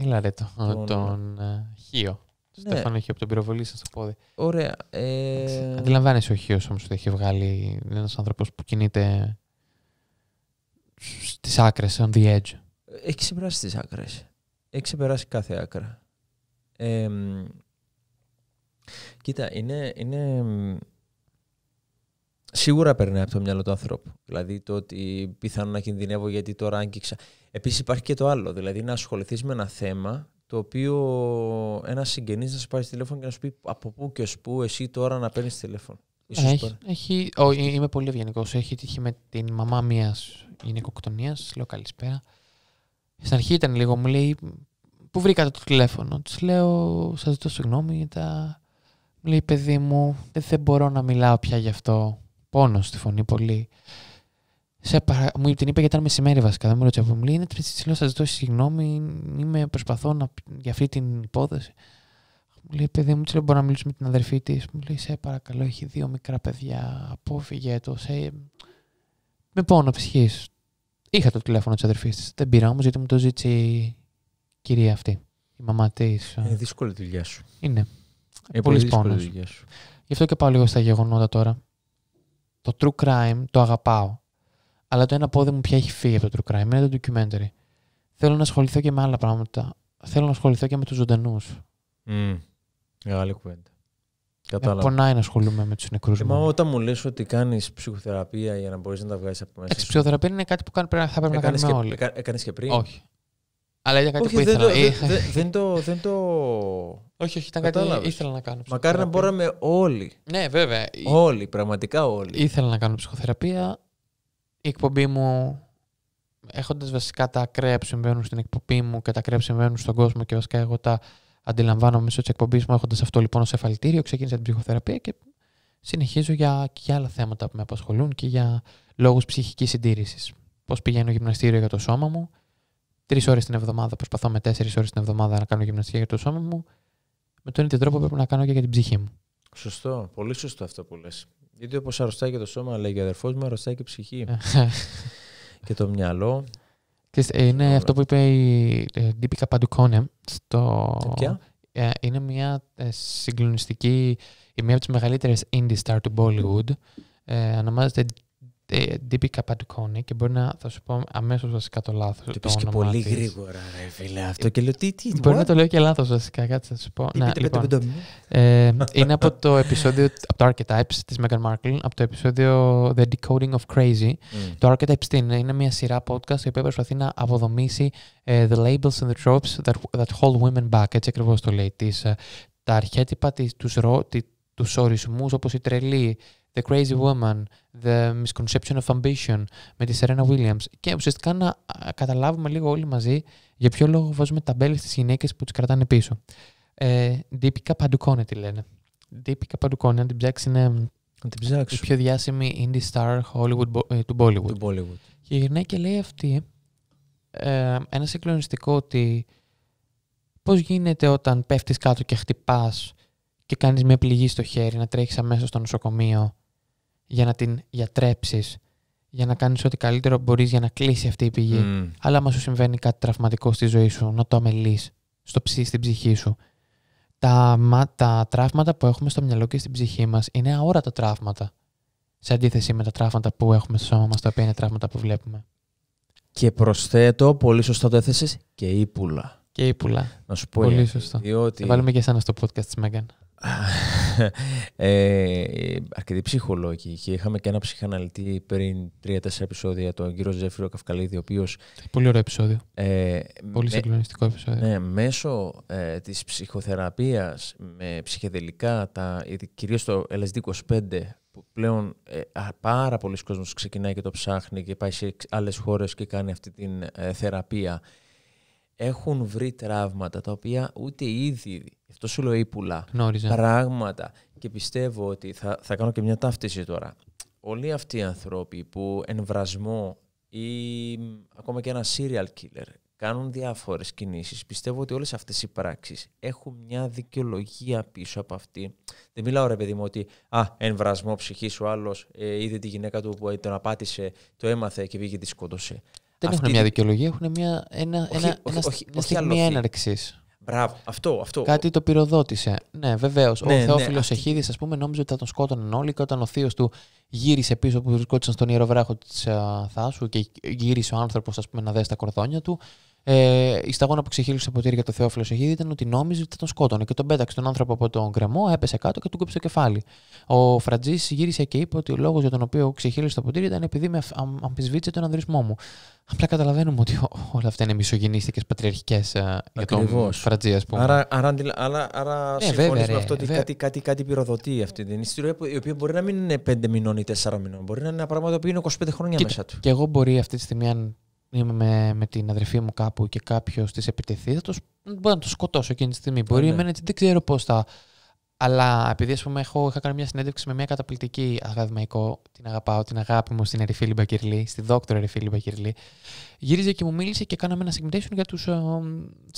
Έλα το, τον, τον, τον ε, Χίο ναι. Στέφανο έχει από τον πυροβολή σας το πόδι. Ωραία. Ε... Αντιλαμβάνεσαι ο Χίο όμως ότι έχει βγάλει. Είναι ένας άνθρωπος που κινείται στις άκρες, on the edge. Έχει ξεπεράσει τις άκρες. Έχει ξεπεράσει κάθε άκρα. κοίτα, είναι, είναι. Σίγουρα περνάει από το μυαλό του ανθρώπου. Δηλαδή το ότι πιθανόν να κινδυνεύω γιατί τώρα άγγιξα. Επίσης υπάρχει και το άλλο. Δηλαδή να ασχοληθείς με ένα θέμα το οποίο ένας συγγενής να σε πάρει τηλέφωνο και να σου πει από πού και ως πού εσύ τώρα να παίρνεις τηλέφωνο. έχει, ο, ε, είμαι πολύ ευγενικός. Έχει τύχει με την μαμά μιας γυναικοκτονίας. Λέω καλησπέρα. Στην αρχή ήταν λίγο, μου λέει Πού βρήκατε το τηλέφωνο. Της λέω, Σας ζητώ συγγνώμη. Τα... Μου λέει, Παιδί μου, δεν μπορώ να μιλάω πια γι' αυτό. Πόνος στη φωνή πολύ σε παρα... Μου την είπε γιατί ήταν μεσημέρι βασικά. Δεν μου ρώτησε μου λέει: Είναι τρίτη λέω, Σα ζητώ συγγνώμη. Είμαι, προσπαθώ να... για αυτή την υπόθεση. Μου λέει: Παιδί μου, λέω, μπορώ να μιλήσω με την αδερφή της. Μου λέει: Σε παρακαλώ, έχει δύο μικρά παιδιά. Απόφυγε το. Σε... Με πόνο ψυχής. Είχα το τηλέφωνο της αδερφής της. Δεν πήρα όμως γιατί μου το ζήτησε η κυρία αυτή. Η μαμά της. Ε. Είναι δύσκολη τη δουλειά σου. Είναι. Ε, πολύ σου Γι' αυτό και πάω λίγο στα γεγονότα τώρα. Το true crime το αγαπάω αλλά το ένα πόδι μου πια έχει φύγει από το true crime, είναι το documentary. Θέλω να ασχοληθώ και με άλλα πράγματα. Θέλω να ασχοληθώ και με τους ζωντανούς. Mm. Μεγάλη κουβέντα. Ε, Κατάλαβα. πονάει να ασχολούμαι με τους νεκρούς. Ε, μα όταν μου λες ότι κάνεις ψυχοθεραπεία για να μπορείς να τα βγάλεις από μέσα. Σου... ψυχοθεραπεία είναι κάτι που θα πρέπει να κάνει και, όλοι. Έκανες και πριν. Όχι. Αλλά για κάτι όχι, που δεν ήθελα. Το, είχα... δεν, δεν, το, δεν το. Όχι, όχι, ήταν Κατάλαβες. κάτι που ήθελα να κάνω. Μακάρι να μπορούμε όλοι. Ναι, βέβαια. Όλοι, πραγματικά όλοι. Ήθελα να κάνω ψυχοθεραπεία η εκπομπή μου, έχοντας βασικά τα ακραία που συμβαίνουν στην εκπομπή μου και τα ακραία που συμβαίνουν στον κόσμο και βασικά εγώ τα αντιλαμβάνομαι μέσω της εκπομπής μου έχοντας αυτό λοιπόν ως εφαλτήριο, ξεκίνησα την ψυχοθεραπεία και συνεχίζω για, και άλλα θέματα που με απασχολούν και για λόγους ψυχικής συντήρησης. Πώς πηγαίνω γυμναστήριο για το σώμα μου, τρεις ώρες την εβδομάδα, προσπαθώ με τέσσερις ώρες την εβδομάδα να κάνω γυμναστική για το σώμα μου, με τον ίδιο τρόπο πρέπει να κάνω και για την ψυχή μου. Σωστό. Πολύ σωστό αυτό που λέ. Γιατί όπως αρρωστάει και το σώμα, λέει ο αδερφός μου, αρρωστάει και η ψυχή. και το μυαλό. και ε, είναι αυτό που είπε η ε, Ντίπικα Παντουκόνε. Στο... Ε, ποια? Είναι μια συγκλονιστική, μία από τις μεγαλύτερες indie star του Bollywood. Mm. Ε, ονομάζεται ε, DB Καπαντικόνη και μπορεί να θα σου πω αμέσως βασικά το λάθος. Το, πεις και πολύ της. γρήγορα, ρε φίλε, αυτό. Και λέω, τι, τι, ε, μπορεί what? να το λέω και λάθος βασικά, κάτι θα σου πω. να, λοιπόν, ε, είναι από το επεισόδιο, από το Archetypes της Meghan Markle, από το επεισόδιο The Decoding of Crazy. Mm. Το Archetypes τι είναι, είναι μια σειρά podcast η οποία προσπαθεί να αποδομήσει uh, the labels and the tropes that, that hold women back. Έτσι ακριβώς το λέει. Τις, uh, τα αρχέτυπα, του τους, τους ορισμούς όπως η τρελή, The Crazy Woman, The Misconception of Ambition με τη Serena Williams και ουσιαστικά να καταλάβουμε λίγο όλοι μαζί για ποιο λόγο βάζουμε ταμπέλες στις γυναίκες που τις κρατάνε πίσω. Ε, Deepika Padukone τη λένε. Deepika Padukone, αν την ψάξεις είναι την η πιο διάσημη indie star Hollywood, ε, του, Bollywood. του Bollywood. Και γυρνάει και λέει αυτή ε, ένα συγκλονιστικό ότι πώς γίνεται όταν πέφτεις κάτω και χτυπάς και κάνεις μια πληγή στο χέρι, να τρέχεις αμέσως στο νοσοκομείο για να την γιατρέψεις, για να κάνεις ό,τι καλύτερο μπορείς για να κλείσει αυτή η πηγή. Αλλά άμα σου συμβαίνει κάτι τραυματικό στη ζωή σου, να το αμελείς στο ψ, στην ψυχή σου. Τα, τα τραύματα που έχουμε στο μυαλό και στην ψυχή μας είναι αόρατα τραύματα. Σε αντίθεση με τα τραύματα που έχουμε στο σώμα μας, τα οποία είναι τραύματα που βλέπουμε. Και προσθέτω, πολύ σωστά το έθεσες, και ύπουλα. Και ύπουλα. Να σου πω. Πολύ σωστά. Διότι... Θα βάλουμε και εσένα στο podcast της Μέγαν ε, αρκετοί ψυχολόγοι και είχαμε και ένα ψυχαναλυτή πριν τρία-τέσσερα επεισόδια, τον κύριο Ζέφυρο Καυκαλίδη, ο οποίος. Πολύ ωραίο επεισόδιο. Ε, Πολύ συγκλονιστικό επεισόδιο. Ναι, μέσω ε, της ψυχοθεραπείας με ψυχεδελικά, κυρίως το LSD 25, που πλέον ε, πάρα πολλοί κόσμος ξεκινάει και το ψάχνει και πάει σε άλλες χώρες και κάνει αυτή την ε, θεραπεία έχουν βρει τραύματα τα οποία ούτε ήδη, αυτό σου λέω ύπουλα, πράγματα. Και πιστεύω ότι θα, θα κάνω και μια ταύτιση τώρα. Όλοι αυτοί οι ανθρώποι που εμβρασμό ή ακόμα και ένα serial killer κάνουν διάφορες κινήσεις. Πιστεύω ότι όλες αυτές οι πράξεις έχουν μια δικαιολογία πίσω από αυτή. Δεν μιλάω ρε παιδί μου ότι «Α, εμβρασμό ψυχής ο άλλος, ε, είδε τη γυναίκα του που τον απάτησε, το έμαθε και βγήκε τη σκότωσε». Δεν έχουν μια δικαιολογία, έχουν μια, ένα, ένα, μια στιγμή έναρξης. Μπράβο, αυτό, αυτό. Κάτι το πυροδότησε. Ναι, βεβαίως. ο ναι, Θεόφιλο ναι, Εχίδης, ας πούμε, νόμιζε ότι θα τον σκότωναν όλοι και όταν ο θείος του γύρισε πίσω που βρισκόταν στον ιεροβράχο βράχο της ε, Θάσου και γύρισε ο άνθρωπος, ας πούμε, να δέσει τα κορδόνια του, ε, η σταγόνα που ξεχύλισε το ποτήρι για το Θεόφιλο Σεχίδη ήταν ότι νόμιζε ότι θα τον σκότωνε και τον πέταξε τον άνθρωπο από τον κρεμό, έπεσε κάτω και του κόψε το κεφάλι. Ο Φραντζής γύρισε και είπε ότι ο λόγος για τον οποίο ξεχύλισε το ποτήρι ήταν επειδή με αμφισβήτησε τον ανδρισμό μου. Απλά καταλαβαίνουμε ότι όλα αυτά είναι μισογενίστικες πατριαρχικές ε, για τον Φραντζή, ας πούμε. Άρα, άρα, άρα, άρα ε, με αυτό ότι βέβαια. κάτι, κάτι, κάτι πυροδοτεί αυτή την ιστορία, η οποία μπορεί να μην είναι 5 μηνών ή 4 μηνών. Μπορεί να είναι ένα πράγμα το οποίο είναι 25 χρόνια και, μέσα του. Και εγώ μπορεί αυτή τη στιγμή, αν είμαι με, με την αδερφή μου κάπου και κάποιος της επιτεθεί, θα το, μπορεί να το σκοτώσω εκείνη τη στιγμή. Μπορεί ε, ναι. εμένα δεν ξέρω πώς θα. Αλλά επειδή πούμε, έχω, είχα κάνει μια συνέντευξη με μια καταπληκτική ακαδημαϊκό, την αγαπάω, την αγάπη μου στην Ερυφίλη Μπακυρλή, στη δόκτωρα Ερυφίλη Μπακυρλή, γύριζε και μου μίλησε και κάναμε ένα segmentation για τους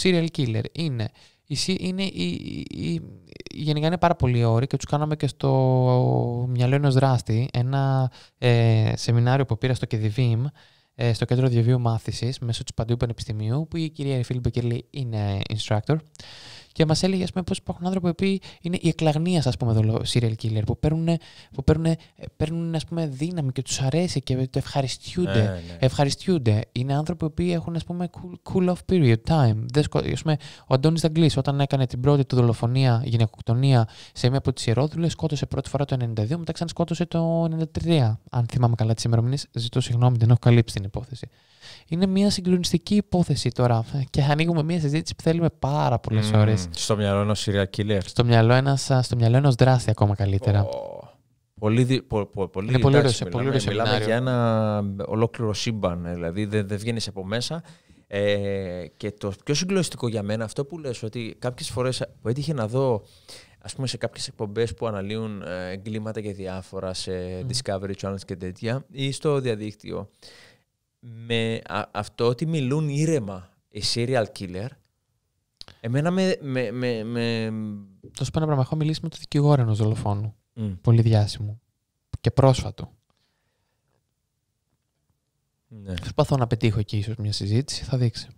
serial killer. Είναι. Η, είναι η, η, γενικά είναι πάρα πολλοί όροι και τους κάναμε και στο μυαλό ενός δράστη ένα ε, σεμινάριο που πήρα στο Κεδivim ε, στο Κέντρο Διαβίου Μάθησης μέσω της Παντού Πανεπιστημίου, που η κυρία Φίλιππ Κερλή είναι instructor. Και μας έλεγε, ας πούμε, πώς υπάρχουν άνθρωποι που είναι η εκλαγνία, ας πούμε, serial killer, που παίρνουν, που παίρνουν, παίρνουν ας πούμε, δύναμη και τους αρέσει και το ευχαριστούνται. Ναι, ναι. Είναι άνθρωποι που έχουν, ας πούμε, cool, off period time. Ας πούμε, ο Αντώνης Δαγκλή, όταν έκανε την πρώτη του δολοφονία, γυναικοκτονία σε μία από τις ιερόδουλες, σκότωσε πρώτη φορά το 92, μετά σκότωσε το 93. Αν θυμάμαι καλά τις ημερομηνίες, ζητώ συγγνώμη, δεν έχω καλύψει την υπόθεση. Είναι μια συγκλονιστική υπόθεση τώρα και ανοίγουμε μια συζήτηση που θέλουμε πάρα πολλές mm. ώρε στο μυαλό ενός serial killer. Στο μυαλό, μυαλό ενός δράστη ακόμα καλύτερα. Oh. Πολύ, δύσκολο. πο, πο, μιλάμε, μιλάμε για ένα ολόκληρο σύμπαν, ε, δηλαδή δεν, δε βγαίνεις από μέσα. Ε, και το πιο συγκλωστικό για μένα αυτό που λες ότι κάποιες φορές που έτυχε να δω ας πούμε σε κάποιες εκπομπές που αναλύουν ε, εγκλήματα και διάφορα σε Discovery Channel και τέτοια ή στο διαδίκτυο με αυτό ότι μιλούν ήρεμα οι serial killer Εμένα με. με, με, με... Τόσο πάνω πράγμα. Έχω μιλήσει με τον δικηγόρο ενός δολοφόνου. Mm. Πολύ διάσημο. Και πρόσφατο. Ναι. Προσπαθώ να πετύχω εκεί ίσως μια συζήτηση. Θα δείξει.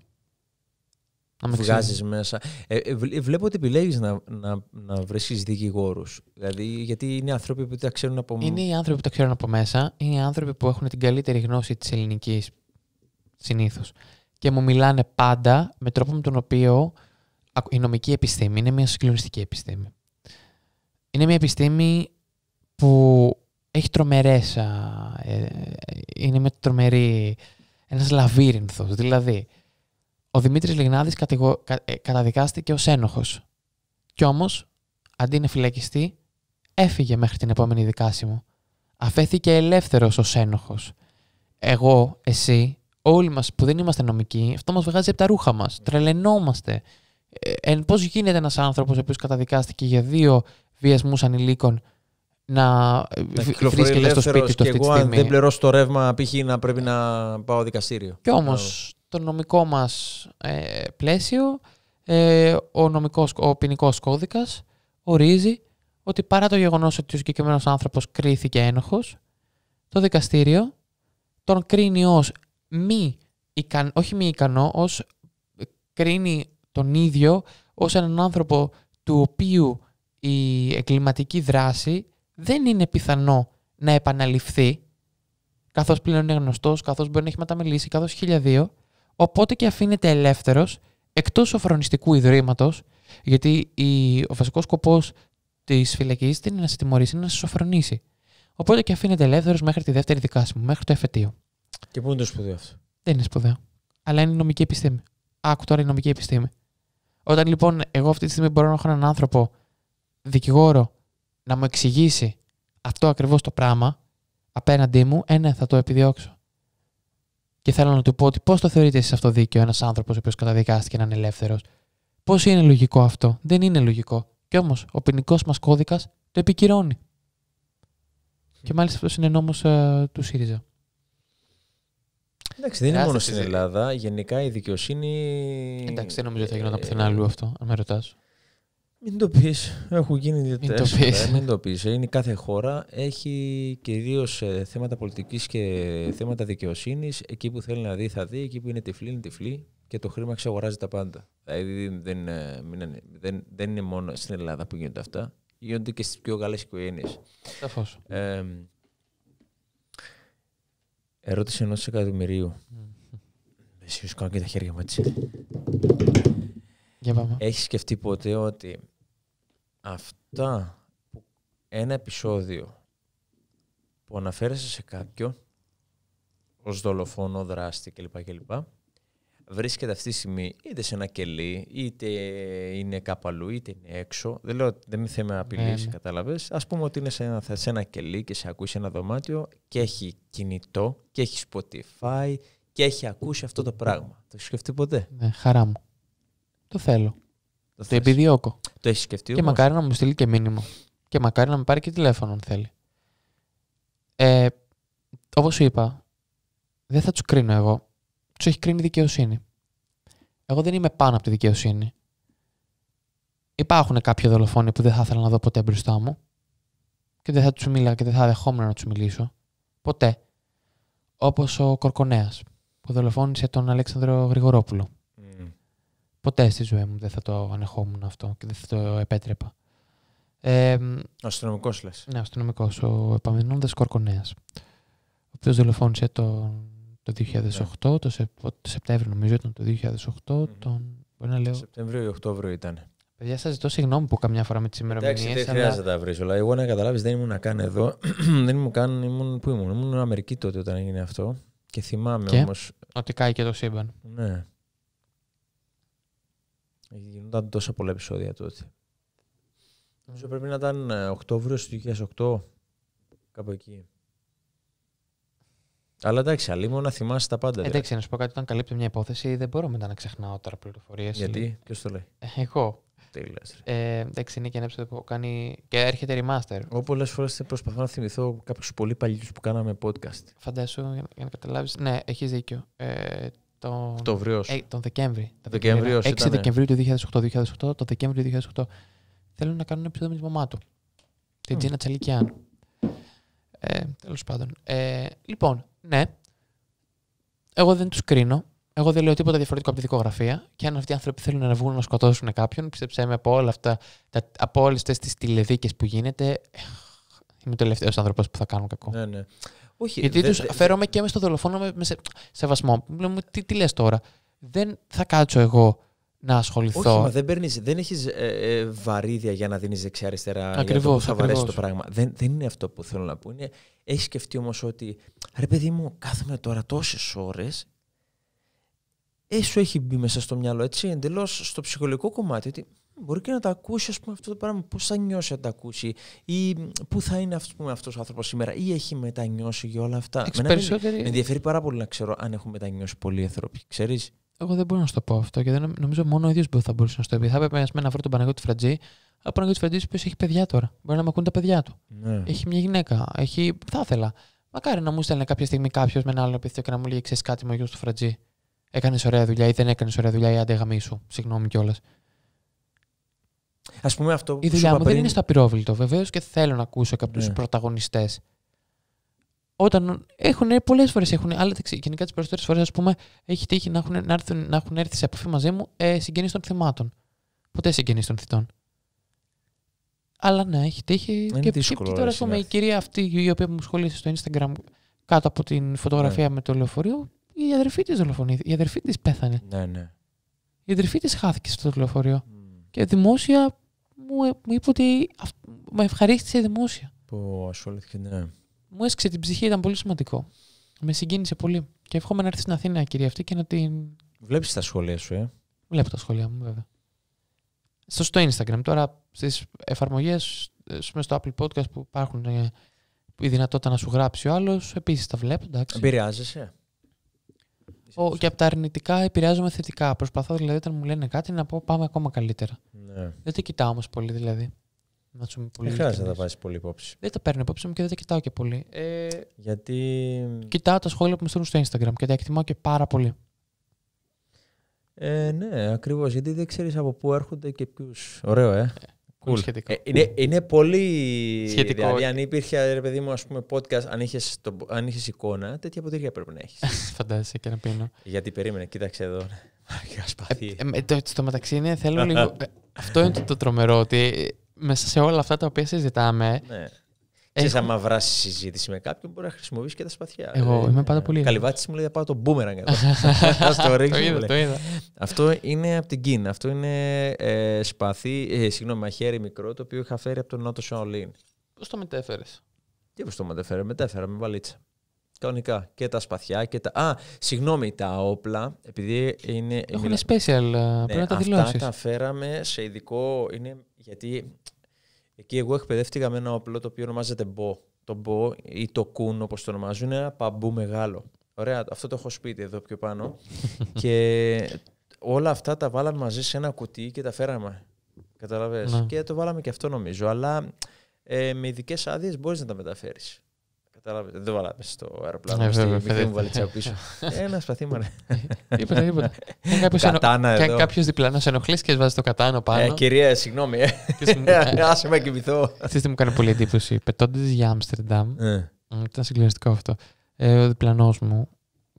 Να με Βγάζεις μέσα. Ε, ε, ε, βλέπω ότι επιλέγεις να, να, να δικηγόρους. Δηλαδή, γιατί είναι άνθρωποι που τα ξέρουν από μέσα. Είναι οι άνθρωποι που τα ξέρουν από μέσα. Είναι οι άνθρωποι που έχουν την καλύτερη γνώση της ελληνικής συνήθως. Και μου μιλάνε πάντα με τρόπο με τον οποίο η νομική επιστήμη είναι μια συγκλονιστική επιστήμη. Είναι μια επιστήμη που έχει τρομερές, ε, είναι με τρομερή, ένας λαβύρινθος. Δηλαδή, ο Δημήτρης Λιγνάδης κατηγο, ε, καταδικάστηκε ως ένοχος. Κι όμως, αντί να φυλακιστεί, έφυγε μέχρι την επόμενη δικάση μου. Αφέθηκε ελεύθερος ως ένοχος. Εγώ, εσύ, όλοι μας που δεν είμαστε νομικοί, αυτό μας βγάζει από τα ρούχα μας. Τρελαινόμαστε. Ε, εν πώς γίνεται ένας άνθρωπος ο οποίος καταδικάστηκε για δύο βιασμούς ανηλίκων να, ε, να βρίσκεται στο σπίτι του αυτή Αν δεν πληρώσω το ρεύμα, π.χ. να πρέπει να πάω δικαστήριο. Κι όμως το νομικό μας ε, πλαίσιο, ε, ο, νομικός, ο ποινικός κώδικας ορίζει ότι παρά το γεγονός ότι ο συγκεκριμένος άνθρωπος κρίθηκε ένοχος, το δικαστήριο τον κρίνει ως μη όχι μη ικανό, ως κρίνει τον ίδιο ως έναν άνθρωπο του οποίου η εγκληματική δράση δεν είναι πιθανό να επαναληφθεί, καθώς πλέον είναι γνωστός, καθώς μπορεί να έχει μεταμελήσει, καθώς χίλια δύο, οπότε και αφήνεται ελεύθερος, εκτός σοφρονιστικού ιδρύματος, γιατί η, ο βασικός σκοπός της φυλακής δεν είναι να σε τιμωρήσει, είναι να σε σοφρονήσει. Οπότε και αφήνεται ελεύθερος μέχρι τη δεύτερη μου, μέχρι το εφετείο. Και πού είναι το σπουδαίο αυτό. Δεν είναι σπουδαίο. Αλλά είναι η νομική επιστήμη. Άκου τώρα η νομική επιστήμη. Όταν λοιπόν εγώ αυτή τη στιγμή μπορώ να έχω έναν άνθρωπο δικηγόρο να μου εξηγήσει αυτό ακριβώς το πράγμα απέναντί μου, ένα ε, θα το επιδιώξω. Και θέλω να του πω ότι πώς το θεωρείτε σε αυτό δίκαιο ένας άνθρωπος ο οποίος καταδικάστηκε να είναι ελεύθερος. Πώς είναι λογικό αυτό. Δεν είναι λογικό. Κι όμως ο ποινικός μας κώδικας το επικυρώνει. Και μάλιστα αυτός είναι νόμος ε, του ΣΥΡΙΖΑ. Εντάξει, δεν είναι μόνο στην Ελλάδα. Γενικά η δικαιοσύνη. Εντάξει, δεν νομίζω ότι θα γινόταν ε, πουθενά αλλού αυτό, αν με ρωτάς. Μην το πεις. Έχουν γίνει Μην το πει. Ε, ε, είναι κάθε χώρα. Έχει κυρίως θέματα πολιτικής και θέματα δικαιοσύνης. Εκεί που θέλει να δει, θα δει. Εκεί που είναι τυφλή, είναι τυφλή. Και το χρήμα ξεγοράζει τα πάντα. Δηλαδή δεν, είναι, δεν, είναι μόνο στην Ελλάδα που γίνονται αυτά. Γίνονται και στις πιο καλέ οικογένειες. Σαφώς. Ερώτηση ενός εκατομμυρίου. Εσύ σου κάνω και τα χέρια μου έτσι. Για πάμε. σκεφτεί ποτέ ότι αυτά που ένα επεισόδιο που αναφέρεσαι σε κάποιον ως δολοφόνο, δράστη κλπ. κλπ βρίσκεται αυτή τη στιγμή είτε σε ένα κελί, είτε είναι κάπου αλλού, είτε είναι έξω. Δεν λέω δεν θέλω να απειλήσει, ναι. ναι. κατάλαβες. Ας πούμε ότι είναι σε ένα, σε ένα κελί και σε ακούει ένα δωμάτιο και έχει κινητό και έχει Spotify και έχει ακούσει αυτό το πράγμα. Το έχεις σκεφτεί ποτέ. Ναι, χαρά μου. Το θέλω. Το, το επιδιώκω. Το έχεις σκεφτεί. Και μακάρι να μου στείλει και μήνυμα. Και μακάρι να με πάρει και τηλέφωνο αν θέλει. Ε, Όπως σου είπα, δεν θα τους κρίνω εγώ τους έχει κρίνει δικαιοσύνη. Εγώ δεν είμαι πάνω από τη δικαιοσύνη. Υπάρχουν κάποιοι δολοφόνοι που δεν θα ήθελα να δω ποτέ μπροστά μου και δεν θα τους μίλα και δεν θα δεχόμουν να τους μιλήσω. Ποτέ. Όπως ο Κορκονέας που δολοφόνησε τον Αλέξανδρο Γρηγορόπουλο. Mm. Ποτέ στη ζωή μου δεν θα το ανεχόμουν αυτό και δεν θα το επέτρεπα. Ε, ο αστυνομικός λες. Ναι, ο αστυνομικός. Ο Επαμενώντα Κορκονέας. Ο οποίος δολοφόνησε τον το 2008, ναι. το, σε, Σεπτέμβριο νομίζω ήταν το 2008, mm τον, μπορεί να λέω... Σεπτέμβριο ή Οκτώβριο ήταν. Παιδιά, σας ζητώ συγγνώμη που καμιά φορά με τις ημερομηνίες. Εντάξει, δεν χρειάζεται αλλά... να βρεις όλα. Εγώ να καταλάβεις, δεν ήμουν καν εδώ. δεν ήμουν καν. Ήμουν, πού ήμουν, ήμουν Αμερική τότε όταν έγινε αυτό. Και θυμάμαι όμως. Ότι κάει και το σύμπαν. Ναι. Γινόταν τόσα πολλά επεισόδια τότε. Νομίζω πρέπει να ήταν ε, Οκτώβριο του 2008, κάπου εκεί. Αλλά εντάξει, αλλήμον να θυμάσαι τα πάντα. Ε, δηλαδή. Εντάξει, να σου πω κάτι, όταν καλύπτω μια υπόθεση, δεν μπορώ μετά να ξεχνάω τώρα πληροφορίες. Γιατί, ποιος το λέει. Ε, εγώ. ε, εντάξει, είναι και ένα που κάνει. και έρχεται remaster. Εγώ πολλές φορές προσπαθώ να θυμηθώ κάποιους πολύ παλιούς που κάναμε podcast. Φαντάσου, για να, καταλάβεις. Ναι, έχεις δίκιο. Ε, τον... Ε, τον Δεκέμβρη. Δεκέμβριο. Ναι. 6 Δεκεμβρίου του 2008, 2008, το Δεκέμβριο του 2008. Θέλουν να κάνουν επεισόδιο με τη μαμά του. Την mm. Τζίνα Τσαλικιάν. Ε, Τέλος πάντων. Ε, λοιπόν, ναι. Εγώ δεν τους κρίνω. Εγώ δεν λέω τίποτα διαφορετικό από τη δικογραφία. Και αν αυτοί οι άνθρωποι θέλουν να βγουν να σκοτώσουν κάποιον, πιστέψτε με από όλα αυτά, τα, από όλες αυτές τις τηλεδίκε που γίνεται, είμαι ο τελευταίος άνθρωπος που θα κάνω κακό. Ναι, ναι. Όχι, Γιατί του φέρομαι και με στο δολοφόνο με, σε, σεβασμό. Μου τι, τι λες τώρα. Δεν θα κάτσω εγώ να ασχοληθώ. Όχι, μα δεν, παίρνεις, δεν έχεις ε, ε βαρύδια για να δίνεις δεξιά-αριστερά για το που θα βαρέσει το πράγμα. Δεν, δεν είναι αυτό που θέλω να πω. Είναι, έχεις σκεφτεί όμως ότι ρε παιδί μου κάθομαι τώρα τόσες ώρες ε, έχει μπει μέσα στο μυαλό έτσι εντελώς στο ψυχολογικό κομμάτι ότι μπορεί και να τα ακούσει ας πούμε, αυτό το πράγμα πώς θα νιώσει να τα ακούσει ή πού θα είναι ας πούμε, αυτός ο άνθρωπος σήμερα ή έχει μετανιώσει για όλα αυτά. με, ενδιαφέρει πάρα πολύ να ξέρω αν έχουν μετανιώσει πολλοί άνθρωποι. Ξέρεις, εγώ δεν μπορώ να σου το πω αυτό και δεν νομίζω μόνο ο ίδιος θα μπορούσε να σου το πει. Θα έπρεπε να βρω τον Παναγιώτη Φραντζή. Ο Παναγιώτης Φραντζής, ο έχει παιδιά τώρα. Μπορεί να με ακούν τα παιδιά του. Ναι. Έχει μια γυναίκα. Έχει... Θα ήθελα. Μακάρι να μου στέλνε κάποια στιγμή κάποιος με ένα άλλο επίθετο και να μου λέει: Ξέρεις κάτι, μου γιος του Φραντζή. Έκανες ωραία δουλειά ή δεν έκανες ωραία δουλειά ή αντεγαμί σου. Συγγνώμη κιόλας. Ας πούμε αυτό που Η δουλειά μου πριν... δεν είναι στο απειρόβλητο. Βεβαίως και θέλω να ακούσω κάποιου ναι. πρωταγωνιστές όταν έχουν πολλές φορές έχουν. Αλλά γενικά τις περισσότερες φορές, ας πούμε, έχει τύχει να έχουν, να, έχουν έρθει σε επαφή μαζί μου ε, συγγενείς των θυμάτων. Ποτέ συγγενείς των θητών. Αλλά ναι, έχει τύχει. Είναι και, δύσκολο, και τώρα, ας πούμε, η κυρία αυτή η οποία μου σχολίασε στο Instagram κάτω από την φωτογραφία ναι. με το λεωφορείο, η αδερφή της δολοφονήθηκε. Η αδερφή της πέθανε. Ναι, ναι. Η αδερφή της χάθηκε στο λεωφορείο. Και δημόσια μου, ε, μου είπε ότι με ευχαρίστησε δημόσια. Που ασχολήθηκε, ναι μου έσκησε την ψυχή, ήταν πολύ σημαντικό. Με συγκίνησε πολύ. Και εύχομαι να έρθει στην Αθήνα, κυρία αυτή, και να την. Βλέπεις τα σχόλια σου, ε. Βλέπω τα σχόλια μου, βέβαια. Στο, στο Instagram. Τώρα στις εφαρμογές, στο Apple Podcast που υπάρχουν ε, η δυνατότητα να σου γράψει ο άλλος, επίσης τα βλέπω. Επηρεάζεσαι. Ο, και από τα αρνητικά επηρεάζομαι θετικά. Προσπαθώ δηλαδή όταν μου λένε κάτι να πω πάμε ακόμα καλύτερα. Ναι. Δεν το κοιτάω όμως πολύ δηλαδή να πολύ. Δεν χρειάζεται να τα βάζεις πολύ υπόψη. Δεν τα παίρνω υπόψη μου και δεν τα κοιτάω και πολύ. Ε, Γιατί. Κοιτάω τα σχόλια που μου στέλνουν στο Instagram και τα εκτιμάω και πάρα πολύ. Ε, ναι, ακριβώς. Γιατί δεν ξέρεις από πού έρχονται και ποιους. Ωραίο, ε. ε cool. Σχετικό. Ε, είναι, είναι πολύ. Σχετικό. Δηλαδή, αν υπήρχε, ρε παιδί μου, ας πούμε, podcast, αν είχες είχες εικόνα, τέτοια ποτήρια πρέπει να έχεις. Φαντάζεσαι και να πίνω. Γιατί περίμενε, κοίταξε εδώ. ε, ε, στο μεταξύ είναι, θέλω λίγο. Ε, αυτό είναι το, το τρομερό, ότι ε, μέσα σε όλα αυτά τα οποία συζητάμε. Ναι. Ξέρεις, άμα βράσει συζήτηση με κάποιον, μπορεί να χρησιμοποιήσει και τα σπαθιά. Εγώ ε, είμαι πάρα πολύ. Καλυβάτη μου λέει να πάω το boomerang εδώ. το είδα, το είδα. Αυτό είναι από την Κίνα. Αυτό είναι ε, σπαθί, ε, συγγνώμη, μαχαίρι μικρό, το οποίο είχα φέρει από τον Νότο Σαολίν. Πώς το μετέφερες. Τι πώς το μετέφερε, μετέφερα με βαλίτσα. Κανονικά. Και τα σπαθιά και τα. Α, συγγνώμη, τα όπλα. Επειδή είναι. Έχουν special. Ναι, πρέπει να τα δηλώσει. Αυτά τα φέραμε σε ειδικό. Είναι γιατί Εκεί εγώ εκπαιδεύτηκα με ένα όπλο το οποίο ονομάζεται μπο. Το μπο ή το κούν όπως το ονομάζουν είναι ένα παμπού μεγάλο. Ωραία, αυτό το έχω σπίτι εδώ πιο πάνω. και όλα αυτά τα βάλαμε μαζί σε ένα κουτί και τα φέραμε. Καταλαβες. Ναι. Και το βάλαμε και αυτό νομίζω. Αλλά ε, με ειδικές άδειες μπορείς να τα μεταφέρεις. Κατάλαβε. Δεν το βάλαμε στο αεροπλάνο. Ε, βέβαια, μου βαλε πίσω. Ένα σπαθί μου, ναι. Τίποτα, τίποτα. Κατάνα εδώ. Κάποιος διπλανός ενοχλείς και βάζει το κατάνο πάνω. Ε, κυρία, συγγνώμη. Ε. Άσε με κοιμηθώ. Αυτή τι μου κάνει πολύ εντύπωση. Πετώντας για Άμστερνταμ. Ε. Ήταν συγκλονιστικό αυτό. Ο διπλανός μου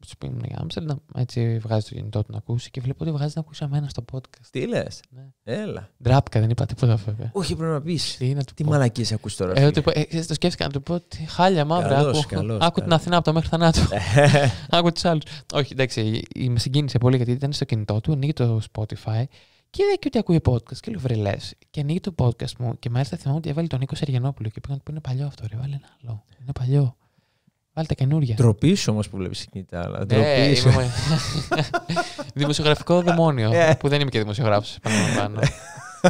του πήγαμε για Άμστερνταμ. Έτσι βγάζει το κινητό του να ακούσει και βλέπω ότι βγάζει να ακούσει αμένα στο podcast. Τι λες. Ναι. Έλα. Ντράπηκα, δεν είπα τίποτα βέβαια. Όχι, πρέπει να πεις. Τι, να τι μαλακίε τώρα. Ε, το, ε, το σκέφτηκα να του πω ότι χάλια μαύρα. Καλώς, άκου, καλώς, άκου καλώς. την Αθηνά από το μέχρι θανάτου. άκου τους άλλους. Όχι, εντάξει, με συγκίνησε πολύ γιατί ήταν στο κινητό του, ανοίγει το Spotify και είδα και ότι ακούει podcast και λέω βρελέ. Και ανοίγει το podcast μου και μάλιστα θυμάμαι ότι έβαλε τον Νίκο Σεργενόπουλο και πήγαν είναι παλιό αυτό. Ρε, βάλε ένα άλλο. Είναι παλιό. Βάλτε καινούρια. Τροπή όμως που βλέπεις κινητά. Αλλά ναι, είμαι... Δημοσιογραφικό δαιμόνιο. Ε. που δεν είμαι και δημοσιογράφος. Πάνω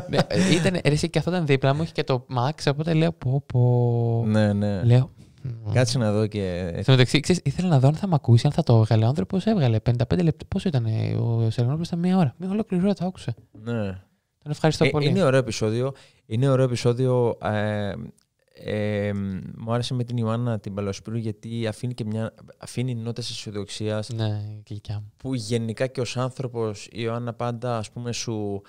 ναι, ήταν, εσύ και αυτό ήταν δίπλα μου, είχε και το Max, οπότε λέω πω πω. Ναι, ναι. Λέω. Κάτσε να δω και. Στο μεταξύ, ξέρεις, ήθελα να δω αν θα με ακούσει, αν θα το έβγαλε. Ο άνθρωπος έβγαλε 55 λεπτά. Πόσο ήταν ε, ο Σελενόπλο, ήταν μία ώρα. Μία ολόκληρη ώρα το άκουσα. Ναι. Τον ευχαριστώ ε, πολύ. Είναι ωραίο επεισόδιο. Είναι ωραίο επεισόδιο ε, ε, μου άρεσε με την Ιωάννα την Παλαιοσπύρου γιατί αφήνει, και μια, αφήνει νότες αισιοδοξίας ναι, που γενικά και ως άνθρωπος η Ιωάννα πάντα ας πούμε σου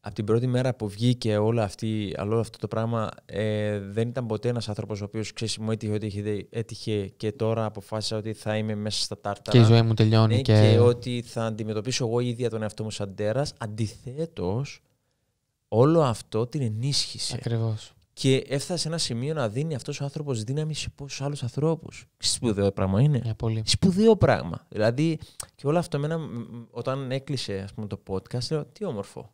από την πρώτη μέρα που βγήκε όλο, αυτή, όλο αυτό το πράγμα ε, δεν ήταν ποτέ ένας άνθρωπος ο οποίος ξέρεις μου έτυχε ότι έτυχε και τώρα αποφάσισα ότι θα είμαι μέσα στα τάρτα και η ζωή μου τελειώνει ναι, και... και... ότι θα αντιμετωπίσω εγώ ίδια τον εαυτό μου σαν τέρας αντιθέτως όλο αυτό την ενίσχυσε. Ακριβώς. Και έφτασε ένα σημείο να δίνει αυτός ο άνθρωπος δύναμη σε πόσους άλλους ανθρώπους. Σπουδαίο πράγμα είναι. Ε, πολύ. Σπουδαίο πράγμα. Δηλαδή, και όλο αυτό εμένα, όταν έκλεισε ας πούμε, το podcast, λέω τι όμορφο.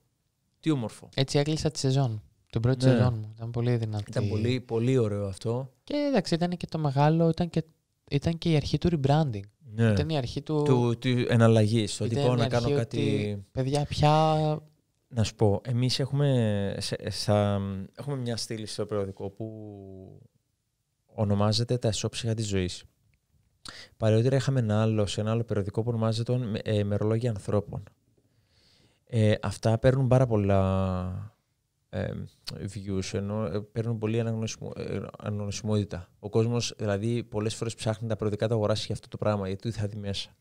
Τι όμορφο. Έτσι έκλεισα τη σεζόν. Τον πρώτο ναι. σεζόν μου. Ήταν πολύ δυνατή. Ήταν πολύ, πολύ ωραίο αυτό. Και εντάξει, ήταν και το μεγάλο, ήταν και, ήταν και η αρχή του rebranding. Ναι. Ήταν η αρχή του. του, του εναλλαγής. Το τυπώ να κάνω κάτι. παιδιά, πια να σου πω, εμείς έχουμε, έχουμε μια στήλη στο περιοδικό που ονομάζεται «Τα εσώψυχα της ζωής». Παλαιότερα είχαμε ένα άλλο, σε ένα άλλο περιοδικό που ονομάζεται ε, «Μερολόγια ανθρώπων». Ε, αυτά παίρνουν πάρα πολλά ε, views, ενώ ε, παίρνουν πολύ ε, αναγνωσιμότητα. Ο κόσμος, δηλαδή, πολλές φορές ψάχνει τα περιοδικά τα αγοράσει για αυτό το πράγμα, γιατί θα δει μέσα.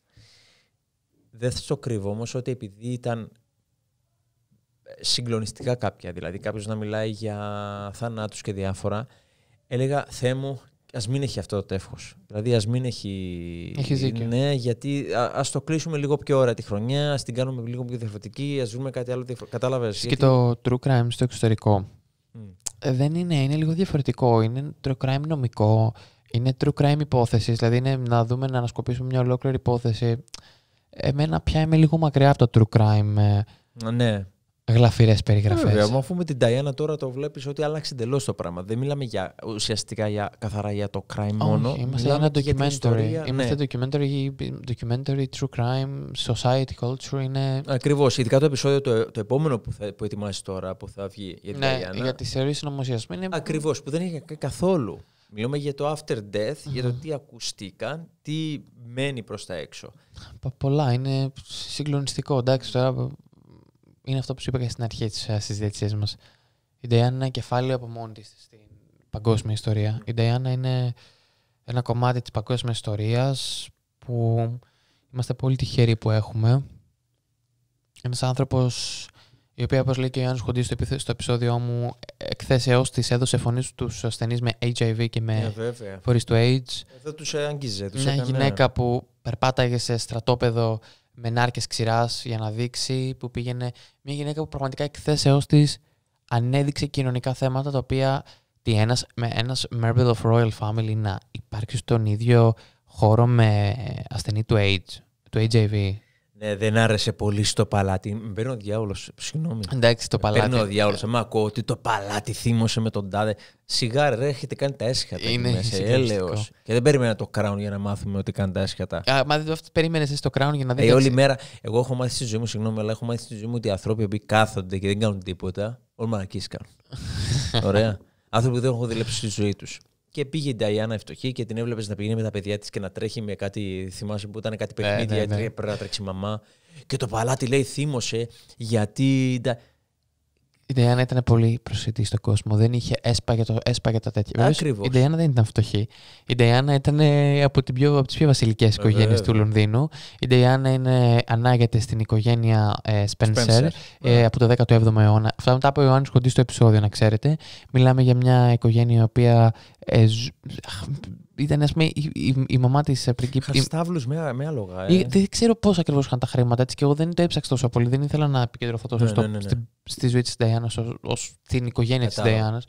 Δεν θα το κρύβω όμως ότι επειδή ήταν συγκλονιστικά κάποια. Δηλαδή, κάποιος να μιλάει για θανάτους και διάφορα. Έλεγα, Θεέ μου, ας μην έχει αυτό το τεύχος. Δηλαδή, ας μην έχει. Έχει δίκιο. Ναι, γιατί α το κλείσουμε λίγο πιο ώρα τη χρονιά, ας την κάνουμε λίγο πιο διαφορετική, ας δούμε κάτι άλλο. Κατάλαβε. Και γιατί... το true crime στο εξωτερικό. Mm. Δεν είναι, είναι λίγο διαφορετικό. Είναι true crime νομικό. Είναι true crime υπόθεσης. Δηλαδή, είναι να δούμε να ανασκοπήσουμε μια ολόκληρη υπόθεση. Εμένα πια είμαι λίγο μακριά από το true crime. Ε. Ναι. Γλαφυρές περιγραφές. Βέβαια, μα αφού με την Ταϊάννα τώρα το βλέπεις ότι άλλαξε εντελώς το πράγμα. Δεν μιλάμε για, ουσιαστικά για, καθαρά για το crime μόνο. Είμαστε ένα documentary. Ιστορία, ναι. είμαστε documentary, documentary, true crime, society, culture. Είναι... Ακριβώς. Ειδικά το επεισόδιο το, το επόμενο που, θα, που ετοιμάζει τώρα που θα βγει για την ναι, Για τη θεωρίες συνωμοσιασμού είναι. Ακριβώς. Που δεν έχει καθόλου. Μιλούμε για το after death, για το τι ακουστήκαν, τι μένει προς τα έξω. Πολλά, είναι συγκλονιστικό. Εντάξει, τώρα είναι αυτό που σου είπα και στην αρχή της ε, συζήτησή μας. Η Νταϊάννα είναι ένα κεφάλαιο από μόνη της στην παγκόσμια ιστορία. Η Νταϊάννα είναι ένα κομμάτι της παγκόσμιας ιστορίας που είμαστε πολύ τυχεροί που έχουμε. Ένας άνθρωπος, η οποία, όπως λέει και ο Ιωάννης Χοντής στο, στο επεισόδιο μου, εκθέσεω της έδωσε φωνή στους ασθενείς με HIV και με ε, φορείς του AIDS. Ε, δεν τους άγγιζε. Μια γυναίκα που περπάταγε σε στρατόπεδο με νάρκες ξηράς για να δείξει, που πήγαινε. Μια γυναίκα που πραγματικά εκθέσεώς της ανέδειξε κοινωνικά θέματα τα οποία τι ένας, με ένας member of royal family να υπάρξει στον ίδιο χώρο με ασθενή του AIDS, του HIV, ναι, δεν άρεσε πολύ στο παλάτι. Με ο διάολος. Συγγνώμη. Εντάξει, το παλάτι. Μπαίνει ο διάολο. Μα ακούω ότι το παλάτι θύμωσε με τον τάδε. Σιγάρε, ρε, έχετε κάνει τα έσχατα. Είναι έλεος. Και δεν περίμενα το crown για να μάθουμε ότι κάνει τα έσχατα. Α, μα δεν περίμενες εσύ το crown για να δείτε. Ε, όλη μέρα. Εγώ έχω μάθει στη ζωή μου, συγγνώμη, αλλά έχω μάθει στη ζωή μου ότι οι άνθρωποι που κάθονται και δεν κάνουν τίποτα, όλοι μαρακίε Ωραία. άνθρωποι που δεν έχουν δουλέψει στη ζωή τους. Και πήγε η Νταϊάννα ευτυχή και την έβλεπες να πηγαίνει με τα παιδιά της και να τρέχει με κάτι. Θυμάσαι που ήταν κάτι παιχνίδι, ναι, ναι, ναι. πρέπει να τρέξει η μαμά. Και το παλάτι λέει θύμωσε γιατί. Η Ντεάνα ήταν πολύ προσιτή στον κόσμο. Δεν είχε έσπα το, τα τέτοια. Ακριβώς. Η Ντεάνα δεν ήταν φτωχή. Η Ντεάνα ήταν ε, από, την πιο, από τις πιο βασιλικές ε, οικογένειες του Λονδίνου. Η Ντεάνα είναι, ανάγεται στην οικογένεια ε, Spencer, ε, από το 17ο αιώνα. Αυτά μετά από ιωαννη Κοντής στο επεισόδιο, να ξέρετε. Μιλάμε για μια οικογένεια η οποία ήταν ας πούμε, η, η, η, μαμά της ε, πριγκίπ. Σταύλου, με, με άλογα. Ε. Δεν ξέρω πώς ακριβώς είχαν τα χρήματα έτσι και εγώ δεν το έψαξα τόσο πολύ. Δεν ήθελα να επικεντρωθώ τόσο ναι, στο, ναι, ναι, ναι. στη, στη, ζωή της Νταϊάννα ω την οικογένεια της Νταϊάννα.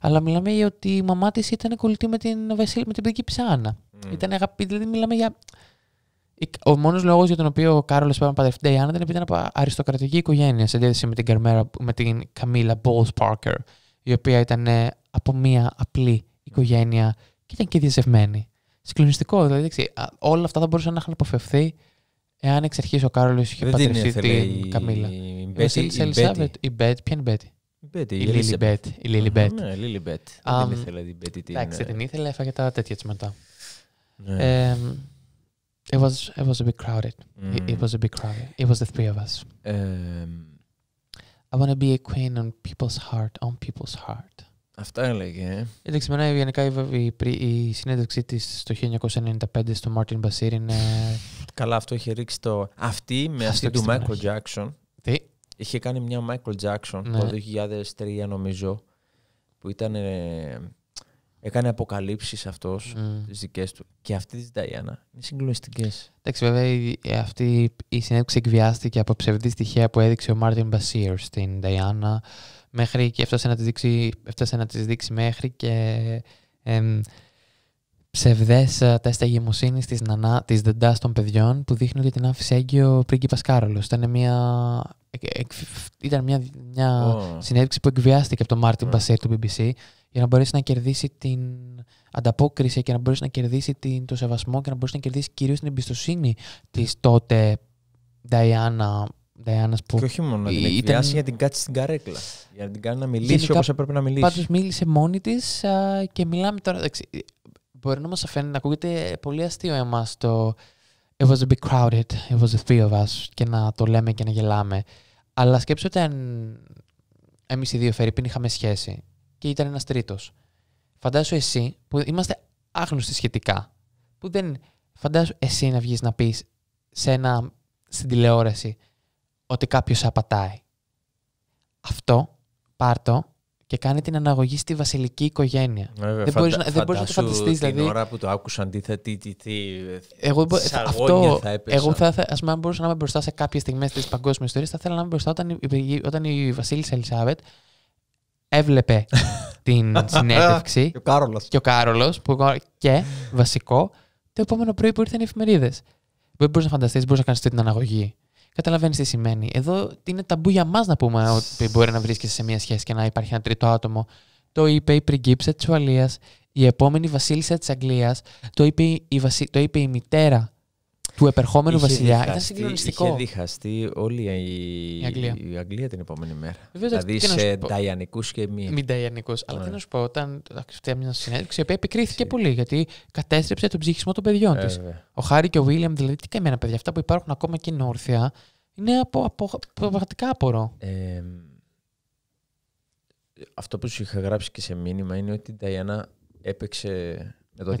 Αλλά μιλάμε για ότι η μαμά της ήταν κολλητή με την, με την πριγκίπισσα Άννα. Mm. Ήταν αγαπητή, δηλαδή μιλάμε για. Ο μόνος λόγος για τον οποίο ο Κάρολος πρέπει να παντρευτεί την Νταϊάννα ήταν επειδή ήταν από αριστοκρατική οικογένεια σε αντίθεση με την, Καρμέρα, με την Καμίλα Μπόλ Πάρκερ, η οποία ήταν ε, από μία απλή οικογένεια και ήταν και διασευμένη. Συγκλονιστικό. Δηλαδή, δηλαδή, όλα αυτά θα μπορούσαν να είχαν αποφευθεί εάν εξ αρχής ο Κάρολος είχε Δεν την η... Καμίλα. Η Ελισάβετ. Η Μπέτ, ποια είναι η Μπέτ. Η Λίλι Μπέτ. Η Λίλι Μπέτ. Ναι, Λίλι Μπέτ. Δεν ήθελα την Μπέτ. Εντάξει, την ε, ήθελα, έφαγε τα τέτοια της μετά. Ναι. It was it was a bit crowded. Mm. It, it was a bit crowded. It was the three of us. Um, I want to be a queen on people's heart, on people's heart. Αυτά έλεγε. Ε. Εντάξει, η, συνέντευξή της το 1995 στο Μάρτιν Μπασίρ είναι. Καλά, αυτό είχε ρίξει το. Αυτή με αυτή του Μάικλ Τζάξον. Τι. Είχε κάνει μια Μάικλ ναι. Τζάξον το 2003, νομίζω. Που ήταν. Ε, έκανε αποκαλύψεις αυτός mm. τις δικές του και αυτή της Νταϊάννα είναι συγκλονιστικές. Εντάξει βέβαια αυτή η συνέντευξη εκβιάστηκε από ψευδή στοιχεία που έδειξε ο Μάρτιν Μπασίρ στην Νταϊάννα μέχρι και έφτασε να τις δείξει, έφτασε μέχρι και ε, ψευδές τεστ αγιμοσύνης της, νανά, της δεντάς των παιδιών που δείχνει ότι την άφησε έγκυο πρίγκιπας Κάρολος. Ήταν μια, ήταν μια, μια συνέντευξη που εκβιάστηκε από τον Μάρτιν Μπασέρ του BBC για να μπορέσει να κερδίσει την ανταπόκριση και να μπορέσει να κερδίσει την, το σεβασμό και να μπορέσει να κερδίσει κυρίως την εμπιστοσύνη της τότε Νταϊάννα δεν που. Και όχι μόνο, να την εκβιάσει για την κάτσει στην καρέκλα. Για να την κάνει να μιλήσει όπως έπρεπε να μιλήσει. Πάντως μίλησε μόνη της και μιλάμε τώρα. μπορεί να μας αφαίνει, να ακούγεται πολύ αστείο εμάς το. It was a bit crowded, it was the three of us και να το λέμε και να γελάμε. Αλλά σκέψτε ότι αν εμείς οι δύο Φερρυπίν είχαμε σχέση και ήταν ένας τρίτος. Φαντάσου εσύ που είμαστε άγνωστοι σχετικά. Που δεν. Φαντάσου εσύ να βγεις να πεις σε ένα, στην τηλεόραση ότι κάποιος απατάει. Αυτό, πάρτο και κάνει την αναγωγή στη βασιλική οικογένεια. Βέβαια, δεν μπορείς να, δεν μπορείς να το φανταστεί. Δηλαδή, την ώρα που το άκουσα, αντίθετη. Τι, τι, ε, εγώ, αυτό, θα έπεσαν. εγώ θα, ας πούμε, αν μπορούσα να είμαι μπροστά σε κάποιες στιγμές της παγκόσμιας ιστορίας, θα ήθελα να είμαι μπροστά όταν, όταν η Βασίλισσα Ελισάβετ έβλεπε την συνέντευξη. και ο Κάρολος. Και ο Κάρολος, που, και βασικό, το επόμενο πρωί που ήρθαν οι εφημερίδες. Δεν μπορείς να φανταστείς, μπορείς να κάνεις την αναγωγή. Καταλαβαίνεις τι σημαίνει. Εδώ είναι ταμπού για μας να πούμε ότι μπορεί να βρίσκεσαι σε μια σχέση και να υπάρχει ένα τρίτο άτομο. Το είπε η πριγκίψα της Ουαλίας, η επόμενη βασίλισσα της Αγγλίας, το, το είπε η μητέρα του επερχόμενου βασιλιά διχαστεί, ήταν συγκλονιστικό. Είχε διχαστεί όλη η, η, Αγγλία. την επόμενη μέρα. Βέβαια, δηλαδή σε νταϊανικούς και μη. Μη νταϊανικούς. Αλλά τι ναι. να σου πω, ήταν μια συνέντευξη η οποία επικρίθηκε πολύ γιατί κατέστρεψε τον ψυχισμό των παιδιών της. Ο Χάρη και ο Βίλιαμ, δηλαδή, τι καημένα παιδιά, αυτά που υπάρχουν ακόμα και νόρθια, είναι από, από, πραγματικά απόρο. Ε, αυτό που σου είχα γράψει και σε μήνυμα είναι ότι η Νταϊάννα έπαιξε με το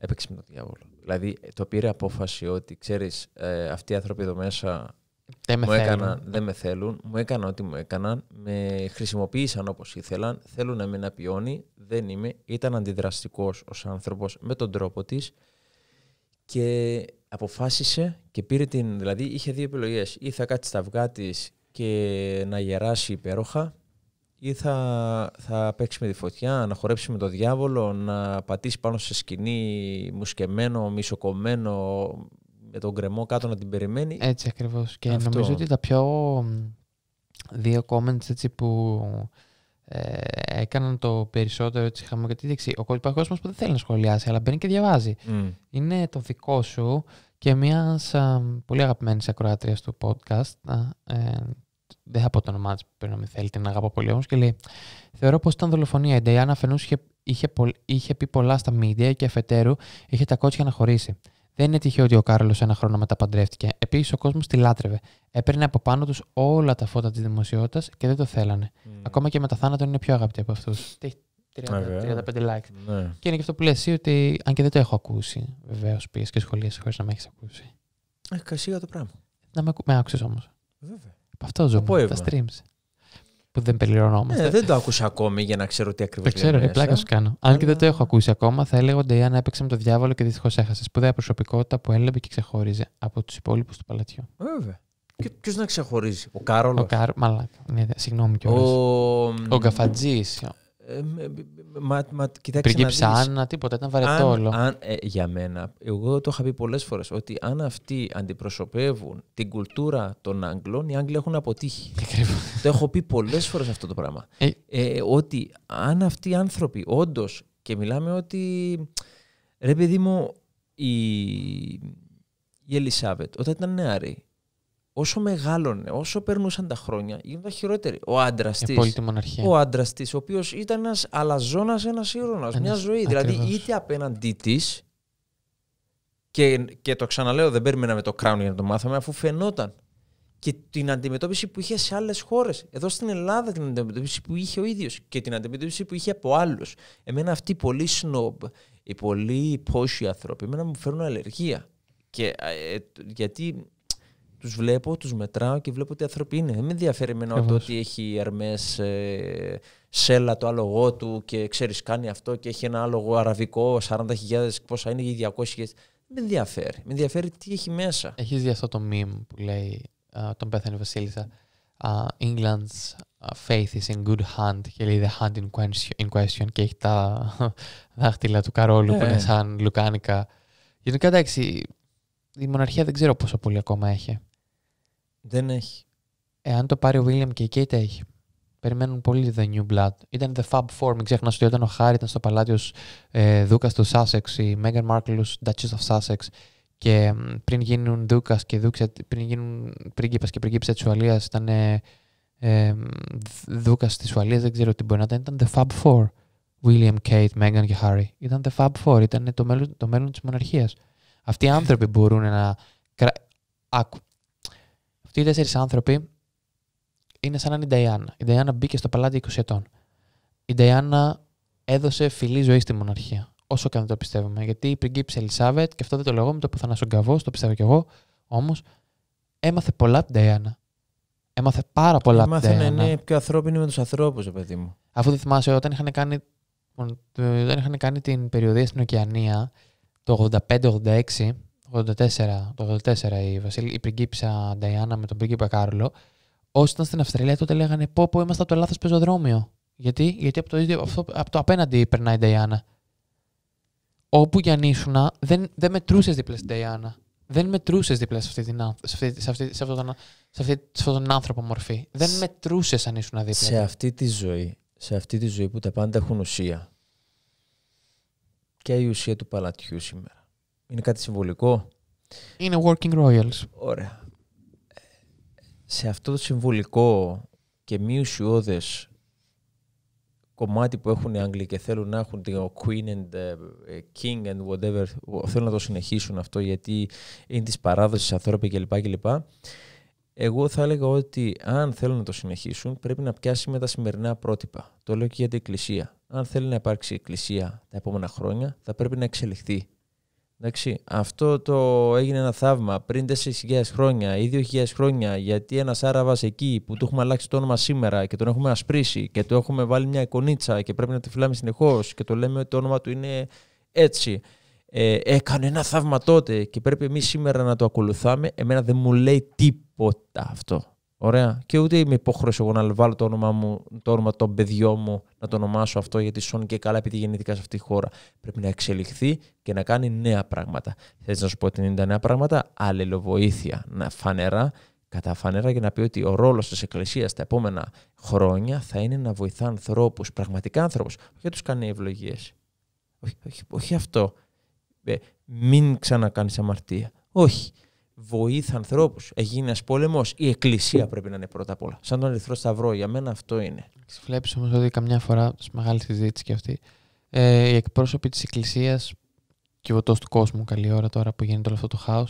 Έπαιξε διάβολο. Δηλαδή, το πήρε απόφαση ότι, ξέρεις, ε, αυτοί οι άνθρωποι εδώ μέσα δεν με, μου έκαναν, δεν με θέλουν, μου έκαναν ό,τι μου έκαναν, με χρησιμοποίησαν όπως ήθελαν, θέλουν να με πιώνει δεν είμαι. Ήταν αντιδραστικός ως άνθρωπος με τον τρόπο της και αποφάσισε και πήρε την... Δηλαδή, είχε δύο επιλογές. Ή θα κάτσει στα αυγά της και να γεράσει υπέροχα ή θα, θα παίξει με τη φωτιά, να χορέψει με τον διάβολο, να πατήσει πάνω σε σκηνή μουσκεμένο, μισοκομμένο, με τον κρεμό κάτω να την περιμένει. Έτσι ακριβώς. Και νομίζω ότι τα πιο δύο comments έτσι που ε, έκαναν το περισσότερο έτσι χαμογελτήδηξη. Ο υπάρχει κόσμος που δεν θέλει να σχολιάσει, αλλά μπαίνει και διαβάζει. Mm. Είναι το δικό σου και μιας πολύ αγαπημένης ακροάτριας του podcast, ε, δεν θα πω το όνομά της που πρέπει να με θέλει, την αγαπώ πολύ όμως. Και λέει: Θεωρώ πως ήταν δολοφονία. Η Νταϊάννα αφενός είχε, είχε, είχε, πει πολλά στα μίντια και αφετέρου είχε τα κότσια να χωρίσει. Δεν είναι τυχαίο ότι ο Κάρολο ένα χρόνο μετά παντρεύτηκε. Επίσης, ο κόσμος τη λάτρευε. Έπαιρνε από πάνω τους όλα τα φώτα της δημοσιότητας και δεν το θέλανε. Mm. Ακόμα και με τα θάνατο είναι πιο αγαπητοί από αυτούς. 30, 35 likes. Ναι. Και είναι και αυτό που λες: εσύ ότι, αν και δεν το έχω ακούσει, βεβαίως πει και σχολεία χωρίς να με έχεις ακούσει. Έχει κασίγα το πράγμα. Να με, με άκουσες όμως. Βέβαια. Από αυτό ζω. τα streams. Που δεν περιρωνόμαστε. Ναι, δεν το άκουσα ακόμη για να ξέρω τι ακριβώς. Δεν ξέρω, η πλάκα σου κάνω. Αν και δεν το έχω ακούσει ακόμα, θα έλεγα ότι η Άννα έπαιξε με τον διάβολο και δυστυχώς έχασε. Σπουδαία προσωπικότητα που έλεγε και ξεχώριζε από τους υπόλοιπους του παλατιού. Βέβαια. Και ποιος να ξεχωρίζει, ο Κάρολος. Ο Κάρολο, μαλάκα. συγγνώμη κιόλας. Ο, ο Γκαφατζής μα, Πριν ψάνα, τίποτα, ήταν βαρετό όλο. Ε, για μένα, εγώ το είχα πει πολλές φορές, ότι αν αυτοί αντιπροσωπεύουν την κουλτούρα των Άγγλων, οι Άγγλοι έχουν αποτύχει. το έχω πει πολλές φορές αυτό το πράγμα. Ε, ε ότι αν αυτοί οι άνθρωποι, όντως, και μιλάμε ότι, ρε παιδί μου, η, η Ελισάβετ, όταν ήταν νεαρή, όσο μεγάλωνε, όσο περνούσαν τα χρόνια, γίνονταν χειρότεροι. Ο άντρας τη. Ο άντρας της, ο οποίος ήταν ένας αλαζόνας, ένας ήρωνα, μια ζωή. Δηλαδή, είτε απέναντί της. Και, και το ξαναλέω, δεν περιμέναμε το Crown για να το μάθαμε, αφού φαινόταν. Και την αντιμετώπιση που είχε σε άλλες χώρες. Εδώ στην Ελλάδα την αντιμετώπιση που είχε ο ίδιος και την αντιμετώπιση που είχε από άλλους. Εμένα αυτοί οι πολύ σνομπ, οι πολύ πόσοι άνθρωποι, εμένα μου φέρνουν αλλεργία. Και, ε, ε, γιατί τους βλέπω, τους μετράω και βλέπω τι άνθρωποι είναι. Δεν με ενδιαφέρει εμένα το ότι έχει Ερμέ ε, σέλα το άλογο του και ξέρεις, κάνει αυτό και έχει ένα άλογο αραβικό 40.000 πόσα είναι ή 200.000. Με ενδιαφέρει. Με ενδιαφέρει τι έχει μέσα. Έχεις δει αυτό το meme που λέει τον πέθανε Βασίλισσα. England's faith is in good hand και λέει the hand in question, και έχει τα δάχτυλα του Καρόλου που είναι ε. σαν λουκάνικα. Γιατί εντάξει, η μοναρχία δεν ξέρω πόσο πολύ ακόμα έχει. Δεν έχει. Εάν το πάρει ο Βίλιαμ και η Κέιτ έχει. Περιμένουν πολύ The New Blood. Ήταν The Fab Four, μην ξεχνάς ότι όταν ο Χάρη ήταν στο παλάτιο ε, Δούκας του Σάσεξ η Μέγαν Μάρκλους Duchess of Sussex και πριν γίνουν Δούκας και πριν γίνουν πρίγκιπας και πρίγκιψε της Ουαλίας, ήταν ε, ε, Δούκας της Ουαλίας, δεν ξέρω τι μπορεί να ήταν. Ήταν The Fab Four. William, Kate, Μέγαν και Harry. Ήταν The Fab Four, ήταν το μέλλον, μέλλον της μοναρχίας. Αυτοί οι άνθρωποι μπορούν να. Άκου, αυτοί οι τέσσερις άνθρωποι είναι σαν να είναι η Νταϊάννα. Η Νταϊάννα μπήκε στο παλάτι 20 ετών. Η Νταϊάννα έδωσε φιλή ζωή στη μοναρχία. Όσο και αν το πιστεύουμε. Γιατί η πριγκίπισσα Ελισάβετ, και αυτό δεν το λέω με το που θα καβό, το πιστεύω κι εγώ, όμως έμαθε πολλά την Νταϊάννα. Έμαθε πάρα πολλά από την Έμαθε να είναι πιο ανθρώπινη με τους ανθρώπους, παιδί μου. Αφού δεν θυμάσαι, όταν είχαν κάνει, όταν είχαν κάνει την περιοδία στην Οκεανία το 85-86, το 84, το 84 η, Βασίλη, η πριγκίπισσα Νταϊάννα με τον πρίγκιπα Κάρλο, όσοι ήταν στην Αυστραλία τότε λέγανε πω πω είμαστε από το λάθος πεζοδρόμιο. Γιατί, Γιατί από, το ίδιο, από, από το απέναντι περνάει η Νταϊάννα. Όπου για αν δεν, δεν μετρούσες δίπλα στην Νταϊάννα. Δεν μετρούσες δίπλα σε, αυτή την, αυτόν, τον, τον άνθρωπο μορφή. Δεν μετρούσε αν ήσουν δίπλα. Σε αυτή τη ζωή, σε αυτή τη ζωή που τα πάντα έχουν ουσία. Και η ουσία του παλατιού σήμερα είναι κάτι συμβολικό. Είναι working royals. Ωραία. Σε αυτό το συμβολικό και μη ουσιώδες κομμάτι που έχουν οι Άγγλοι και θέλουν να έχουν το Queen and the ε, King and whatever, θέλουν να το συνεχίσουν αυτό γιατί είναι της παράδοσης ανθρώπων κλπ. κλπ. Εγώ θα έλεγα ότι αν θέλουν να το συνεχίσουν πρέπει να πιάσει με τα σημερινά πρότυπα. Το λέω και για την Εκκλησία. Αν θέλει να υπάρξει Εκκλησία τα επόμενα χρόνια θα πρέπει να εξελιχθεί. Εντάξει, αυτό το έγινε ένα θαύμα πριν 4.000 χρόνια ή 2.000 χρόνια γιατί ένας Άραβας εκεί που του έχουμε αλλάξει το όνομα σήμερα και τον έχουμε ασπρίσει και του έχουμε βάλει μια εικονίτσα και πρέπει να τη φυλάμε συνεχώς και το λέμε ότι το όνομα του είναι έτσι. Ε, έκανε ένα θαύμα τότε και πρέπει εμείς σήμερα να το ακολουθάμε. Εμένα δεν μου λέει τίποτα αυτό. Ωραία. Και ούτε είμαι υπόχρεος εγώ να βάλω το όνομα, μου, το όνομα των παιδιών μου να το ονομάσω αυτό γιατί σώνει και καλά επειδή γεννήθηκα σε αυτή τη χώρα. Πρέπει να εξελιχθεί και να κάνει νέα πράγματα. Θες να σου πω ότι είναι τα νέα πράγματα, αλληλοβοήθεια. Να φανερά, κατά φανερά για να πει ότι ο ρόλος της Εκκλησίας τα επόμενα χρόνια θα είναι να βοηθά ανθρώπους, πραγματικά ανθρώπου. Όχι να τους κάνει ευλογίες. Όχι, όχι, όχι αυτό. Ε, μην ξανακάνεις αμαρτία. Όχι βοήθα ανθρώπους. Έγινε ένας πόλεμος, η Εκκλησία πρέπει να είναι πρώτα απ' όλα. Σαν τον Ερυθρό Σταυρό, για μένα αυτό είναι. Βλέπεις όμως ότι καμιά φορά, σε μεγάλη συζήτηση και αυτή, ε, οι εκπρόσωποι της Εκκλησίας και ο του κόσμου, καλή ώρα τώρα που γίνεται όλο αυτό το χάος.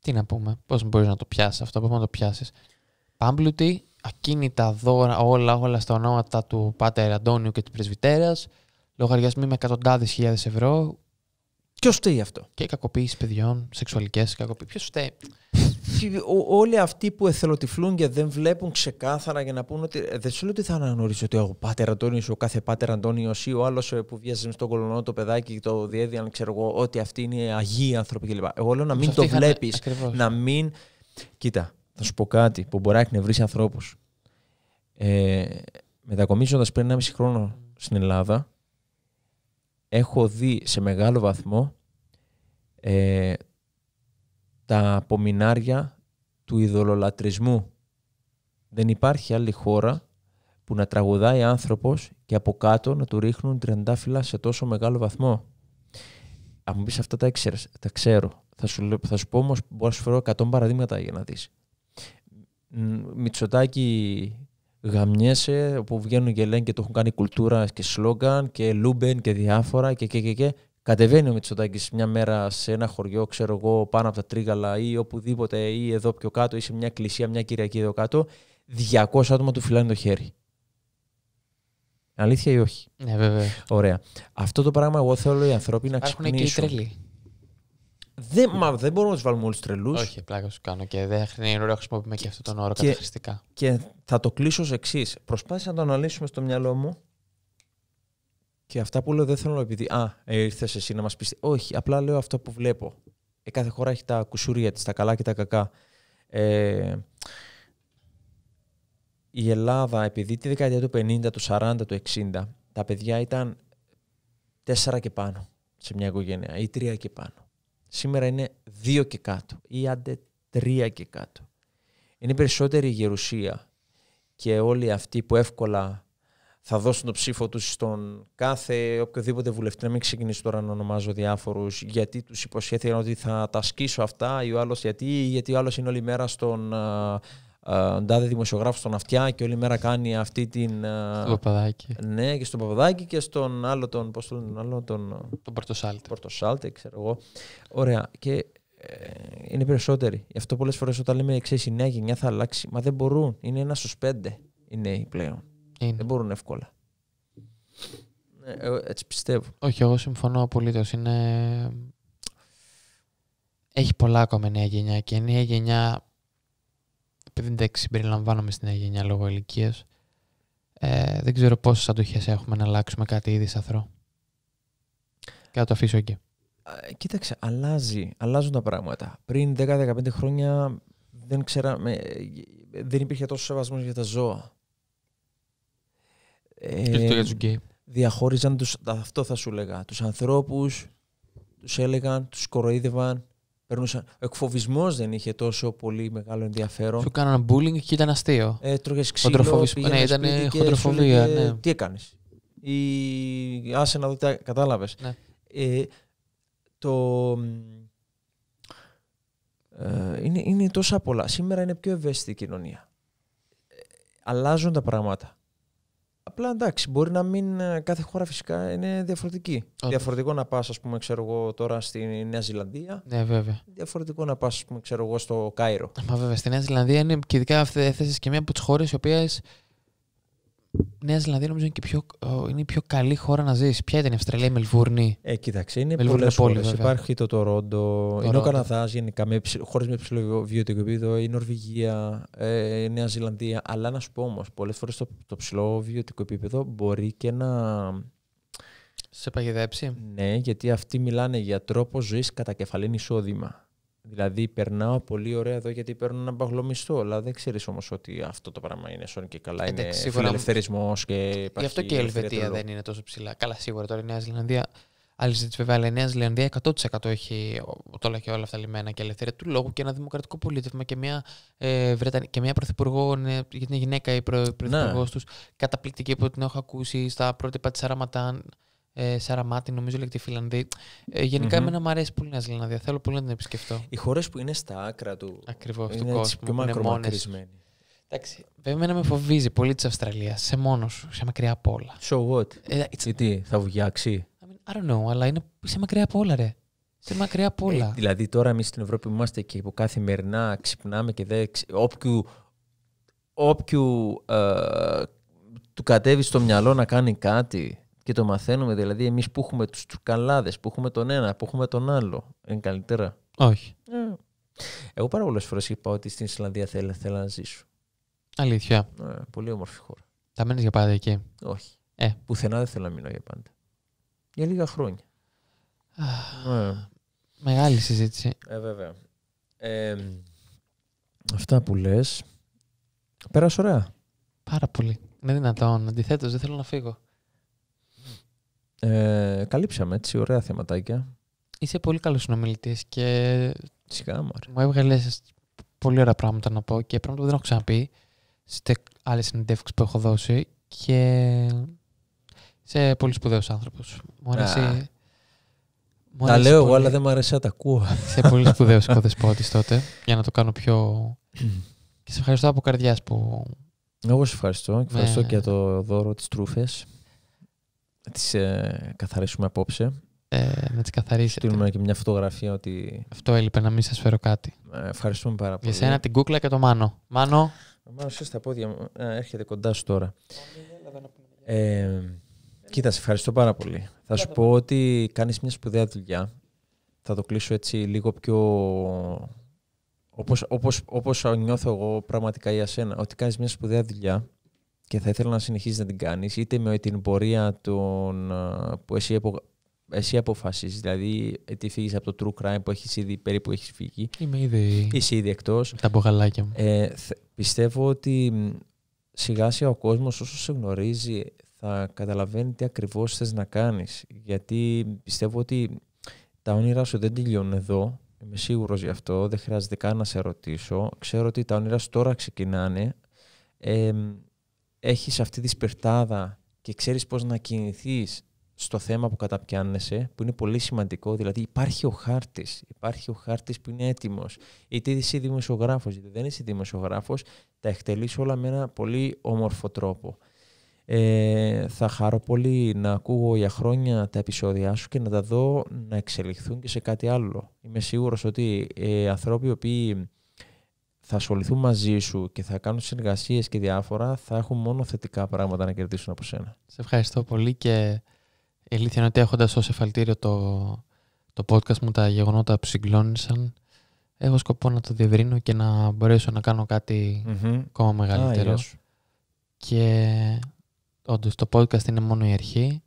Τι να πούμε, πώς μπορείς να το πιάσεις αυτό, πώς να το πιάσεις. Πάμπλουτι, ακίνητα δώρα, όλα, όλα στα ονόματα του Πάτερ Αντώνιου και της Πρεσβυτέρας, λογαριασμοί με εκατοντάδες χιλιάδες ευρώ, Ποιος φταίει αυτό. Και κακοποίηση παιδιών, σεξουαλικές κακοποίησεις. Ποιος φταίει. Όλοι αυτοί που εθελοτυφλούν και δεν βλέπουν ξεκάθαρα για να πούν ότι. Ε, δεν σου λέω ότι θα αναγνωρίσεις ότι ο πάτερ Αντώνιος, ο κάθε πάτερ Αντώνιος ή ο άλλος ε, που βιάζει στον κολονό το παιδάκι και το αν ξέρω εγώ, ότι αυτοί είναι αγίοι άνθρωποι κλπ. Εγώ λέω να μην το βλέπει. Να μην. Κοίτα, θα σου πω κάτι που μπορεί να εκνευρίσει ανθρώπους. Ε, Μετακομίζοντας πριν 1,5 χρόνο στην Ελλάδα, έχω δει σε μεγάλο βαθμό ε, τα απομεινάρια του ειδωλολατρισμού. Δεν υπάρχει άλλη χώρα που να τραγουδάει άνθρωπος και από κάτω να του ρίχνουν τριαντάφυλλα σε τόσο μεγάλο βαθμό. Αν μου πεις αυτά τα, ξέρεις, τα ξέρω. Θα σου, θα σου πω όμως μπορώ να σου φέρω 100 παραδείγματα για να δεις. Μητσοτάκη γαμιέσαι, όπου βγαίνουν και λένε και το έχουν κάνει κουλτούρα και σλόγγαν και λούμπεν και διάφορα και και και. και. Κατεβαίνει ο Μητσοτάκης μια μέρα σε ένα χωριό, ξέρω εγώ, πάνω από τα Τρίγαλα ή οπουδήποτε ή εδώ πιο κάτω ή σε μια εκκλησία, μια Κυριακή εδώ κάτω, 200 άτομα του φυλάνε το χέρι. Αλήθεια ή όχι. Ναι, βέβαια. Ωραία. Αυτό το πράγμα εγώ θέλω οι άνθρωποι να ξυπνήσουν. Υπάρχουν και οι τρελοί. Δεν, μα δεν μπορούμε να τους βάλουμε όλους τρελούς. Όχι, πλάκα σου κάνω και δεν είναι να χρησιμοποιούμε και, αυτόν τον όρο και, καταχρηστικά. Και θα το κλείσω ως εξής. Προσπάθησα να το αναλύσουμε στο μυαλό μου και αυτά που λέω δεν θέλω να επειδή. Α, ήρθες εσύ να μας πεις. Όχι, απλά λέω αυτό που βλέπω. Ε, κάθε χώρα έχει τα κουσούρια της, τα καλά και τα κακά. Ε, η Ελλάδα, επειδή τη δεκαετία του 50, του 40, του 60, τα παιδιά ήταν τέσσερα και πάνω σε μια οικογένεια ή 3 και πάνω. Σήμερα είναι 2 και κάτω ή άντε 3 και κάτω. Είναι περισσότερη η γερουσία και όλοι αυτοί που εύκολα θα δώσουν το ψήφο τους στον κάθε οποιοδήποτε βουλευτή, να μην ξεκινήσω τώρα να ονομάζω διάφορους, γιατί τους υποσχέθηκαν ότι θα τα σκίσω αυτά ή ο άλλος γιατί, γιατί ο άλλος είναι όλη μέρα στον, ο ε, ντάδε δημοσιογράφος στον Αυτιά και όλη μέρα κάνει αυτή την. Ε, Στο παπαδάκι. Ναι, και στον παπαδάκι και στον άλλο τον. Πώς τον. Άλλο τον ε, τον Πορτοσάλτε. Πορτοσάλτε, ξέρω εγώ. Ωραία. Και είναι περισσότεροι. Γι' αυτό πολλές φορές όταν λέμε εξή η νέα γενιά θα αλλάξει. Μα δεν μπορούν. Είναι ένα στους πέντε οι νέοι πλέον. Δεν μπορούν εύκολα. Ναι, έτσι πιστεύω. Όχι, εγώ συμφωνώ απολύτως. Είναι. Έχει πολλά ακόμα νέα γενιά και η νέα γενιά επειδή δεν στην γενιά λόγω ηλικίας, ε, δεν ξέρω πόσες αντοχές έχουμε να αλλάξουμε κάτι ήδη σαθρό. Και θα το αφήσω εκεί. Κοίταξε, αλλάζει. Αλλάζουν τα πράγματα. Πριν 10-15 χρόνια δεν, ξέραμε, ε, δεν υπήρχε τόσο σεβασμός για τα ζώα. Ε, για τους Διαχώριζαν τους, αυτό θα σου λέγα, τους ανθρώπους, τους έλεγαν, τους κοροϊδεύαν, περνούσαν. Ο εκφοβισμός δεν είχε τόσο πολύ μεγάλο ενδιαφέρον. Του κάνανε bullying και ήταν αστείο. Ε, Τρώγες ξύλο. Ναι, ήταν χοντροφοβία. ναι. Τι έκανες. Η... Άσε να δω τι κατάλαβες. Ναι. Ε, το. Ε, είναι, είναι τόσα πολλά. Σήμερα είναι πιο ευαίσθητη η κοινωνία. Ε, αλλάζουν τα πράγματα. Απλά εντάξει, μπορεί να μην. Ε, κάθε χώρα φυσικά είναι διαφορετική. Όντως. Διαφορετικό να πας, ας πούμε, ξέρω εγώ τώρα στη Νέα Ζηλανδία. Ναι, βέβαια. Διαφορετικό να πας, ας πούμε, ξέρω εγώ στο Κάιρο. Μα βέβαια, στη Νέα Ζηλανδία είναι και ειδικά θέση και μία από τις χώρες οι οποίες Νέας Ζηλανδίας νομίζω είναι, πιο, είναι η πιο καλή χώρα να ζεις Ποια ήταν η Αυστραλία, η Μελβούρνη. Ε, κοίταξε, είναι πολλέ πόλει. Υπάρχει το Τορόντο, είναι ο Καναδάς γενικά, με χώρες με υψηλό βιωτικό επίπεδο, η Νορβηγία, ε, η Νέα Ζηλανδία. Αλλά να σου πω όμως, πολλές φορές το, το ψηλό βιωτικό επίπεδο μπορεί και να. Σε παγιδέψει. Ναι, γιατί αυτοί μιλάνε για τρόπο ζωής κατά κεφαλήν εισόδημα. Δηλαδή, περνάω πολύ ωραία εδώ γιατί παίρνω ένα παγλωμιστό. Αλλά δεν ξέρεις όμως ότι αυτό το πράγμα είναι σόν και καλά. είναι σίγουρα... ελευθερισμό και Γι' αυτό και η Ελβετία δεν είναι τόσο ψηλά. Καλά, σίγουρα τώρα η Νέα Ζηλανδία. Άλλη συζήτηση βέβαια, αλλά η Νέα Ζηλανδία 100% έχει όλα και όλα αυτά λιμένα και ελευθερία του λόγου και ένα δημοκρατικό πολίτευμα και μια, ε, και μια πρωθυπουργό, ναι, γιατί είναι γυναίκα η ναι. πρωθυπουργός τους, καταπληκτική που την έχω ακούσει στα πρότυπα της Αραματάν ε, Σαραμάτι, νομίζω λέγεται Φιλανδί. Ε, γενικα mm-hmm. εμένα μου αρέσει πολύ η Ζηλανδία. Θέλω πολύ να την επισκεφτώ. Οι χώρες που είναι στα άκρα του. Ακριβώς, του κόσμου. Πιο μακρομακρισμένοι. Εντάξει, βέβαια με φοβίζει πολύ της Αυστραλίας. Σε μόνος σου, σε μακριά από όλα. So what? Ε, τι, θα βουλιάξει? I, don't know, αλλά είναι, σε μακριά από όλα, ρε. Σε μακριά από ε, όλα. Ε, δηλαδή τώρα εμείς στην Ευρώπη είμαστε και κάθημερινά ξυπνάμε και δεν. Όποιου, όποιου ε, του κατέβει στο μυαλό να κάνει κάτι και το μαθαίνουμε. Δηλαδή, εμείς που έχουμε τους τσουκαλάδες, που έχουμε τον ένα, που έχουμε τον άλλο. Είναι καλύτερα. Όχι. Mm. Εγώ πάρα πολλές φορές είπα ότι στην Ισλανδία θέλω, θέλω να ζήσω. Αλήθεια. Ναι, πολύ όμορφη χώρα. Θα μένει για πάντα εκεί. Όχι. Ε. Πουθενά δεν θέλω να μείνω για πάντα. Για λίγα χρόνια. Ε. Μεγάλη συζήτηση. Ε, βέβαια. Ε, αυτά που λες. Πέρασε ωραία. Πάρα πολύ. Είναι δυνατόν. Αντιθέτως, δεν θέλω να φύγω. Ε, καλύψαμε έτσι ωραία θεματάκια. Είσαι πολύ καλός συνομιλητής και. Φυσικά, μου έβγαλες πολύ ωραία πράγματα να πω και πράγματα που δεν έχω ξαναπεί σε άλλες συνεντεύξεις που έχω δώσει και είσαι πολύ σπουδαίο άνθρωπος. Μου αρέσει. τα λέω πολύ... εγώ, αλλά δεν μου αρέσει να τα ακούω. Σε πολύ σπουδαίο οικοδεσπότη τότε για να το κάνω πιο. και σε ευχαριστώ από καρδιάς που. Εγώ σε ευχαριστώ. Και ευχαριστώ και για το δώρο τη Τρούφες να τις ε, καθαρίσουμε απόψε. Ε, να τις καθαρίσετε. Στείλουμε και μια φωτογραφία ότι... Αυτό έλειπε να μην σας φέρω κάτι. Ε, ευχαριστούμε πάρα πολύ. Για σένα την κούκλα και το Μάνο. Μάνο. Ο Μάνος είσαι στα πόδια μου. έρχεται κοντά σου τώρα. Ε, κοίτα, σε ευχαριστώ πάρα πολύ. Θα σου πω ότι κάνεις μια σπουδαία δουλειά. Θα το κλείσω έτσι λίγο πιο... Όπως, όπως, όπως νιώθω εγώ πραγματικά για σένα, ότι κάνεις μια σπουδαία δουλειά και θα ήθελα να συνεχίσεις να την κάνεις είτε με την πορεία των, που εσύ, απο, εσύ αποφασίζεις δηλαδή τι φύγεις από το true crime που έχεις ήδη περίπου έχεις φύγει Είμαι ήδη... είσαι ήδη εκτός τα μπογαλάκια μου ε, πιστεύω ότι σιγά σιγά ο κόσμος όσο σε γνωρίζει θα καταλαβαίνει τι ακριβώς θες να κάνεις γιατί πιστεύω ότι τα όνειρά σου δεν τελειώνουν εδώ Είμαι σίγουρος γι' αυτό, δεν χρειάζεται καν να σε ρωτήσω. Ξέρω ότι τα όνειρά σου τώρα ξεκινάνε. Ε, έχεις αυτή τη σπερτάδα και ξέρεις πώς να κινηθείς στο θέμα που καταπιάνεσαι, που είναι πολύ σημαντικό, δηλαδή υπάρχει ο χάρτης, υπάρχει ο χάρτης που είναι έτοιμος. Είτε είσαι δημοσιογράφος, είτε δεν είσαι δημοσιογράφος, τα εκτελείς όλα με ένα πολύ όμορφο τρόπο. Ε, θα χαρώ πολύ να ακούω για χρόνια τα επεισόδια σου και να τα δω να εξελιχθούν και σε κάτι άλλο. Είμαι σίγουρος ότι ε, ανθρώποι οι θα ασχοληθούν μαζί σου και θα κάνουν συνεργασίες και διάφορα, θα έχουν μόνο θετικά πράγματα να κερδίσουν από σένα. Σε ευχαριστώ πολύ και η αλήθεια είναι ότι έχοντας ως εφαλτήριο το, το podcast μου, τα γεγονότα που συγκλώνησαν, έχω σκοπό να το διευρύνω και να μπορέσω να κάνω κάτι ακόμα μεγαλύτερο. Και όντως το podcast είναι μόνο η αρχή.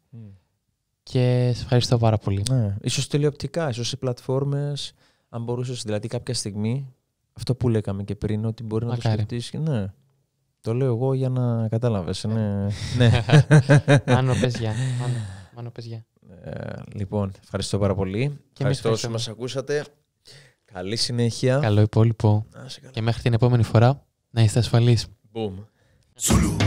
Και σε ευχαριστώ πάρα πολύ. Ναι. Ίσως τηλεοπτικά, ίσως σε πλατφόρμες, αν μπορούσες δηλαδή κάποια στιγμή αυτό που λέγαμε και πριν, ότι μπορεί να το σκεφτεί. Ναι. Το λέω εγώ για να κατάλαβες. Ε. Ναι. ναι. Μάνο, πεζιά. Μάνο, Μάνο για. Ε, λοιπόν, ευχαριστώ πάρα πολύ. Και ευχαριστώ όσοι μας ακούσατε. Καλή συνέχεια. Καλό υπόλοιπο. Και μέχρι την επόμενη φορά να είστε ασφαλείς. Boom.